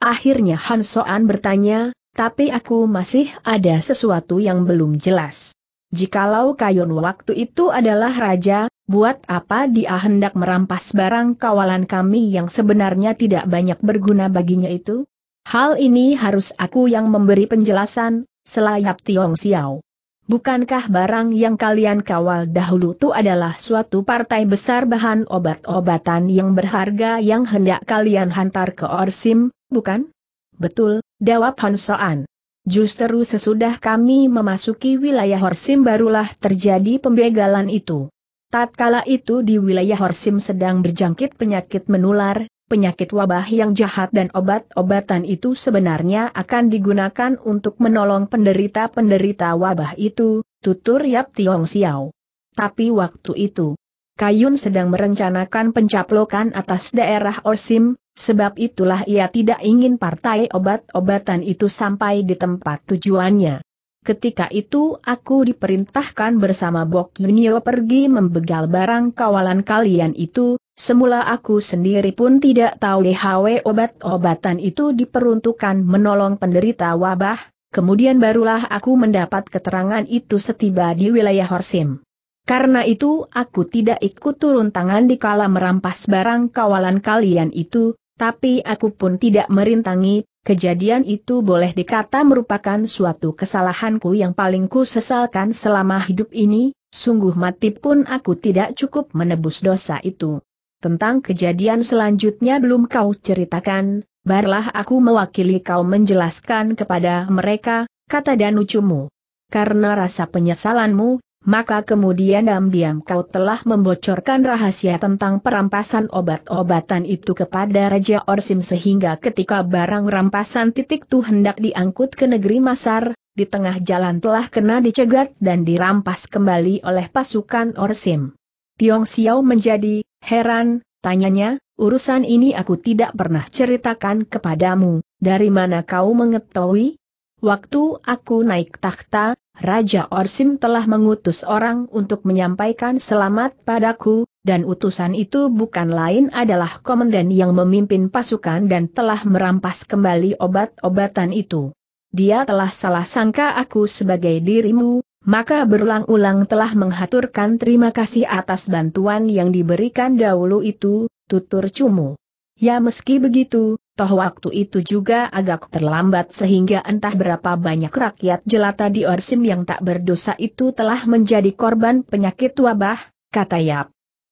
Akhirnya Han Soan bertanya, tapi aku masih ada sesuatu yang belum jelas. Jikalau Kayon waktu itu adalah raja, buat apa dia hendak merampas barang kawalan kami yang sebenarnya tidak banyak berguna baginya itu? Hal ini harus aku yang memberi penjelasan, selayap Tiong Xiao. Bukankah barang yang kalian kawal dahulu itu adalah suatu partai besar bahan obat-obatan yang berharga yang hendak kalian hantar ke Orsim, bukan? Betul, jawab Han Soan. Justru sesudah kami memasuki wilayah Horsim barulah terjadi pembegalan itu. Tatkala itu di wilayah Horsim sedang berjangkit penyakit menular, penyakit wabah yang jahat dan obat-obatan itu sebenarnya akan digunakan untuk menolong penderita-penderita wabah itu, tutur Yap Tiong Xiao. Tapi waktu itu, Kayun sedang merencanakan pencaplokan atas daerah Orsim. Sebab itulah ia tidak ingin partai obat-obatan itu sampai di tempat tujuannya. Ketika itu aku diperintahkan bersama Bok Yunio pergi membegal barang kawalan kalian itu, semula aku sendiri pun tidak tahu DHW obat-obatan itu diperuntukkan menolong penderita wabah, kemudian barulah aku mendapat keterangan itu setiba di wilayah Horsim. Karena itu aku tidak ikut turun tangan di kala merampas barang kawalan kalian itu, tapi aku pun tidak merintangi, kejadian itu boleh dikata merupakan suatu kesalahanku yang paling ku sesalkan selama hidup ini, sungguh mati pun aku tidak cukup menebus dosa itu. Tentang kejadian selanjutnya belum kau ceritakan, barlah aku mewakili kau menjelaskan kepada mereka, kata Danucumu. Karena rasa penyesalanmu, maka kemudian diam-diam kau telah membocorkan rahasia tentang perampasan obat-obatan itu kepada Raja Orsim sehingga ketika barang rampasan titik tuh hendak diangkut ke negeri Masar, di tengah jalan telah kena dicegat dan dirampas kembali oleh pasukan Orsim. Tiong Xiao menjadi heran, tanyanya, urusan ini aku tidak pernah ceritakan kepadamu, dari mana kau mengetahui? Waktu aku naik takhta, Raja Orsim telah mengutus orang untuk menyampaikan selamat padaku, dan utusan itu bukan lain adalah komandan yang memimpin pasukan dan telah merampas kembali obat-obatan itu. Dia telah salah sangka aku sebagai dirimu, maka berulang-ulang telah menghaturkan terima kasih atas bantuan yang diberikan dahulu itu, tutur cumu. Ya meski begitu, toh waktu itu juga agak terlambat sehingga entah berapa banyak rakyat jelata di Orsim yang tak berdosa itu telah menjadi korban penyakit wabah, kata Yap.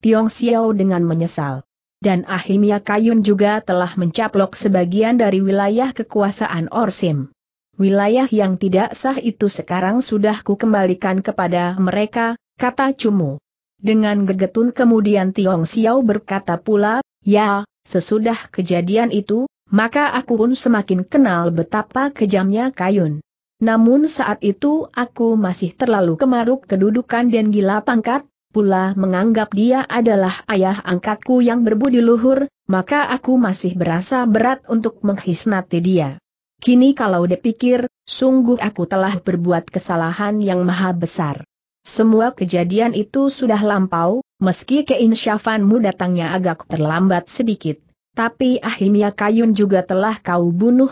Tiong Xiao dengan menyesal. Dan Ahimya Kayun juga telah mencaplok sebagian dari wilayah kekuasaan Orsim. Wilayah yang tidak sah itu sekarang sudah kukembalikan kepada mereka, kata Cumu. Dengan gergetun kemudian Tiong Xiao berkata pula, Ya, Sesudah kejadian itu, maka aku pun semakin kenal betapa kejamnya Kayun. Namun saat itu aku masih terlalu kemaruk kedudukan dan gila pangkat, pula menganggap dia adalah ayah angkatku yang berbudi luhur, maka aku masih berasa berat untuk menghisnati dia. Kini kalau dipikir, sungguh aku telah berbuat kesalahan yang maha besar. Semua kejadian itu sudah lampau, Meski keinsyafanmu datangnya agak terlambat sedikit, tapi akhirnya Kayun juga telah kau bunuh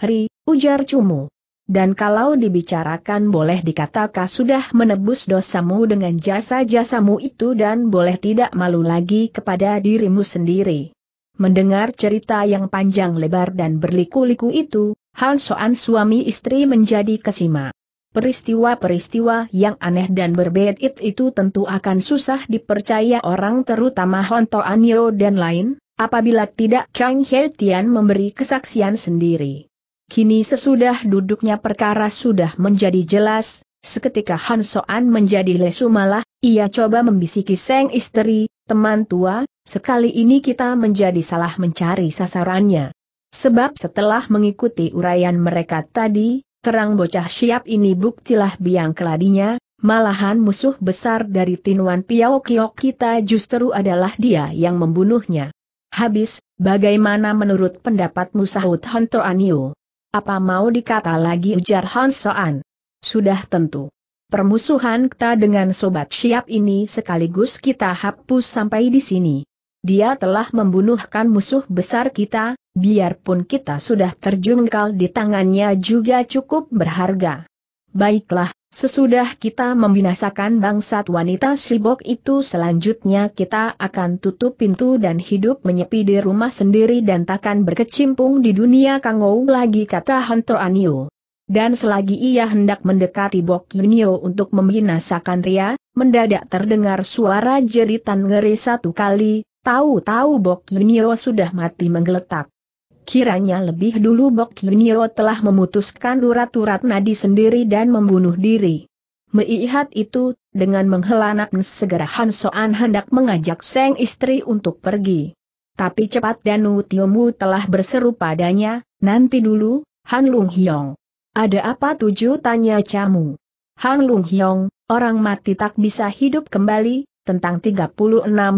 Ri, ujar Cumu. Dan kalau dibicarakan boleh dikatakan sudah menebus dosamu dengan jasa-jasamu itu dan boleh tidak malu lagi kepada dirimu sendiri. Mendengar cerita yang panjang lebar dan berliku-liku itu, Han Soan suami istri menjadi kesima. Peristiwa-peristiwa yang aneh dan berbeda itu tentu akan susah dipercaya orang terutama Honto Anyo dan lain, apabila tidak Kang He Tian memberi kesaksian sendiri. Kini sesudah duduknya perkara sudah menjadi jelas, seketika Han Soan menjadi lesu malah, ia coba membisiki Seng istri, teman tua, sekali ini kita menjadi salah mencari sasarannya. Sebab setelah mengikuti uraian mereka tadi, Terang bocah siap ini buktilah biang keladinya, malahan musuh besar dari Tinuan Piao Kiok kita justru adalah dia yang membunuhnya. Habis, bagaimana menurut pendapatmu sahut Han Toanio? Apa mau dikata lagi ujar Han Soan? Sudah tentu. Permusuhan kita dengan sobat siap ini sekaligus kita hapus sampai di sini. Dia telah membunuhkan musuh besar kita, biarpun kita sudah terjungkal di tangannya juga cukup berharga. Baiklah, sesudah kita membinasakan bangsat wanita sibok itu selanjutnya kita akan tutup pintu dan hidup menyepi di rumah sendiri dan takkan berkecimpung di dunia kangou lagi kata Hanto Anio. Dan selagi ia hendak mendekati Bok Yunio untuk membinasakan Ria, mendadak terdengar suara jeritan ngeri satu kali, Tahu-tahu Bok Yunio sudah mati menggeletak. Kiranya lebih dulu Bok Yunio telah memutuskan urat-urat nadi sendiri dan membunuh diri. Melihat itu, dengan menghela nafas segera Han Soan hendak mengajak sang istri untuk pergi. Tapi cepat Danu Tiomu telah berseru padanya, nanti dulu, Han Lung Hyong. Ada apa tujuh tanya Camu? Han Lung Hyong, orang mati tak bisa hidup kembali, tentang 36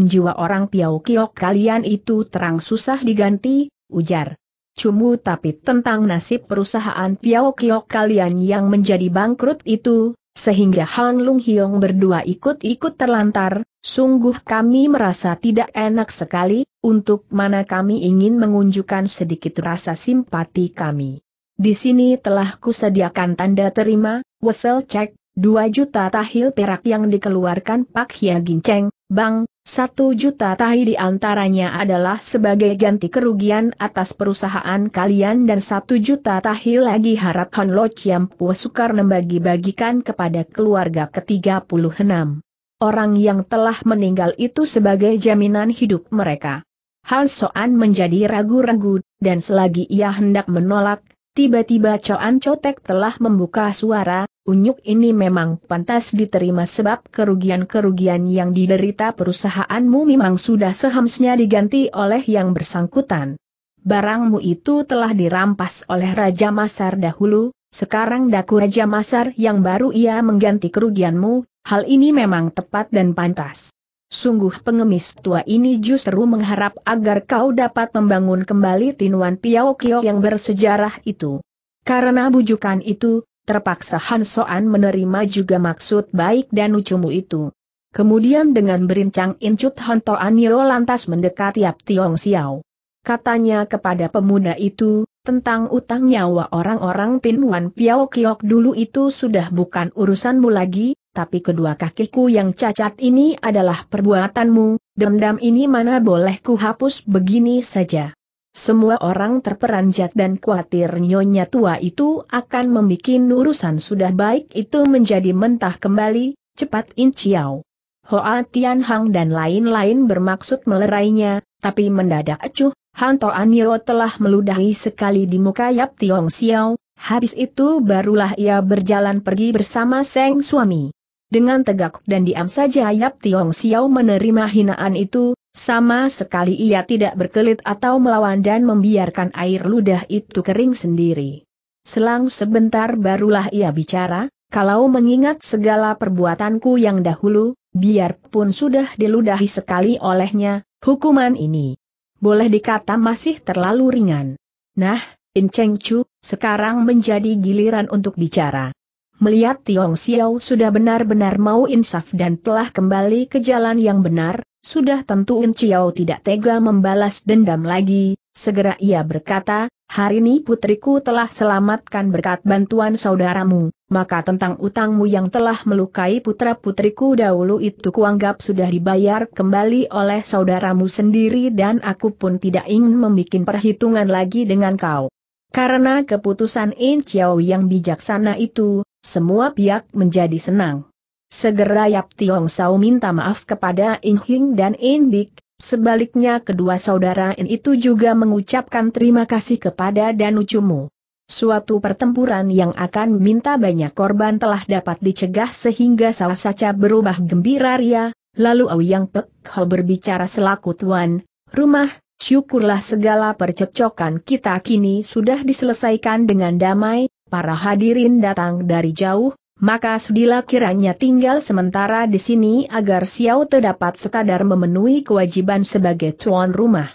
jiwa orang Piau Kiok kalian itu terang susah diganti, ujar. Cumu tapi tentang nasib perusahaan Piau Kiok kalian yang menjadi bangkrut itu, sehingga Han Lung Hiong berdua ikut-ikut terlantar, sungguh kami merasa tidak enak sekali, untuk mana kami ingin mengunjukkan sedikit rasa simpati kami. Di sini telah kusediakan tanda terima, wesel cek, 2 juta tahil perak yang dikeluarkan Pak Hia Ginceng, Bang, 1 juta tahi diantaranya adalah sebagai ganti kerugian atas perusahaan kalian dan 1 juta tahil lagi harap Hon Lo Chiampu Sukar bagi-bagikan kepada keluarga ke-36. Orang yang telah meninggal itu sebagai jaminan hidup mereka. Han Soan menjadi ragu-ragu, dan selagi ia hendak menolak, Tiba-tiba Coan Cotek telah membuka suara, unyuk ini memang pantas diterima sebab kerugian-kerugian yang diderita perusahaanmu memang sudah sehamsnya diganti oleh yang bersangkutan. Barangmu itu telah dirampas oleh Raja Masar dahulu, sekarang daku Raja Masar yang baru ia mengganti kerugianmu, hal ini memang tepat dan pantas. Sungguh pengemis tua ini justru mengharap agar kau dapat membangun kembali tinuan Piao yang bersejarah itu. Karena bujukan itu, terpaksa Han Soan menerima juga maksud baik dan ucumu itu. Kemudian dengan berincang incut Han Toan lantas mendekati Yap Tiong Xiao. Katanya kepada pemuda itu, tentang utang nyawa orang-orang tinuan Piao Kiok dulu itu sudah bukan urusanmu lagi, tapi kedua kakiku yang cacat ini adalah perbuatanmu, dendam ini mana boleh ku hapus begini saja. Semua orang terperanjat dan khawatir nyonya tua itu akan membuat urusan sudah baik itu menjadi mentah kembali, cepat In Chiao. Hoa Tian Hang dan lain-lain bermaksud melerainya, tapi mendadak acuh, Han To Anyo telah meludahi sekali di muka Yap Tiong Xiao, habis itu barulah ia berjalan pergi bersama Seng suami. Dengan tegak dan diam saja Yap Tiong Xiao menerima hinaan itu, sama sekali ia tidak berkelit atau melawan dan membiarkan air ludah itu kering sendiri. Selang sebentar barulah ia bicara, kalau mengingat segala perbuatanku yang dahulu, biarpun sudah diludahi sekali olehnya, hukuman ini boleh dikata masih terlalu ringan. Nah, In Cheng Chu, sekarang menjadi giliran untuk bicara melihat Tiong Xiao sudah benar-benar mau insaf dan telah kembali ke jalan yang benar, sudah tentu In Xiao tidak tega membalas dendam lagi, segera ia berkata, hari ini putriku telah selamatkan berkat bantuan saudaramu, maka tentang utangmu yang telah melukai putra-putriku dahulu itu kuanggap sudah dibayar kembali oleh saudaramu sendiri dan aku pun tidak ingin membuat perhitungan lagi dengan kau. Karena keputusan In Chiao yang bijaksana itu, semua pihak menjadi senang. Segera Yap Tiong Sao minta maaf kepada In Hing dan In Bik, sebaliknya kedua saudara In itu juga mengucapkan terima kasih kepada Danu Cumu. Suatu pertempuran yang akan minta banyak korban telah dapat dicegah sehingga salah saja berubah gembira ria, lalu Auyang Pek Ho berbicara selaku tuan, rumah, syukurlah segala percecokan kita kini sudah diselesaikan dengan damai, para hadirin datang dari jauh, maka Sudila kiranya tinggal sementara di sini agar Xiao terdapat dapat sekadar memenuhi kewajiban sebagai tuan rumah.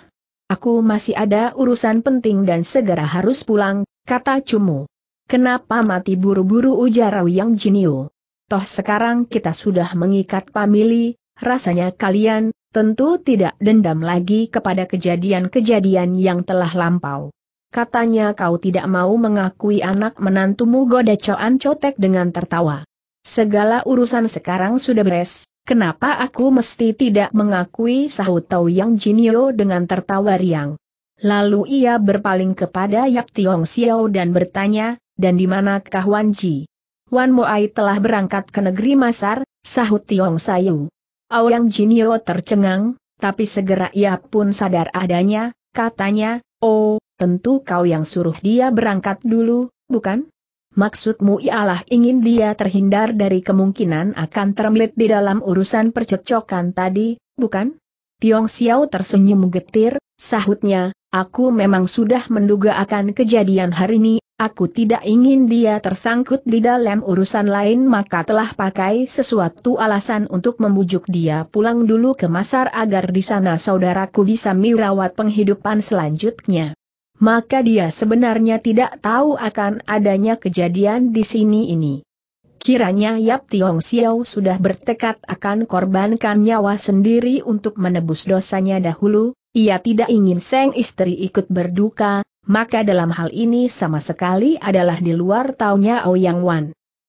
Aku masih ada urusan penting dan segera harus pulang, kata Cumu. Kenapa mati buru-buru ujar Yang Jinio? Toh sekarang kita sudah mengikat pamili, rasanya kalian, tentu tidak dendam lagi kepada kejadian-kejadian yang telah lampau. Katanya kau tidak mau mengakui anak menantumu goda Coan Cotek dengan tertawa. Segala urusan sekarang sudah beres, kenapa aku mesti tidak mengakui sahut Tau Yang Jinio dengan tertawa riang. Lalu ia berpaling kepada Yap Tiong Xiao dan bertanya, dan di manakah Wan Ji? Wan Moai telah berangkat ke negeri Masar, sahut Tiong Sayu. yang Jinio tercengang, tapi segera ia pun sadar adanya, katanya, oh, Tentu kau yang suruh dia berangkat dulu, bukan? Maksudmu ialah ingin dia terhindar dari kemungkinan akan terlibat di dalam urusan percekcokan tadi, bukan? Tiong Xiao tersenyum getir, sahutnya, aku memang sudah menduga akan kejadian hari ini, aku tidak ingin dia tersangkut di dalam urusan lain maka telah pakai sesuatu alasan untuk membujuk dia pulang dulu ke Masar agar di sana saudaraku bisa merawat penghidupan selanjutnya maka dia sebenarnya tidak tahu akan adanya kejadian di sini ini. Kiranya Yap Tiong Xiao sudah bertekad akan korbankan nyawa sendiri untuk menebus dosanya dahulu, ia tidak ingin Seng istri ikut berduka, maka dalam hal ini sama sekali adalah di luar taunya Ouyang Wan.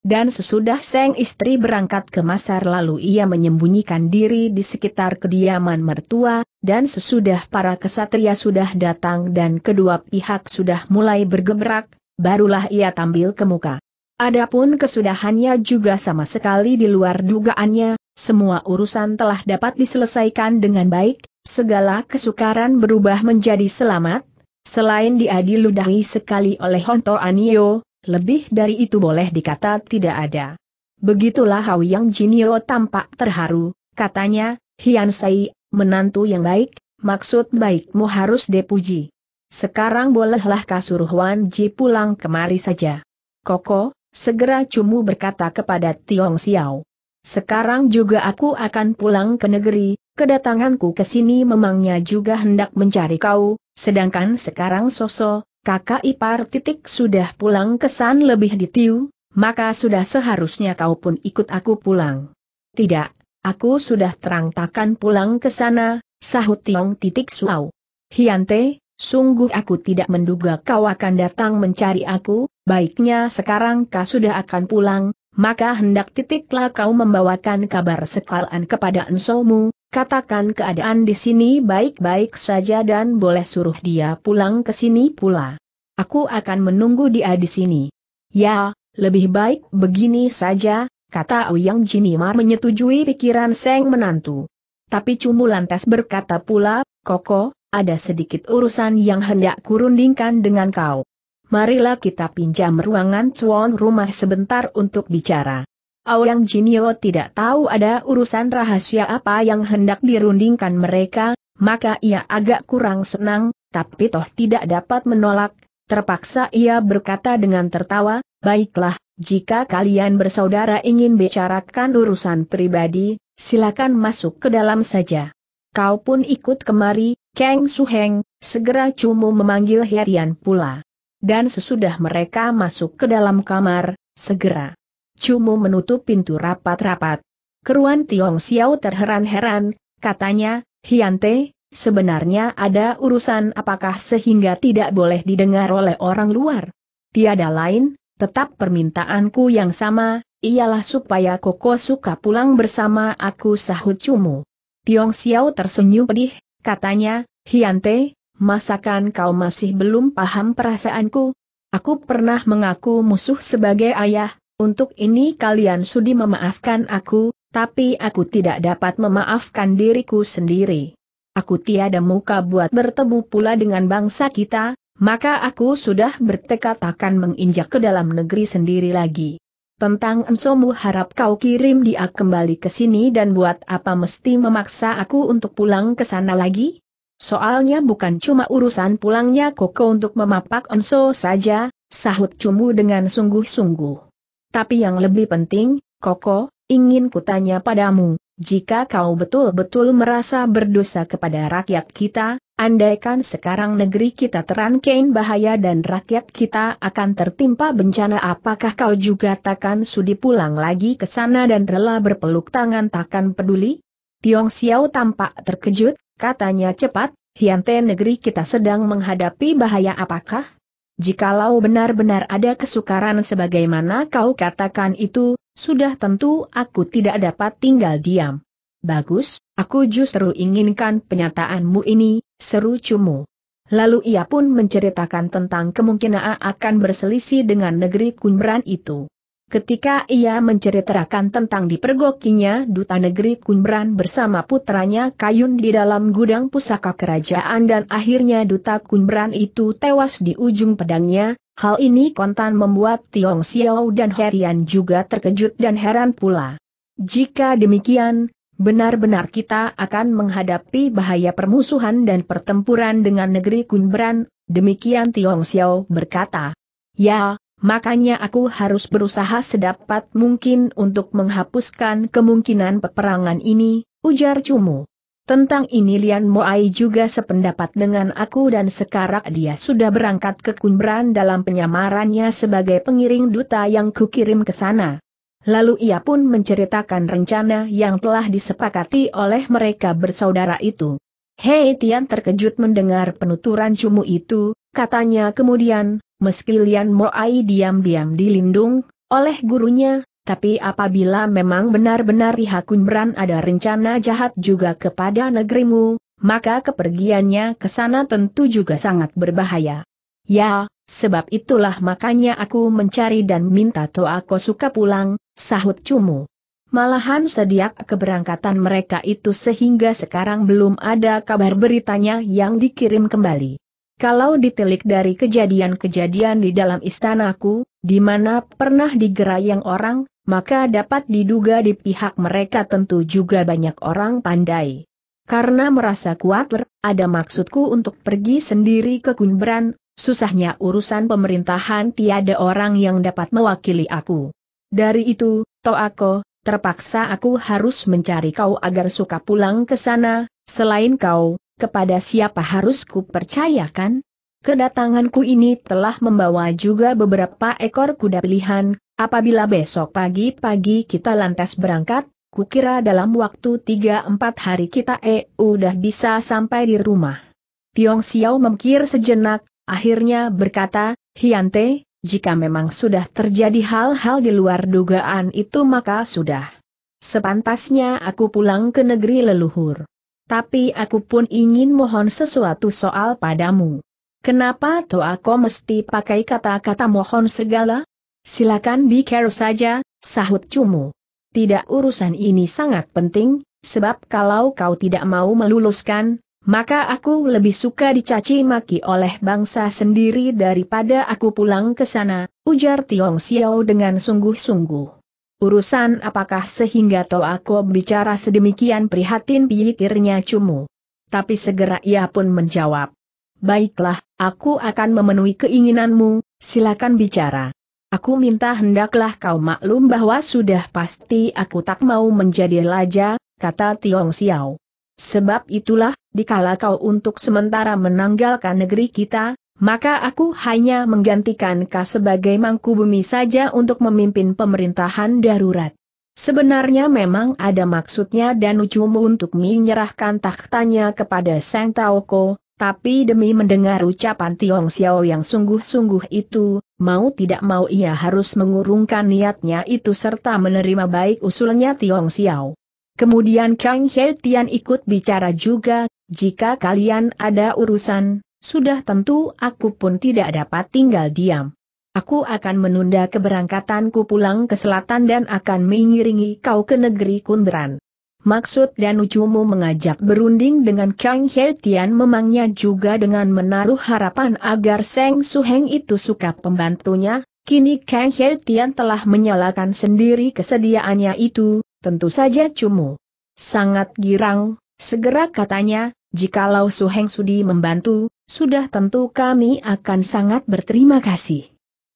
Dan sesudah sang istri berangkat ke Masar lalu ia menyembunyikan diri di sekitar kediaman mertua, dan sesudah para kesatria sudah datang dan kedua pihak sudah mulai bergebrak, barulah ia tampil ke muka. Adapun kesudahannya juga sama sekali di luar dugaannya, semua urusan telah dapat diselesaikan dengan baik, segala kesukaran berubah menjadi selamat, Selain diadiludahi sekali oleh Honto Anio, lebih dari itu boleh dikata tidak ada. Begitulah Yang Jinio tampak terharu, katanya, Hian Sai, menantu yang baik, maksud baikmu harus dipuji. Sekarang bolehlah kasur Huan Ji pulang kemari saja. Koko, segera Cumu berkata kepada Tiong Xiao. Sekarang juga aku akan pulang ke negeri, kedatanganku ke sini memangnya juga hendak mencari kau, sedangkan sekarang Soso, kakak ipar titik sudah pulang kesan lebih ditiu, maka sudah seharusnya kau pun ikut aku pulang. Tidak, aku sudah terang takkan pulang ke sana, sahut Tiong titik suau. Hiante, sungguh aku tidak menduga kau akan datang mencari aku, baiknya sekarang kau sudah akan pulang, maka hendak titiklah kau membawakan kabar sekalian kepada ensomu, Katakan keadaan di sini baik-baik saja dan boleh suruh dia pulang ke sini pula. Aku akan menunggu dia di sini. Ya, lebih baik begini saja, kata Uyang Jinimar menyetujui pikiran Seng menantu. Tapi Cumu lantas berkata pula, Koko, ada sedikit urusan yang hendak kurundingkan dengan kau. Marilah kita pinjam ruangan cuan rumah sebentar untuk bicara. Aoyang Jinio tidak tahu ada urusan rahasia apa yang hendak dirundingkan mereka, maka ia agak kurang senang, tapi toh tidak dapat menolak, terpaksa ia berkata dengan tertawa, baiklah, jika kalian bersaudara ingin bicarakan urusan pribadi, silakan masuk ke dalam saja. Kau pun ikut kemari, Kang Suheng, segera Cumu memanggil Herian pula. Dan sesudah mereka masuk ke dalam kamar, segera Cumu menutup pintu rapat-rapat. Keruan Tiong Xiao terheran-heran, katanya, Hiante, sebenarnya ada urusan apakah sehingga tidak boleh didengar oleh orang luar? Tiada lain, tetap permintaanku yang sama, ialah supaya Koko suka pulang bersama aku sahut Cumu. Tiong Xiao tersenyum pedih, katanya, Hiante, masakan kau masih belum paham perasaanku? Aku pernah mengaku musuh sebagai ayah, untuk ini kalian sudi memaafkan aku, tapi aku tidak dapat memaafkan diriku sendiri. Aku tiada muka buat bertemu pula dengan bangsa kita, maka aku sudah bertekad akan menginjak ke dalam negeri sendiri lagi. Tentang Ensomu harap kau kirim dia kembali ke sini dan buat apa mesti memaksa aku untuk pulang ke sana lagi? Soalnya bukan cuma urusan pulangnya Koko untuk memapak Enso saja, sahut Cumu dengan sungguh-sungguh. Tapi yang lebih penting, Koko, ingin kutanya padamu, jika kau betul-betul merasa berdosa kepada rakyat kita, andaikan sekarang negeri kita terangkain bahaya dan rakyat kita akan tertimpa bencana apakah kau juga takkan sudi pulang lagi ke sana dan rela berpeluk tangan takkan peduli? Tiong Xiao tampak terkejut, katanya cepat, Hiante negeri kita sedang menghadapi bahaya apakah? Jikalau benar-benar ada kesukaran sebagaimana kau katakan itu, sudah tentu aku tidak dapat tinggal diam. Bagus, aku justru inginkan pernyataanmu ini, seru Cumu. Lalu ia pun menceritakan tentang kemungkinan akan berselisih dengan negeri Kumberan itu. Ketika ia menceritakan tentang dipergokinya Duta Negeri Kunbran bersama putranya Kayun di dalam gudang pusaka kerajaan dan akhirnya Duta Kunbran itu tewas di ujung pedangnya, hal ini kontan membuat Tiong Xiao dan Herian juga terkejut dan heran pula. Jika demikian, benar-benar kita akan menghadapi bahaya permusuhan dan pertempuran dengan negeri Kunbran, demikian Tiong Xiao berkata. Ya, Makanya aku harus berusaha sedapat mungkin untuk menghapuskan kemungkinan peperangan ini, ujar Cumu. Tentang ini Lian Moai juga sependapat dengan aku dan sekarang dia sudah berangkat ke Kunbran dalam penyamarannya sebagai pengiring duta yang kukirim ke sana. Lalu ia pun menceritakan rencana yang telah disepakati oleh mereka bersaudara itu. Hei Tian terkejut mendengar penuturan cumu itu, katanya kemudian, Meski Lian Moai diam-diam dilindung oleh gurunya, tapi apabila memang benar-benar pihak Kunbran ada rencana jahat juga kepada negerimu, maka kepergiannya ke sana tentu juga sangat berbahaya. Ya, sebab itulah makanya aku mencari dan minta Toa suka pulang, sahut Cumu. Malahan sediak keberangkatan mereka itu sehingga sekarang belum ada kabar beritanya yang dikirim kembali. Kalau ditelik dari kejadian-kejadian di dalam istanaku, di mana pernah digerayang orang, maka dapat diduga di pihak mereka tentu juga banyak orang pandai. Karena merasa kuat, ada maksudku untuk pergi sendiri ke Kunbran, susahnya urusan pemerintahan tiada orang yang dapat mewakili aku. Dari itu, Toako, terpaksa aku harus mencari kau agar suka pulang ke sana, selain kau, kepada siapa harus kupercayakan? Kedatanganku ini telah membawa juga beberapa ekor kuda pilihan, apabila besok pagi-pagi kita lantas berangkat, kukira dalam waktu 3-4 hari kita eh udah bisa sampai di rumah. Tiong Xiao memikir sejenak, akhirnya berkata, Hiante, jika memang sudah terjadi hal-hal di luar dugaan itu maka sudah. Sepantasnya aku pulang ke negeri leluhur. Tapi aku pun ingin mohon sesuatu soal padamu. Kenapa aku mesti pakai kata-kata mohon segala? Silakan bicara saja, sahut Cumu. Tidak urusan ini sangat penting, sebab kalau kau tidak mau meluluskan, maka aku lebih suka dicaci maki oleh bangsa sendiri daripada aku pulang ke sana, ujar Tiong Xiao dengan sungguh-sungguh urusan apakah sehingga Toako bicara sedemikian prihatin pikirnya Cumu. Tapi segera ia pun menjawab. Baiklah, aku akan memenuhi keinginanmu, silakan bicara. Aku minta hendaklah kau maklum bahwa sudah pasti aku tak mau menjadi laja, kata Tiong Xiao. Sebab itulah, dikala kau untuk sementara menanggalkan negeri kita, maka aku hanya menggantikan Ka sebagai mangku bumi saja untuk memimpin pemerintahan darurat. Sebenarnya memang ada maksudnya dan ucumu untuk menyerahkan tahtanya kepada Sang Taoko, tapi demi mendengar ucapan Tiong Xiao yang sungguh-sungguh itu, mau tidak mau ia harus mengurungkan niatnya itu serta menerima baik usulnya Tiong Xiao. Kemudian Kang Hei Tian ikut bicara juga, jika kalian ada urusan, sudah tentu aku pun tidak dapat tinggal diam. Aku akan menunda keberangkatanku pulang ke selatan dan akan mengiringi kau ke negeri Kunderan. Maksud dan ucumu mengajak berunding dengan Kang He Tian memangnya juga dengan menaruh harapan agar Seng Heng itu suka pembantunya, kini Kang He Tian telah menyalakan sendiri kesediaannya itu, tentu saja cumu. Sangat girang, segera katanya, jikalau Suheng sudi membantu, sudah tentu kami akan sangat berterima kasih.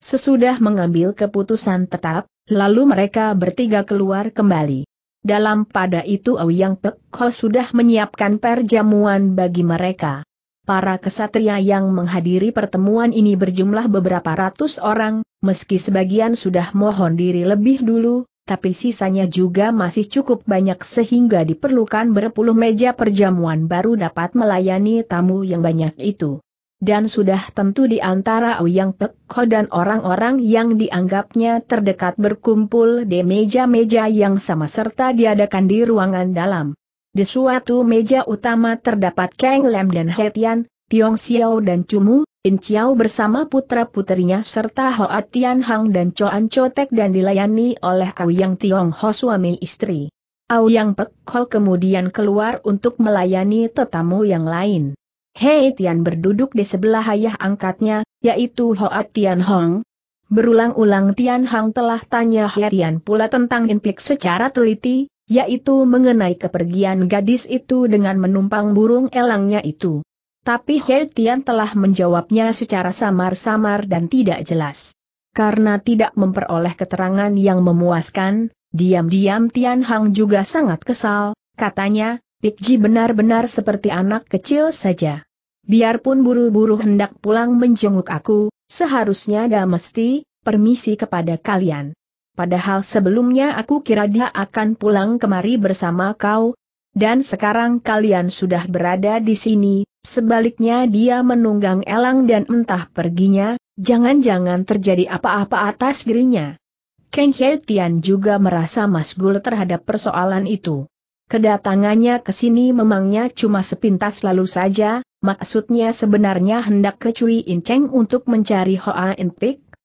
Sesudah mengambil keputusan tetap, lalu mereka bertiga keluar kembali. Dalam pada itu Auyang Pekho sudah menyiapkan perjamuan bagi mereka. Para kesatria yang menghadiri pertemuan ini berjumlah beberapa ratus orang, meski sebagian sudah mohon diri lebih dulu, tapi sisanya juga masih cukup banyak sehingga diperlukan berpuluh meja perjamuan baru dapat melayani tamu yang banyak itu. Dan sudah tentu di antara Uyang Pekho dan orang-orang yang dianggapnya terdekat berkumpul di meja-meja yang sama serta diadakan di ruangan dalam. Di suatu meja utama terdapat Kang Lem dan Hetian, Tiong Xiao dan Cumu, Chiao bersama putra-putrinya serta Hoa Tian Hang dan Choan Chotek dan dilayani oleh Auyang Tiong Ho suami istri. Auyang Pek Ho kemudian keluar untuk melayani tetamu yang lain. Hei Tian berduduk di sebelah ayah angkatnya, yaitu Hoa Tian Hong. Berulang-ulang Tian Hang telah tanya Hoa Tian pula tentang Pek secara teliti, yaitu mengenai kepergian gadis itu dengan menumpang burung elangnya itu tapi He Tian telah menjawabnya secara samar-samar dan tidak jelas. Karena tidak memperoleh keterangan yang memuaskan, diam-diam Tian Hang juga sangat kesal, katanya, Pik Ji benar-benar seperti anak kecil saja. Biarpun buru-buru hendak pulang menjenguk aku, seharusnya dia mesti, permisi kepada kalian. Padahal sebelumnya aku kira dia akan pulang kemari bersama kau, dan sekarang kalian sudah berada di sini, Sebaliknya dia menunggang elang dan entah perginya, jangan-jangan terjadi apa-apa atas dirinya. Kang He Tian juga merasa masgul terhadap persoalan itu. Kedatangannya ke sini memangnya cuma sepintas lalu saja, maksudnya sebenarnya hendak ke Cui In untuk mencari Hoa In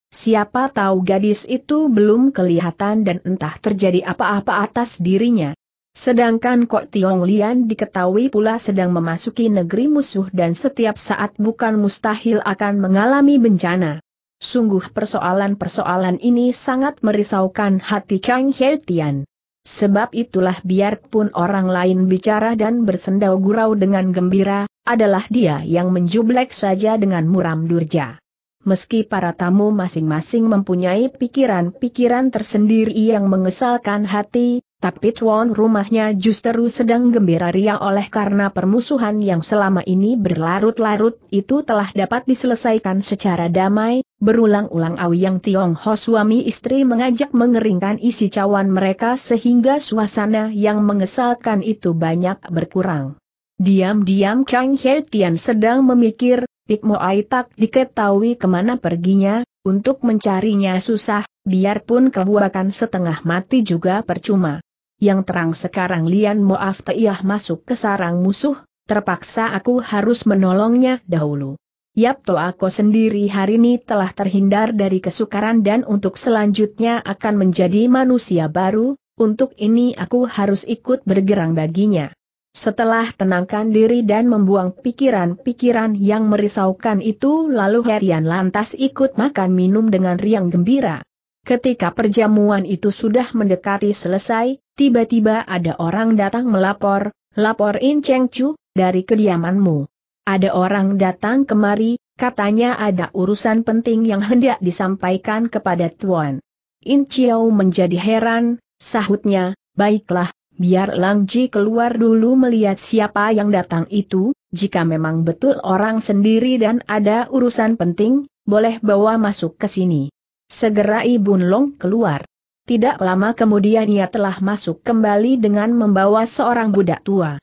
siapa tahu gadis itu belum kelihatan dan entah terjadi apa-apa atas dirinya. Sedangkan Kok Tiong Lian diketahui pula sedang memasuki negeri musuh dan setiap saat bukan mustahil akan mengalami bencana. Sungguh persoalan-persoalan ini sangat merisaukan hati Kang Hertian. Sebab itulah biarpun orang lain bicara dan bersendau gurau dengan gembira, adalah dia yang menjublek saja dengan muram durja. Meski para tamu masing-masing mempunyai pikiran-pikiran tersendiri yang mengesalkan hati, tapi tuan rumahnya justru sedang gembira ria oleh karena permusuhan yang selama ini berlarut-larut itu telah dapat diselesaikan secara damai, berulang-ulang Tiong Ho suami istri mengajak mengeringkan isi cawan mereka sehingga suasana yang mengesalkan itu banyak berkurang. Diam-diam Kang He Tian sedang memikir, Pik Aitak tak diketahui kemana perginya, untuk mencarinya susah, biarpun kebuakan setengah mati juga percuma yang terang sekarang Lian Moaf Teiyah masuk ke sarang musuh, terpaksa aku harus menolongnya dahulu. Yap to aku sendiri hari ini telah terhindar dari kesukaran dan untuk selanjutnya akan menjadi manusia baru, untuk ini aku harus ikut bergerang baginya. Setelah tenangkan diri dan membuang pikiran-pikiran yang merisaukan itu lalu Herian lantas ikut makan minum dengan riang gembira. Ketika perjamuan itu sudah mendekati selesai, tiba-tiba ada orang datang melapor, lapor In Cheng Chu, dari kediamanmu. Ada orang datang kemari, katanya ada urusan penting yang hendak disampaikan kepada Tuan. In Chiao menjadi heran, sahutnya, baiklah, biar Lang Ji keluar dulu melihat siapa yang datang itu, jika memang betul orang sendiri dan ada urusan penting, boleh bawa masuk ke sini. Segera Ibun Long keluar. Tidak lama kemudian ia telah masuk kembali dengan membawa seorang budak tua.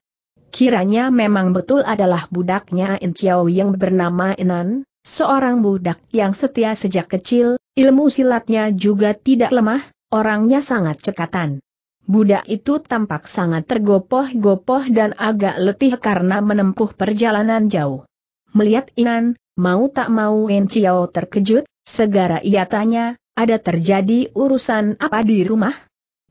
Kiranya memang betul adalah budaknya In Chiao yang bernama Inan, seorang budak yang setia sejak kecil, ilmu silatnya juga tidak lemah, orangnya sangat cekatan. Budak itu tampak sangat tergopoh-gopoh dan agak letih karena menempuh perjalanan jauh. Melihat Inan, mau tak mau En terkejut, Segera ia tanya, ada terjadi urusan apa di rumah?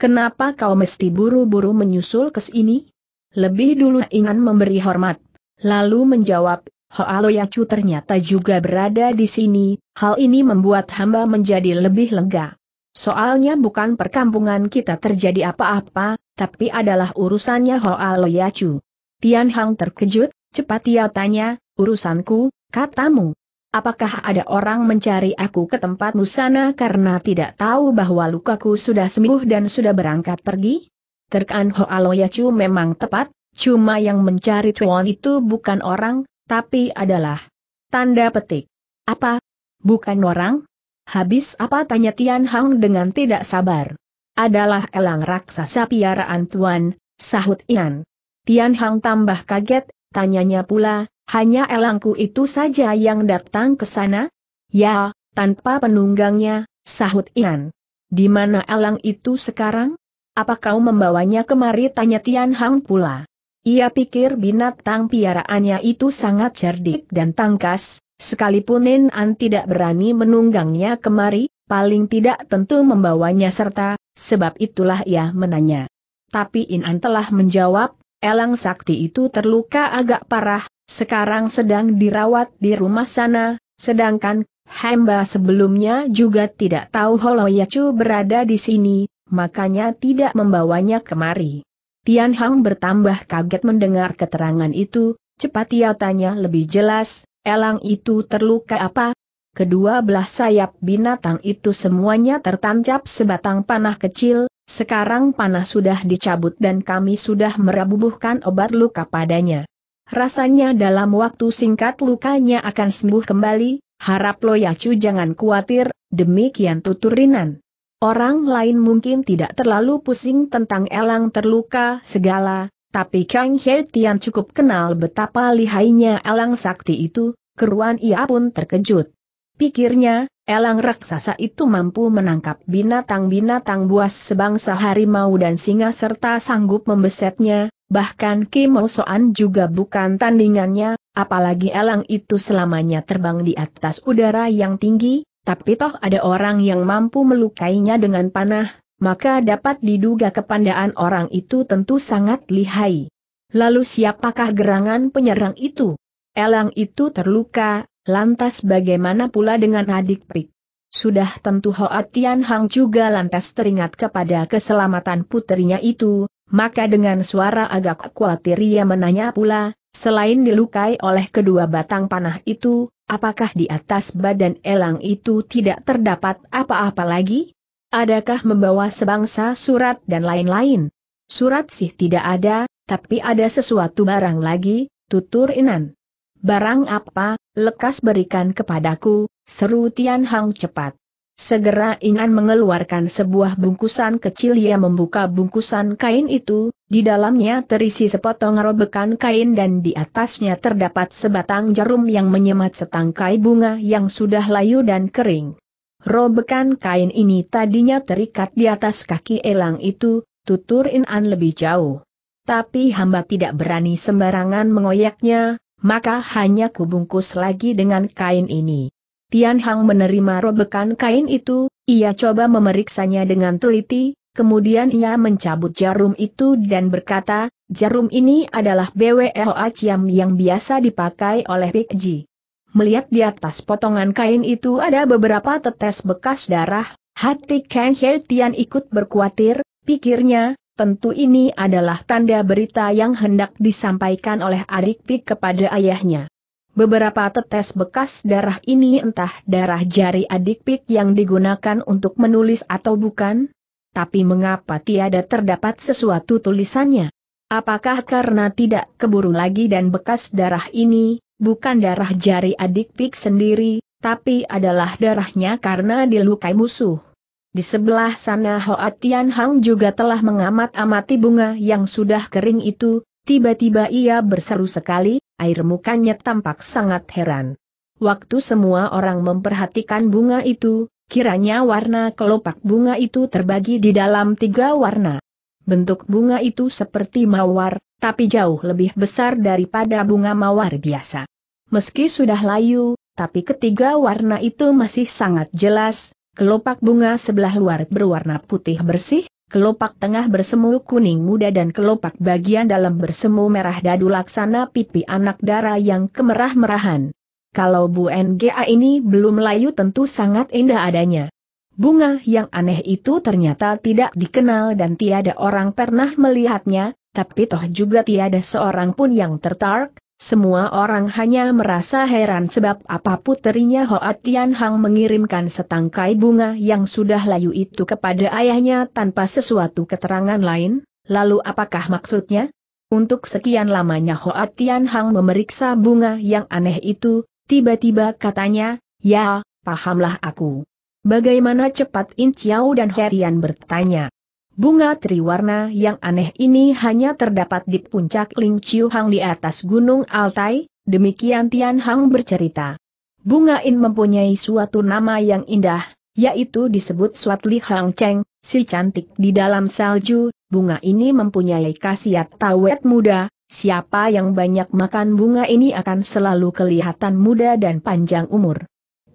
Kenapa kau mesti buru-buru menyusul ke sini? Lebih dulu ingin memberi hormat. Lalu menjawab, Hoalo Yacu ternyata juga berada di sini, hal ini membuat hamba menjadi lebih lega. Soalnya bukan perkampungan kita terjadi apa-apa, tapi adalah urusannya Hoalo Yacu. Tian Hang terkejut, cepat ia tanya, urusanku, katamu. Apakah ada orang mencari aku ke tempat musana karena tidak tahu bahwa lukaku sudah sembuh dan sudah berangkat pergi? Terkan Hoaloyacu memang tepat, cuma yang mencari Tuan itu bukan orang, tapi adalah tanda petik. Apa? Bukan orang? Habis apa tanya Tian Hang dengan tidak sabar. Adalah elang raksasa piaraan Tuan, sahut Ian. Tian Hang tambah kaget, tanyanya pula, hanya elangku itu saja yang datang ke sana? Ya, tanpa penunggangnya, sahut Ian. Di mana elang itu sekarang? Apa kau membawanya kemari? Tanya Tian Hang pula. Ia pikir binatang piaraannya itu sangat cerdik dan tangkas, sekalipun Nenan tidak berani menunggangnya kemari, paling tidak tentu membawanya serta, sebab itulah ia menanya. Tapi Inan telah menjawab, Elang Sakti itu terluka agak parah, sekarang sedang dirawat di rumah sana, sedangkan hamba sebelumnya juga tidak tahu Holoyacu berada di sini, makanya tidak membawanya kemari. Tian Hang bertambah kaget mendengar keterangan itu, cepat ia tanya lebih jelas, elang itu terluka apa? Kedua belah sayap binatang itu semuanya tertancap sebatang panah kecil, sekarang panah sudah dicabut dan kami sudah merabubuhkan obat luka padanya. Rasanya dalam waktu singkat lukanya akan sembuh kembali, harap Lo Yacu, jangan khawatir, demikian tutur tuturinan. Orang lain mungkin tidak terlalu pusing tentang elang terluka segala, tapi Kang He Tian cukup kenal betapa lihainya elang sakti itu, keruan ia pun terkejut. Pikirnya, elang raksasa itu mampu menangkap binatang-binatang buas sebangsa harimau dan singa serta sanggup membesetnya, bahkan Kimo juga bukan tandingannya, apalagi elang itu selamanya terbang di atas udara yang tinggi, tapi toh ada orang yang mampu melukainya dengan panah, maka dapat diduga kepandaan orang itu tentu sangat lihai. Lalu siapakah gerangan penyerang itu? Elang itu terluka, Lantas bagaimana pula dengan adik Pik? Sudah tentu Hoa Tian Hang juga lantas teringat kepada keselamatan putrinya itu, maka dengan suara agak khawatir ia menanya pula, selain dilukai oleh kedua batang panah itu, apakah di atas badan elang itu tidak terdapat apa-apa lagi? Adakah membawa sebangsa surat dan lain-lain? Surat sih tidak ada, tapi ada sesuatu barang lagi, tutur Inan. Barang apa, lekas berikan kepadaku, seru Tian Hang cepat. Segera Inan mengeluarkan sebuah bungkusan kecil ia membuka bungkusan kain itu, di dalamnya terisi sepotong robekan kain dan di atasnya terdapat sebatang jarum yang menyemat setangkai bunga yang sudah layu dan kering. Robekan kain ini tadinya terikat di atas kaki elang itu, tutur Inan lebih jauh. Tapi hamba tidak berani sembarangan mengoyaknya, maka hanya kubungkus lagi dengan kain ini. Tian Hang menerima robekan kain itu, ia coba memeriksanya dengan teliti, kemudian ia mencabut jarum itu dan berkata, jarum ini adalah BWLA Ciam yang biasa dipakai oleh Big Ji. Melihat di atas potongan kain itu ada beberapa tetes bekas darah, hati Kang He Tian ikut berkuatir, pikirnya, tentu ini adalah tanda berita yang hendak disampaikan oleh adik Pik kepada ayahnya. Beberapa tetes bekas darah ini entah darah jari adik Pik yang digunakan untuk menulis atau bukan, tapi mengapa tiada terdapat sesuatu tulisannya? Apakah karena tidak keburu lagi dan bekas darah ini, bukan darah jari adik Pik sendiri, tapi adalah darahnya karena dilukai musuh? Di sebelah sana Hoa Tian Hang juga telah mengamat-amati bunga yang sudah kering itu, tiba-tiba ia berseru sekali, air mukanya tampak sangat heran. Waktu semua orang memperhatikan bunga itu, kiranya warna kelopak bunga itu terbagi di dalam tiga warna. Bentuk bunga itu seperti mawar, tapi jauh lebih besar daripada bunga mawar biasa. Meski sudah layu, tapi ketiga warna itu masih sangat jelas, Kelopak bunga sebelah luar berwarna putih bersih, kelopak tengah bersemu kuning muda dan kelopak bagian dalam bersemu merah dadu laksana pipi anak dara yang kemerah-merahan. Kalau Bu NGA ini belum layu tentu sangat indah adanya. Bunga yang aneh itu ternyata tidak dikenal dan tiada orang pernah melihatnya, tapi toh juga tiada seorang pun yang tertarik, semua orang hanya merasa heran sebab apa puterinya Hoa Tian Hang mengirimkan setangkai bunga yang sudah layu itu kepada ayahnya tanpa sesuatu keterangan lain, lalu apakah maksudnya? Untuk sekian lamanya Hoa Tian Hang memeriksa bunga yang aneh itu, tiba-tiba katanya, ya, pahamlah aku. Bagaimana cepat In Chiao dan Herian bertanya. Bunga triwarna yang aneh ini hanya terdapat di puncak Ling Chiu Hang di atas Gunung Altai, demikian Tian Hang bercerita. Bunga ini mempunyai suatu nama yang indah, yaitu disebut Suat Li Hang Cheng, si cantik di dalam salju, bunga ini mempunyai khasiat tawet muda, siapa yang banyak makan bunga ini akan selalu kelihatan muda dan panjang umur.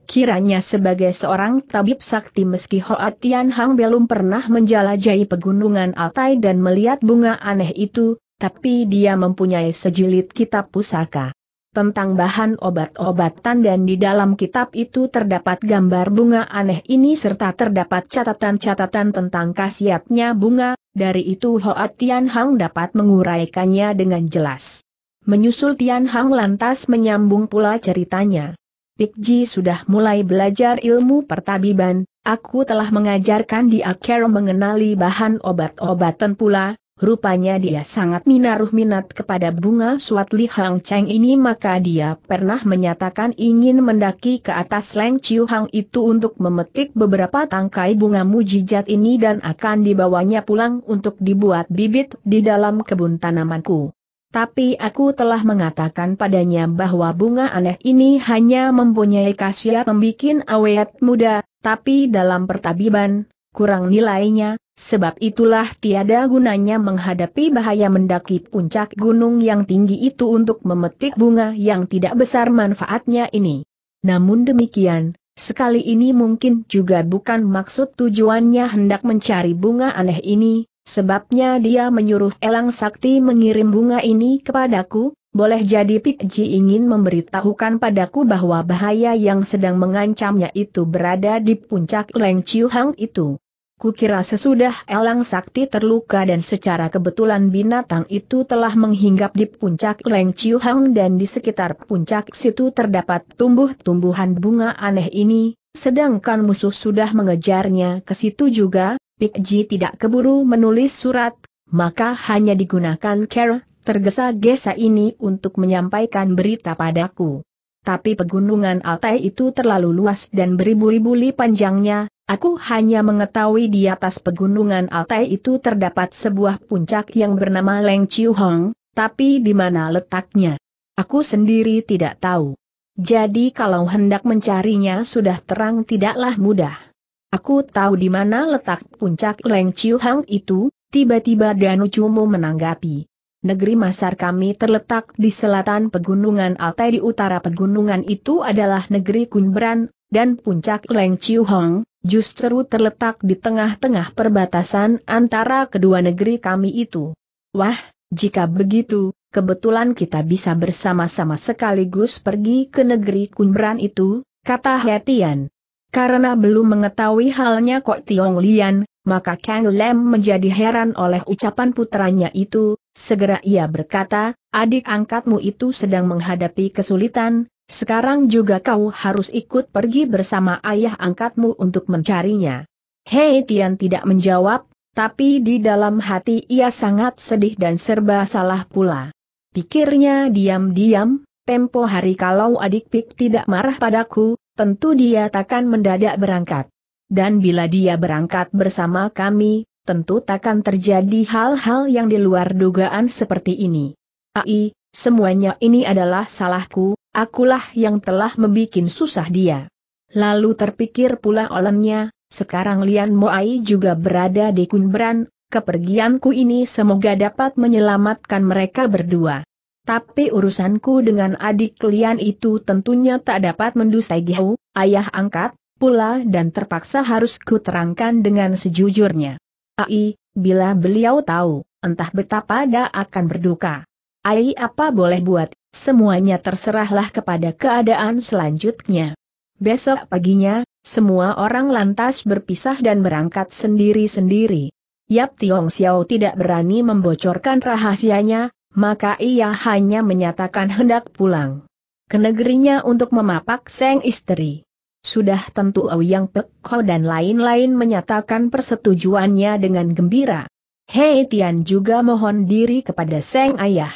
Kiranya sebagai seorang tabib sakti meski Hoa Tian Hang belum pernah menjelajahi pegunungan Altai dan melihat bunga aneh itu, tapi dia mempunyai sejilid kitab pusaka tentang bahan obat-obatan dan di dalam kitab itu terdapat gambar bunga aneh ini serta terdapat catatan-catatan tentang khasiatnya bunga, dari itu Hoa Tian Hang dapat menguraikannya dengan jelas. Menyusul Tian Hang lantas menyambung pula ceritanya. Pikji sudah mulai belajar ilmu pertabiban, aku telah mengajarkan dia cara mengenali bahan obat-obatan pula, rupanya dia sangat minaruh minat kepada bunga suat Li Hang Cheng ini maka dia pernah menyatakan ingin mendaki ke atas Leng Chiu Hang itu untuk memetik beberapa tangkai bunga mujijat ini dan akan dibawanya pulang untuk dibuat bibit di dalam kebun tanamanku. Tapi aku telah mengatakan padanya bahwa bunga aneh ini hanya mempunyai khasiat membuat awet muda, tapi dalam pertabiban, kurang nilainya, sebab itulah tiada gunanya menghadapi bahaya mendaki puncak gunung yang tinggi itu untuk memetik bunga yang tidak besar manfaatnya ini. Namun demikian, sekali ini mungkin juga bukan maksud tujuannya hendak mencari bunga aneh ini, Sebabnya dia menyuruh Elang Sakti mengirim bunga ini kepadaku, boleh jadi Pik Ji ingin memberitahukan padaku bahwa bahaya yang sedang mengancamnya itu berada di puncak Leng Chiu Hang itu. Kukira sesudah Elang Sakti terluka dan secara kebetulan binatang itu telah menghinggap di puncak Leng Chiu Hang dan di sekitar puncak situ terdapat tumbuh-tumbuhan bunga aneh ini, sedangkan musuh sudah mengejarnya ke situ juga, Pik Ji tidak keburu menulis surat, maka hanya digunakan care tergesa-gesa ini untuk menyampaikan berita padaku. Tapi pegunungan Altai itu terlalu luas dan beribu-ribu li panjangnya, aku hanya mengetahui di atas pegunungan Altai itu terdapat sebuah puncak yang bernama Leng Chiu Hong, tapi di mana letaknya? Aku sendiri tidak tahu. Jadi kalau hendak mencarinya sudah terang tidaklah mudah. Aku tahu di mana letak puncak Leng Chiu Hang itu, tiba-tiba Danu Cumu menanggapi. Negeri Masar kami terletak di selatan pegunungan Altai di utara pegunungan itu adalah negeri Kunbran, dan puncak Leng Chiu Hang, justru terletak di tengah-tengah perbatasan antara kedua negeri kami itu. Wah, jika begitu, kebetulan kita bisa bersama-sama sekaligus pergi ke negeri Kunbran itu, kata Hetian. Karena belum mengetahui halnya Kok Tiong Lian, maka Kang Lem menjadi heran oleh ucapan putranya itu, segera ia berkata, adik angkatmu itu sedang menghadapi kesulitan, sekarang juga kau harus ikut pergi bersama ayah angkatmu untuk mencarinya. Hei Tian tidak menjawab, tapi di dalam hati ia sangat sedih dan serba salah pula. Pikirnya diam-diam, tempo hari kalau adik Pik tidak marah padaku, tentu dia takkan mendadak berangkat. Dan bila dia berangkat bersama kami, tentu takkan terjadi hal-hal yang di luar dugaan seperti ini. Ai, semuanya ini adalah salahku, akulah yang telah membuat susah dia. Lalu terpikir pula olennya, sekarang Lian Moai juga berada di Kunbran, kepergianku ini semoga dapat menyelamatkan mereka berdua. Tapi urusanku dengan adik kalian itu tentunya tak dapat mendusai Gihau, ayah angkat, pula dan terpaksa harus ku terangkan dengan sejujurnya. Ai, bila beliau tahu, entah betapa dia akan berduka. Ai apa boleh buat, semuanya terserahlah kepada keadaan selanjutnya. Besok paginya, semua orang lantas berpisah dan berangkat sendiri-sendiri. Yap Tiong Xiao tidak berani membocorkan rahasianya, maka ia hanya menyatakan hendak pulang ke negerinya untuk memapak sang istri. Sudah tentu Ouyang Pekko dan lain-lain menyatakan persetujuannya dengan gembira. Hei Tian juga mohon diri kepada sang ayah.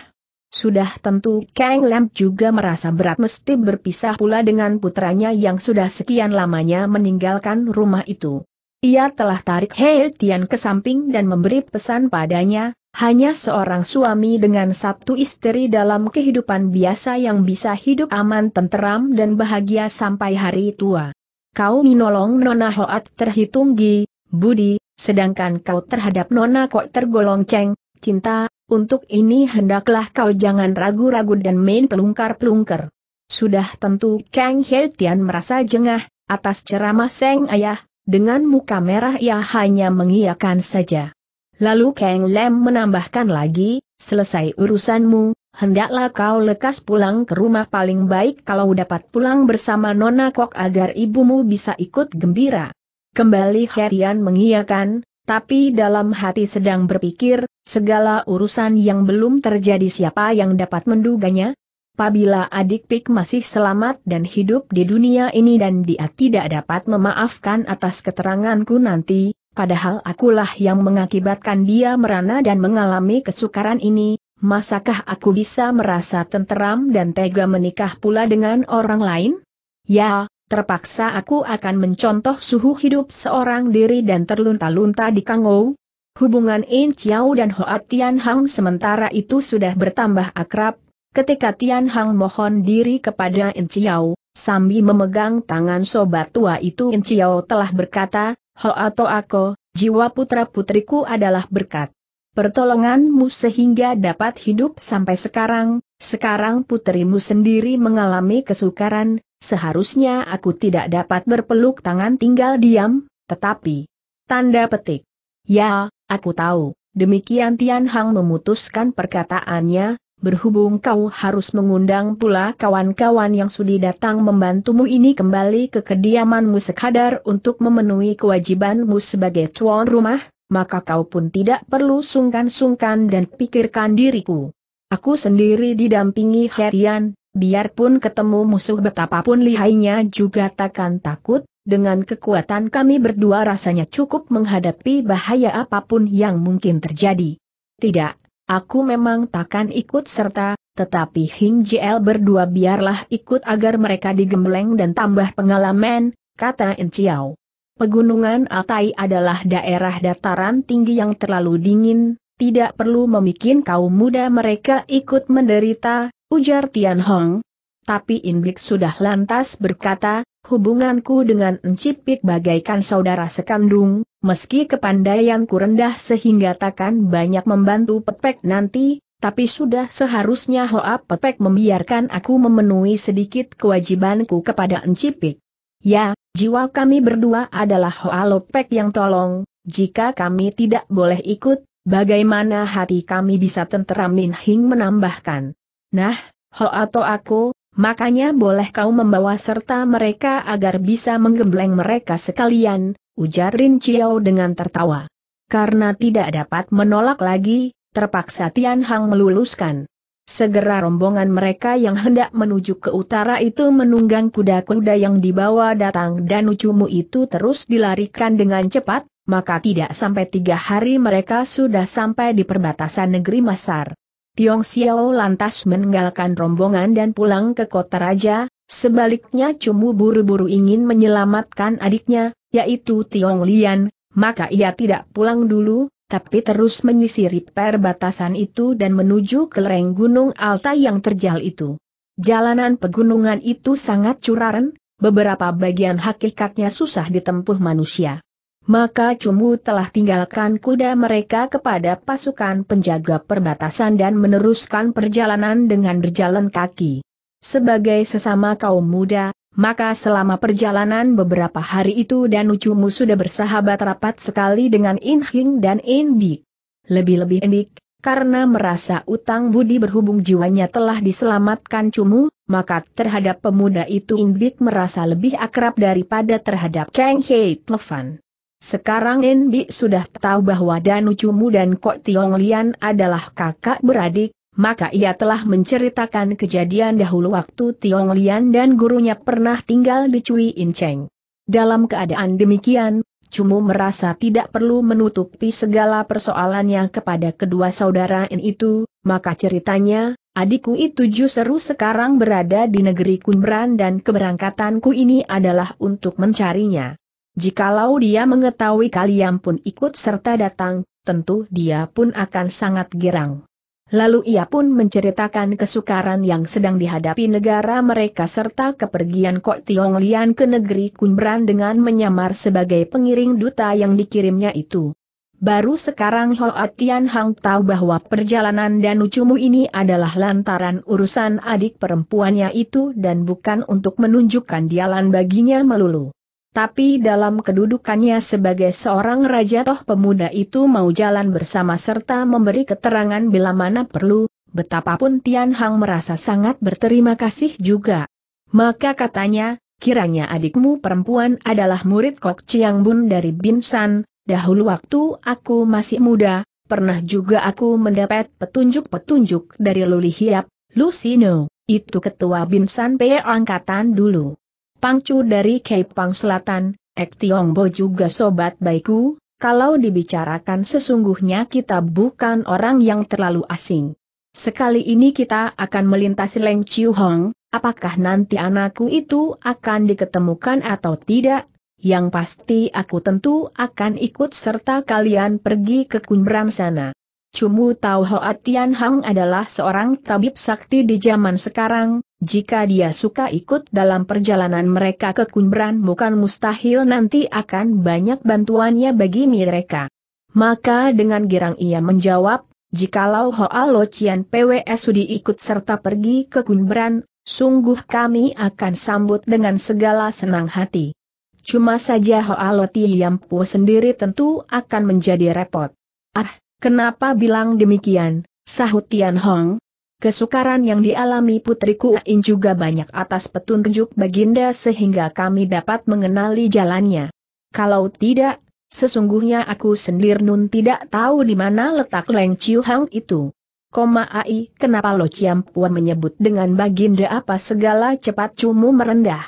Sudah tentu Kang Lam juga merasa berat mesti berpisah pula dengan putranya yang sudah sekian lamanya meninggalkan rumah itu. Ia telah tarik Hei Tian ke samping dan memberi pesan padanya, hanya seorang suami dengan satu istri dalam kehidupan biasa yang bisa hidup aman tenteram dan bahagia sampai hari tua. Kau minolong Nona Hoat terhitung Gi, Budi, sedangkan kau terhadap Nona Kok tergolong Ceng, Cinta, untuk ini hendaklah kau jangan ragu-ragu dan main pelungkar-pelungker. Sudah tentu Kang Heltian merasa jengah, atas ceramah Seng Ayah, dengan muka merah ia hanya mengiakan saja. Lalu Kang Lem menambahkan lagi, selesai urusanmu, hendaklah kau lekas pulang ke rumah paling baik kalau dapat pulang bersama Nona Kok agar ibumu bisa ikut gembira. Kembali Herian mengiyakan, tapi dalam hati sedang berpikir, segala urusan yang belum terjadi siapa yang dapat menduganya? Pabila adik Pik masih selamat dan hidup di dunia ini dan dia tidak dapat memaafkan atas keteranganku nanti, padahal akulah yang mengakibatkan dia merana dan mengalami kesukaran ini, masakah aku bisa merasa tenteram dan tega menikah pula dengan orang lain? Ya, terpaksa aku akan mencontoh suhu hidup seorang diri dan terlunta-lunta di Kangou. Hubungan In Chiao dan Hoa Tian Hang sementara itu sudah bertambah akrab, ketika Tian Hang mohon diri kepada In Chiao, sambil memegang tangan sobat tua itu In Chiao telah berkata, Ho atau aku, jiwa putra-putriku adalah berkat pertolonganmu sehingga dapat hidup sampai sekarang, sekarang putrimu sendiri mengalami kesukaran, seharusnya aku tidak dapat berpeluk tangan tinggal diam, tetapi... Tanda petik. Ya, aku tahu, demikian Tian Hang memutuskan perkataannya, berhubung kau harus mengundang pula kawan-kawan yang sudi datang membantumu ini kembali ke kediamanmu sekadar untuk memenuhi kewajibanmu sebagai tuan rumah, maka kau pun tidak perlu sungkan-sungkan dan pikirkan diriku. Aku sendiri didampingi Herian, biarpun ketemu musuh betapapun lihainya juga takkan takut, dengan kekuatan kami berdua rasanya cukup menghadapi bahaya apapun yang mungkin terjadi. Tidak, Aku memang takkan ikut serta, tetapi Hing JL berdua biarlah ikut agar mereka digembleng dan tambah pengalaman, kata En Chiao. Pegunungan Altai adalah daerah dataran tinggi yang terlalu dingin, tidak perlu memikin kaum muda mereka ikut menderita, ujar Tian Hong. Tapi Inblik sudah lantas berkata, hubunganku dengan Encipik bagaikan saudara sekandung, meski kepandaianku rendah sehingga takkan banyak membantu Pepek nanti, tapi sudah seharusnya Hoa Pepek membiarkan aku memenuhi sedikit kewajibanku kepada Encipik. Ya, jiwa kami berdua adalah Hoa Lopek yang tolong, jika kami tidak boleh ikut, bagaimana hati kami bisa tenteram Hing menambahkan. Nah, Hoa atau aku, Makanya boleh kau membawa serta mereka agar bisa menggembleng mereka sekalian, ujar Rin Chiao dengan tertawa. Karena tidak dapat menolak lagi, terpaksa Tian Hang meluluskan. Segera rombongan mereka yang hendak menuju ke utara itu menunggang kuda-kuda yang dibawa datang dan ucumu itu terus dilarikan dengan cepat, maka tidak sampai tiga hari mereka sudah sampai di perbatasan negeri Masar. Tiong Xiao lantas meninggalkan rombongan dan pulang ke kota raja, sebaliknya Cumu buru-buru ingin menyelamatkan adiknya, yaitu Tiong Lian, maka ia tidak pulang dulu, tapi terus menyisiri perbatasan itu dan menuju ke lereng Gunung Altai yang terjal itu. Jalanan pegunungan itu sangat curaren, beberapa bagian hakikatnya susah ditempuh manusia. Maka cumu telah tinggalkan kuda mereka kepada pasukan penjaga perbatasan dan meneruskan perjalanan dengan berjalan kaki. Sebagai sesama kaum muda, maka selama perjalanan beberapa hari itu dan Ucumu sudah bersahabat rapat sekali dengan In Hing dan Indik. Lebih-lebih Indik, karena merasa utang budi berhubung jiwanya telah diselamatkan Cumu, maka terhadap pemuda itu Indik merasa lebih akrab daripada terhadap Kang Hei Tlefan. Sekarang Enbi sudah tahu bahwa Danu cumu dan Kok Tiong Lian adalah kakak beradik, maka ia telah menceritakan kejadian dahulu waktu Tiong Lian dan gurunya pernah tinggal di Cui Inceng. Dalam keadaan demikian, Cumu merasa tidak perlu menutupi segala persoalannya kepada kedua saudara itu, maka ceritanya, adikku itu justru sekarang berada di negeri Kunbran dan keberangkatanku ini adalah untuk mencarinya. Jikalau dia mengetahui kalian pun ikut serta datang, tentu dia pun akan sangat girang. Lalu ia pun menceritakan kesukaran yang sedang dihadapi negara mereka serta kepergian Kok Tiong Lian ke negeri Kunbran dengan menyamar sebagai pengiring duta yang dikirimnya itu. Baru sekarang Hoa Tian Hang tahu bahwa perjalanan dan ucumu ini adalah lantaran urusan adik perempuannya itu dan bukan untuk menunjukkan dialan baginya melulu tapi dalam kedudukannya sebagai seorang raja toh pemuda itu mau jalan bersama serta memberi keterangan bila mana perlu, betapapun Tian Hang merasa sangat berterima kasih juga. Maka katanya, kiranya adikmu perempuan adalah murid Kok Chiang Bun dari Binsan, dahulu waktu aku masih muda, pernah juga aku mendapat petunjuk-petunjuk dari Luli Hiap, Lucino, itu ketua Binsan P angkatan dulu. Pangcu dari Kepang Selatan, Ek Tiongbo juga sobat baikku, kalau dibicarakan sesungguhnya kita bukan orang yang terlalu asing. Sekali ini kita akan melintasi Leng Chiu Hong, apakah nanti anakku itu akan diketemukan atau tidak? Yang pasti aku tentu akan ikut serta kalian pergi ke Kunbram sana. Cumu tahu Hoa Tian Hang adalah seorang tabib sakti di zaman sekarang, jika dia suka ikut dalam perjalanan mereka ke Kunbran bukan mustahil nanti akan banyak bantuannya bagi mereka. Maka dengan girang ia menjawab, jikalau Hoa Lo Cian PWS Udi ikut serta pergi ke Kunbran, sungguh kami akan sambut dengan segala senang hati. Cuma saja Hoa Lo Tian Pu sendiri tentu akan menjadi repot. Ah, Kenapa bilang demikian, sahut Tian Hong? Kesukaran yang dialami putriku Ain juga banyak atas petunjuk baginda sehingga kami dapat mengenali jalannya. Kalau tidak, sesungguhnya aku sendiri nun tidak tahu di mana letak Leng Chiu Hang itu. Koma ai, kenapa Lo Chiam Puan menyebut dengan baginda apa segala cepat cumu merendah?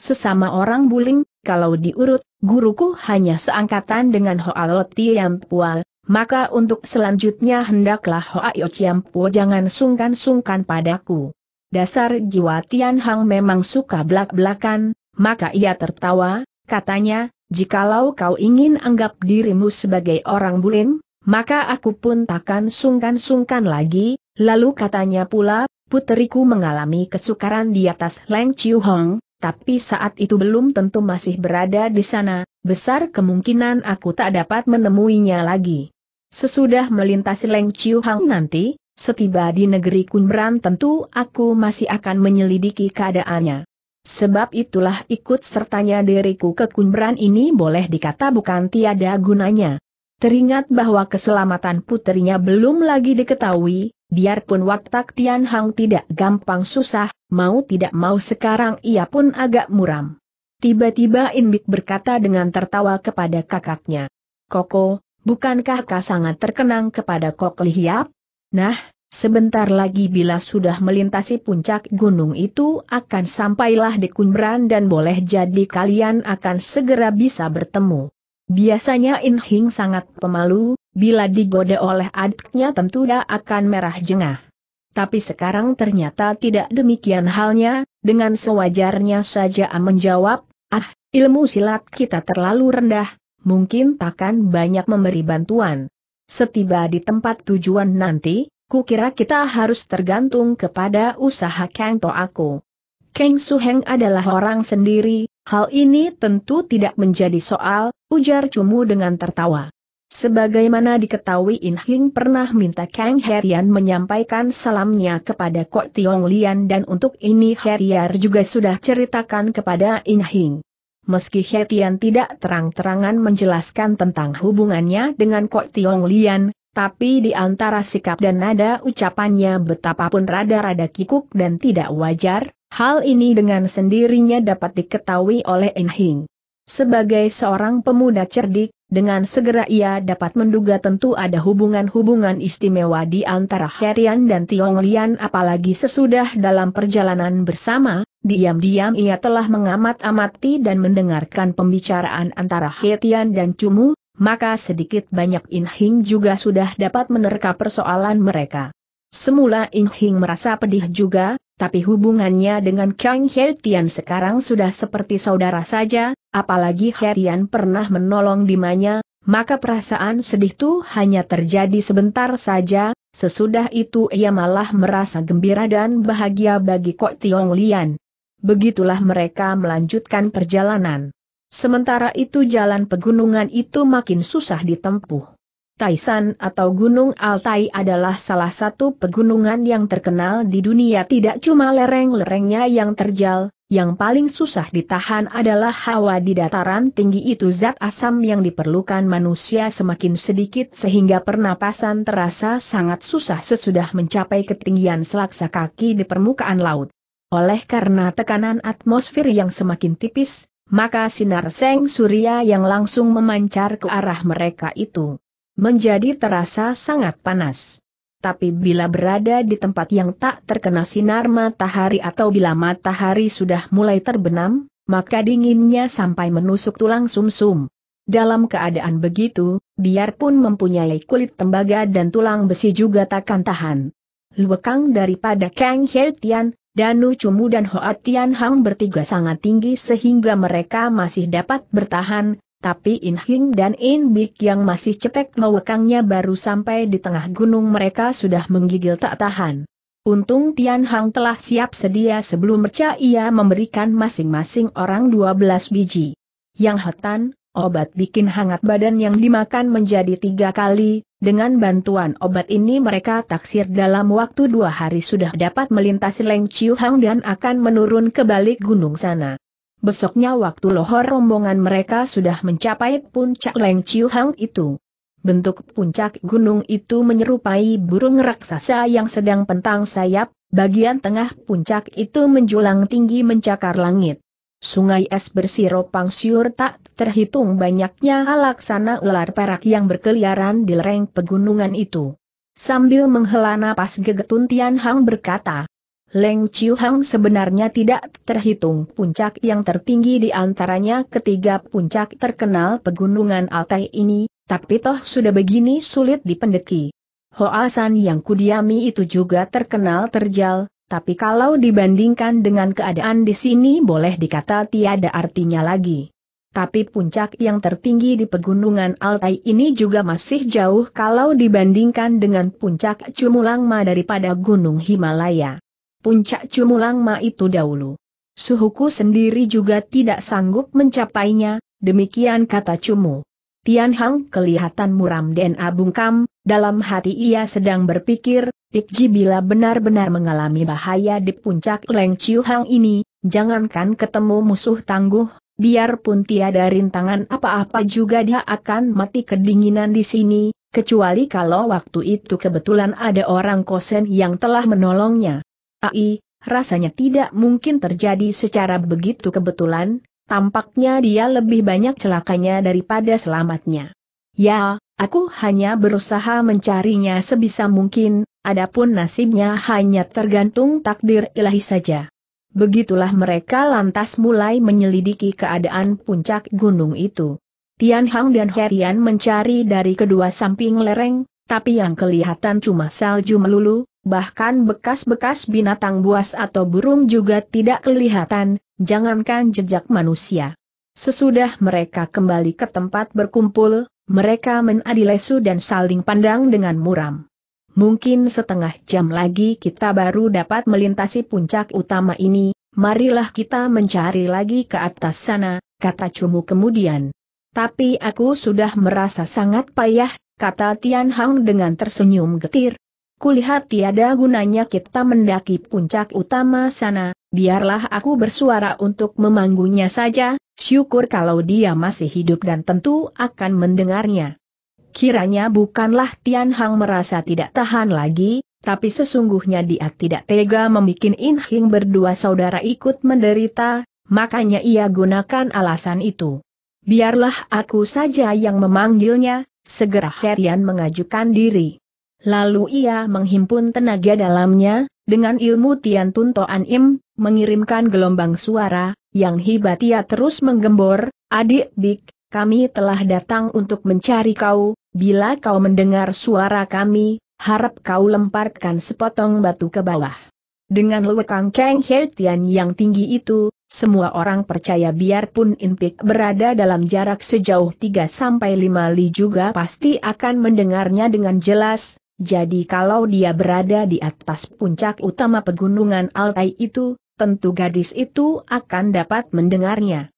Sesama orang buling, kalau diurut, guruku hanya seangkatan dengan Hoa Lo Tiam Puan. Maka untuk selanjutnya hendaklah Chiam Chiampo jangan sungkan-sungkan padaku. Dasar jiwa Tian Hang memang suka belak-belakan, maka ia tertawa, katanya, jikalau kau ingin anggap dirimu sebagai orang bulin, maka aku pun takkan sungkan-sungkan lagi, lalu katanya pula, puteriku mengalami kesukaran di atas Leng Chiu Hong, tapi saat itu belum tentu masih berada di sana, besar kemungkinan aku tak dapat menemuinya lagi. Sesudah melintasi Leng Chiu Hang nanti, setiba di negeri Kunbran tentu aku masih akan menyelidiki keadaannya. Sebab itulah ikut sertanya diriku ke Kunbran ini boleh dikata bukan tiada gunanya. Teringat bahwa keselamatan putrinya belum lagi diketahui, biarpun watak Tian Hang tidak gampang susah, mau tidak mau sekarang ia pun agak muram. Tiba-tiba Inbik berkata dengan tertawa kepada kakaknya. Koko, bukankah kau sangat terkenang kepada Kok Lihiap? Nah, sebentar lagi bila sudah melintasi puncak gunung itu akan sampailah di Kunbran dan boleh jadi kalian akan segera bisa bertemu. Biasanya Inhing sangat pemalu, bila digoda oleh adiknya tentu dia akan merah jengah. Tapi sekarang ternyata tidak demikian halnya, dengan sewajarnya saja menjawab, Ah, ilmu silat kita terlalu rendah, mungkin takkan banyak memberi bantuan. Setiba di tempat tujuan nanti, kukira kita harus tergantung kepada usaha Kang To aku. Kang Suheng adalah orang sendiri, hal ini tentu tidak menjadi soal, ujar Cumu dengan tertawa. Sebagaimana diketahui In Hing pernah minta Kang Herian menyampaikan salamnya kepada Kok Tiong Lian dan untuk ini Heriar juga sudah ceritakan kepada In Hing. Meski Hetian tidak terang-terangan menjelaskan tentang hubungannya dengan Kok Tiong Lian, tapi di antara sikap dan nada ucapannya betapapun rada-rada kikuk dan tidak wajar, hal ini dengan sendirinya dapat diketahui oleh In Hing. Sebagai seorang pemuda cerdik, dengan segera ia dapat menduga tentu ada hubungan-hubungan istimewa di antara Herian dan Tiong apalagi sesudah dalam perjalanan bersama, diam-diam ia telah mengamat-amati dan mendengarkan pembicaraan antara Hetian dan Cumu, maka sedikit banyak In Hing juga sudah dapat menerka persoalan mereka. Semula In Hing merasa pedih juga, tapi hubungannya dengan Kang Hertian sekarang sudah seperti saudara saja, apalagi Herian pernah menolong Dimanya, maka perasaan sedih itu hanya terjadi sebentar saja, sesudah itu ia malah merasa gembira dan bahagia bagi Kok Tiong Lian. Begitulah mereka melanjutkan perjalanan. Sementara itu jalan pegunungan itu makin susah ditempuh. Taisan atau Gunung Altai adalah salah satu pegunungan yang terkenal di dunia tidak cuma lereng-lerengnya yang terjal, yang paling susah ditahan adalah hawa di dataran tinggi itu zat asam yang diperlukan manusia semakin sedikit sehingga pernapasan terasa sangat susah sesudah mencapai ketinggian selaksa kaki di permukaan laut. Oleh karena tekanan atmosfer yang semakin tipis, maka sinar seng surya yang langsung memancar ke arah mereka itu menjadi terasa sangat panas tapi bila berada di tempat yang tak terkena sinar matahari atau bila matahari sudah mulai terbenam, maka dinginnya sampai menusuk tulang sumsum. -sum. Dalam keadaan begitu, biarpun mempunyai kulit tembaga dan tulang besi juga takkan tahan. Luekang daripada Kang Heltian, Danu Cumu dan Hoa Tian Hang bertiga sangat tinggi sehingga mereka masih dapat bertahan, tapi In Hing dan In Bik yang masih cetek mewekangnya baru sampai di tengah gunung mereka sudah menggigil tak tahan. Untung Tian Hang telah siap sedia sebelum merca ia memberikan masing-masing orang 12 biji. Yang hetan, obat bikin hangat badan yang dimakan menjadi tiga kali, dengan bantuan obat ini mereka taksir dalam waktu dua hari sudah dapat melintasi Leng Chiu Hang dan akan menurun ke balik gunung sana. Besoknya waktu lohor rombongan mereka sudah mencapai puncak Leng Chiu Hang itu. Bentuk puncak gunung itu menyerupai burung raksasa yang sedang pentang sayap, bagian tengah puncak itu menjulang tinggi mencakar langit. Sungai es bersiropang siur tak terhitung banyaknya alaksana ular perak yang berkeliaran di lereng pegunungan itu. Sambil menghela napas Gegetun Tian Hang berkata, Leng Chiu Hang sebenarnya tidak terhitung puncak yang tertinggi di antaranya ketiga puncak terkenal pegunungan Altai ini, tapi toh sudah begini sulit dipendeki. Hoa San yang kudiami itu juga terkenal terjal, tapi kalau dibandingkan dengan keadaan di sini boleh dikata tiada artinya lagi. Tapi puncak yang tertinggi di pegunungan Altai ini juga masih jauh kalau dibandingkan dengan puncak Cumulangma daripada Gunung Himalaya puncak cumulang ma itu dahulu. Suhuku sendiri juga tidak sanggup mencapainya, demikian kata Cumu. Tian Hang kelihatan muram dan abungkam, dalam hati ia sedang berpikir, Ikji bila benar-benar mengalami bahaya di puncak Leng Chiu Hang ini, jangankan ketemu musuh tangguh, biarpun tiada rintangan apa-apa juga dia akan mati kedinginan di sini, kecuali kalau waktu itu kebetulan ada orang kosen yang telah menolongnya. Ai, rasanya tidak mungkin terjadi secara begitu kebetulan, tampaknya dia lebih banyak celakanya daripada selamatnya. Ya, aku hanya berusaha mencarinya sebisa mungkin, adapun nasibnya hanya tergantung takdir ilahi saja. Begitulah mereka lantas mulai menyelidiki keadaan puncak gunung itu. Tian Hang dan Herian mencari dari kedua samping lereng, tapi yang kelihatan cuma salju melulu, bahkan bekas-bekas binatang buas atau burung juga tidak kelihatan, jangankan jejak manusia. Sesudah mereka kembali ke tempat berkumpul, mereka menadilesu dan saling pandang dengan muram. Mungkin setengah jam lagi kita baru dapat melintasi puncak utama ini, marilah kita mencari lagi ke atas sana, kata Cumu kemudian. Tapi aku sudah merasa sangat payah, kata Tian Hang dengan tersenyum getir. Kulihat tiada gunanya kita mendaki puncak utama sana, biarlah aku bersuara untuk memanggungnya saja, syukur kalau dia masih hidup dan tentu akan mendengarnya. Kiranya bukanlah Tian Hang merasa tidak tahan lagi, tapi sesungguhnya dia tidak tega membuat In Hing berdua saudara ikut menderita, makanya ia gunakan alasan itu. Biarlah aku saja yang memanggilnya, segera Herian mengajukan diri. Lalu ia menghimpun tenaga dalamnya, dengan ilmu Tian Tun Im, mengirimkan gelombang suara, yang hibat ia terus menggembor, adik Bik, kami telah datang untuk mencari kau, bila kau mendengar suara kami, harap kau lemparkan sepotong batu ke bawah. Dengan lekang Kang He Tian yang tinggi itu, semua orang percaya biarpun Intik berada dalam jarak sejauh 3-5 li juga pasti akan mendengarnya dengan jelas, jadi kalau dia berada di atas puncak utama pegunungan Altai itu, tentu gadis itu akan dapat mendengarnya.